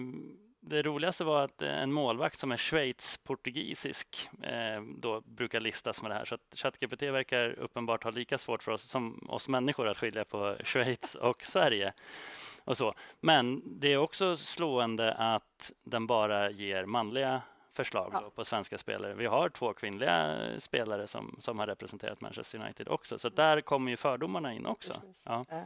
det roligaste var att eh, en målvakt som är schweizportugisisk eh, då brukar listas med det här. Så att ChatGPT verkar uppenbart ha lika svårt för oss som oss människor att skilja på Schweiz och Sverige. Och så. Men det är också slående att den bara ger manliga förslag ja. på svenska spelare. Vi har två kvinnliga spelare som, som har representerat Manchester United också, så mm. där kommer ju fördomarna in också. Ja. Eh,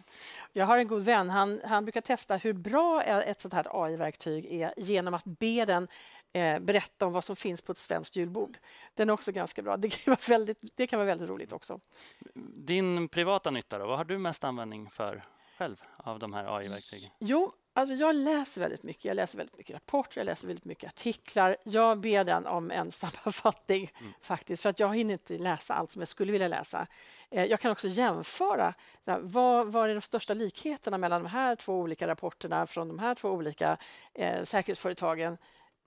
jag har en god vän, han, han brukar testa hur bra ett sånt här AI-verktyg är genom att be den eh, berätta om vad som finns på ett svenskt julbord. Den är också ganska bra. Det kan vara väldigt, det kan vara väldigt roligt också. Din privata nytta då? Vad har du mest användning för själv av de här AI-verktygen? Jo, Alltså jag läser väldigt mycket. Jag läser väldigt mycket rapporter, jag läser väldigt mycket artiklar. Jag ber den om en [LAUGHS] sammanfattning mm. faktiskt, för att jag hinner inte läsa allt som jag skulle vilja läsa. Eh, jag kan också jämföra. Här, vad, vad är de största likheterna mellan de här två olika rapporterna från de här två olika eh, säkerhetsföretagen?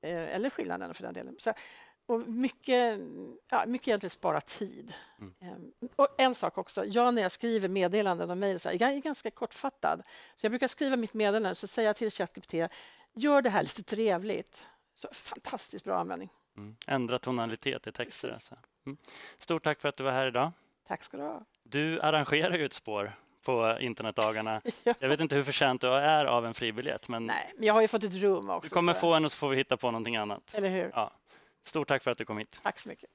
Eh, eller skillnaderna för den delen. Så, och mycket, ja, mycket egentligen spara tid. Mm. Ehm, och en sak också, jag när jag skriver meddelanden och mejl, jag är ganska kortfattad. Så jag brukar skriva mitt meddelande så säger jag till ChatGPT, gör det här lite trevligt. Så fantastiskt bra användning. Mm. Ändra tonalitet i texter alltså. Mm. Stort tack för att du var här idag. Tack ska du ha. Du arrangerar ju ett spår på internetdagarna. [LAUGHS] ja. Jag vet inte hur förtjänt du är av en fribiljett. Men Nej, men jag har ju fått ett rum också. Du kommer få en och så får vi hitta på någonting annat. Eller hur? Ja. Stort tack för att du kom hit. Tack så mycket.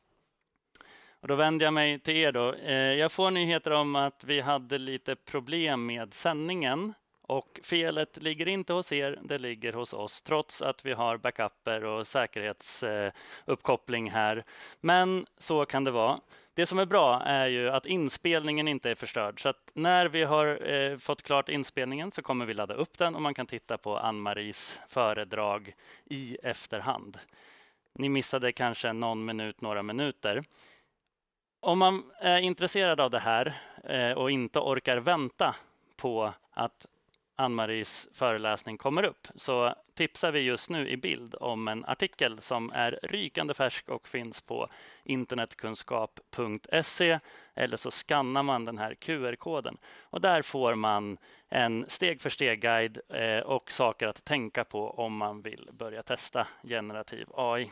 Och då vänder jag mig till er. Då. Eh, jag får nyheter om att vi hade lite problem med sändningen. Och felet ligger inte hos er, det ligger hos oss, trots att vi har backuper och säkerhetsuppkoppling här. Men så kan det vara. Det som är bra är ju att inspelningen inte är förstörd, så att när vi har eh, fått klart inspelningen så kommer vi ladda upp den och man kan titta på Ann-Maries föredrag i efterhand. Ni missade kanske någon minut, några minuter. Om man är intresserad av det här eh, och inte orkar vänta på att Ann-Maries föreläsning kommer upp så tipsar vi just nu i bild om en artikel som är rykande färsk och finns på internetkunskap.se eller så skannar man den här QR-koden och där får man en steg för steg-guide eh, och saker att tänka på om man vill börja testa generativ AI.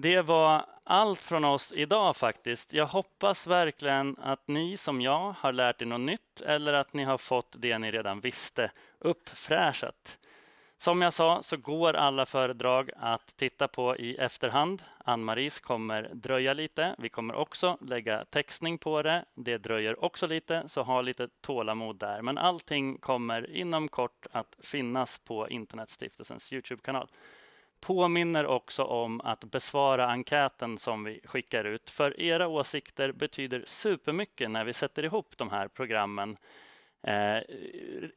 Det var allt från oss idag faktiskt. Jag hoppas verkligen att ni som jag har lärt er något nytt eller att ni har fått det ni redan visste uppfräschat. Som jag sa så går alla föredrag att titta på i efterhand. Ann-Maries kommer dröja lite. Vi kommer också lägga textning på det. Det dröjer också lite, så ha lite tålamod där. Men allting kommer inom kort att finnas på Internetstiftelsens Youtube-kanal. Påminner också om att besvara enkäten som vi skickar ut, för era åsikter betyder supermycket när vi sätter ihop de här programmen eh,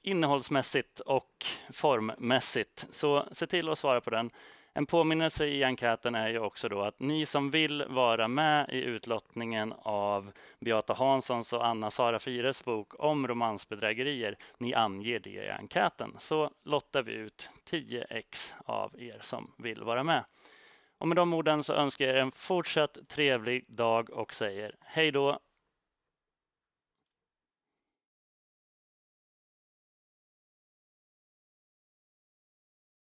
innehållsmässigt och formmässigt. Så se till att svara på den. En påminnelse i enkäten är ju också då att ni som vill vara med i utlottningen av Beata Hanssons och Anna-Sara Fires bok om romansbedrägerier, ni anger det i enkäten. Så lottar vi ut 10 ex av er som vill vara med. Och med de orden så önskar jag er en fortsatt trevlig dag och säger hej då!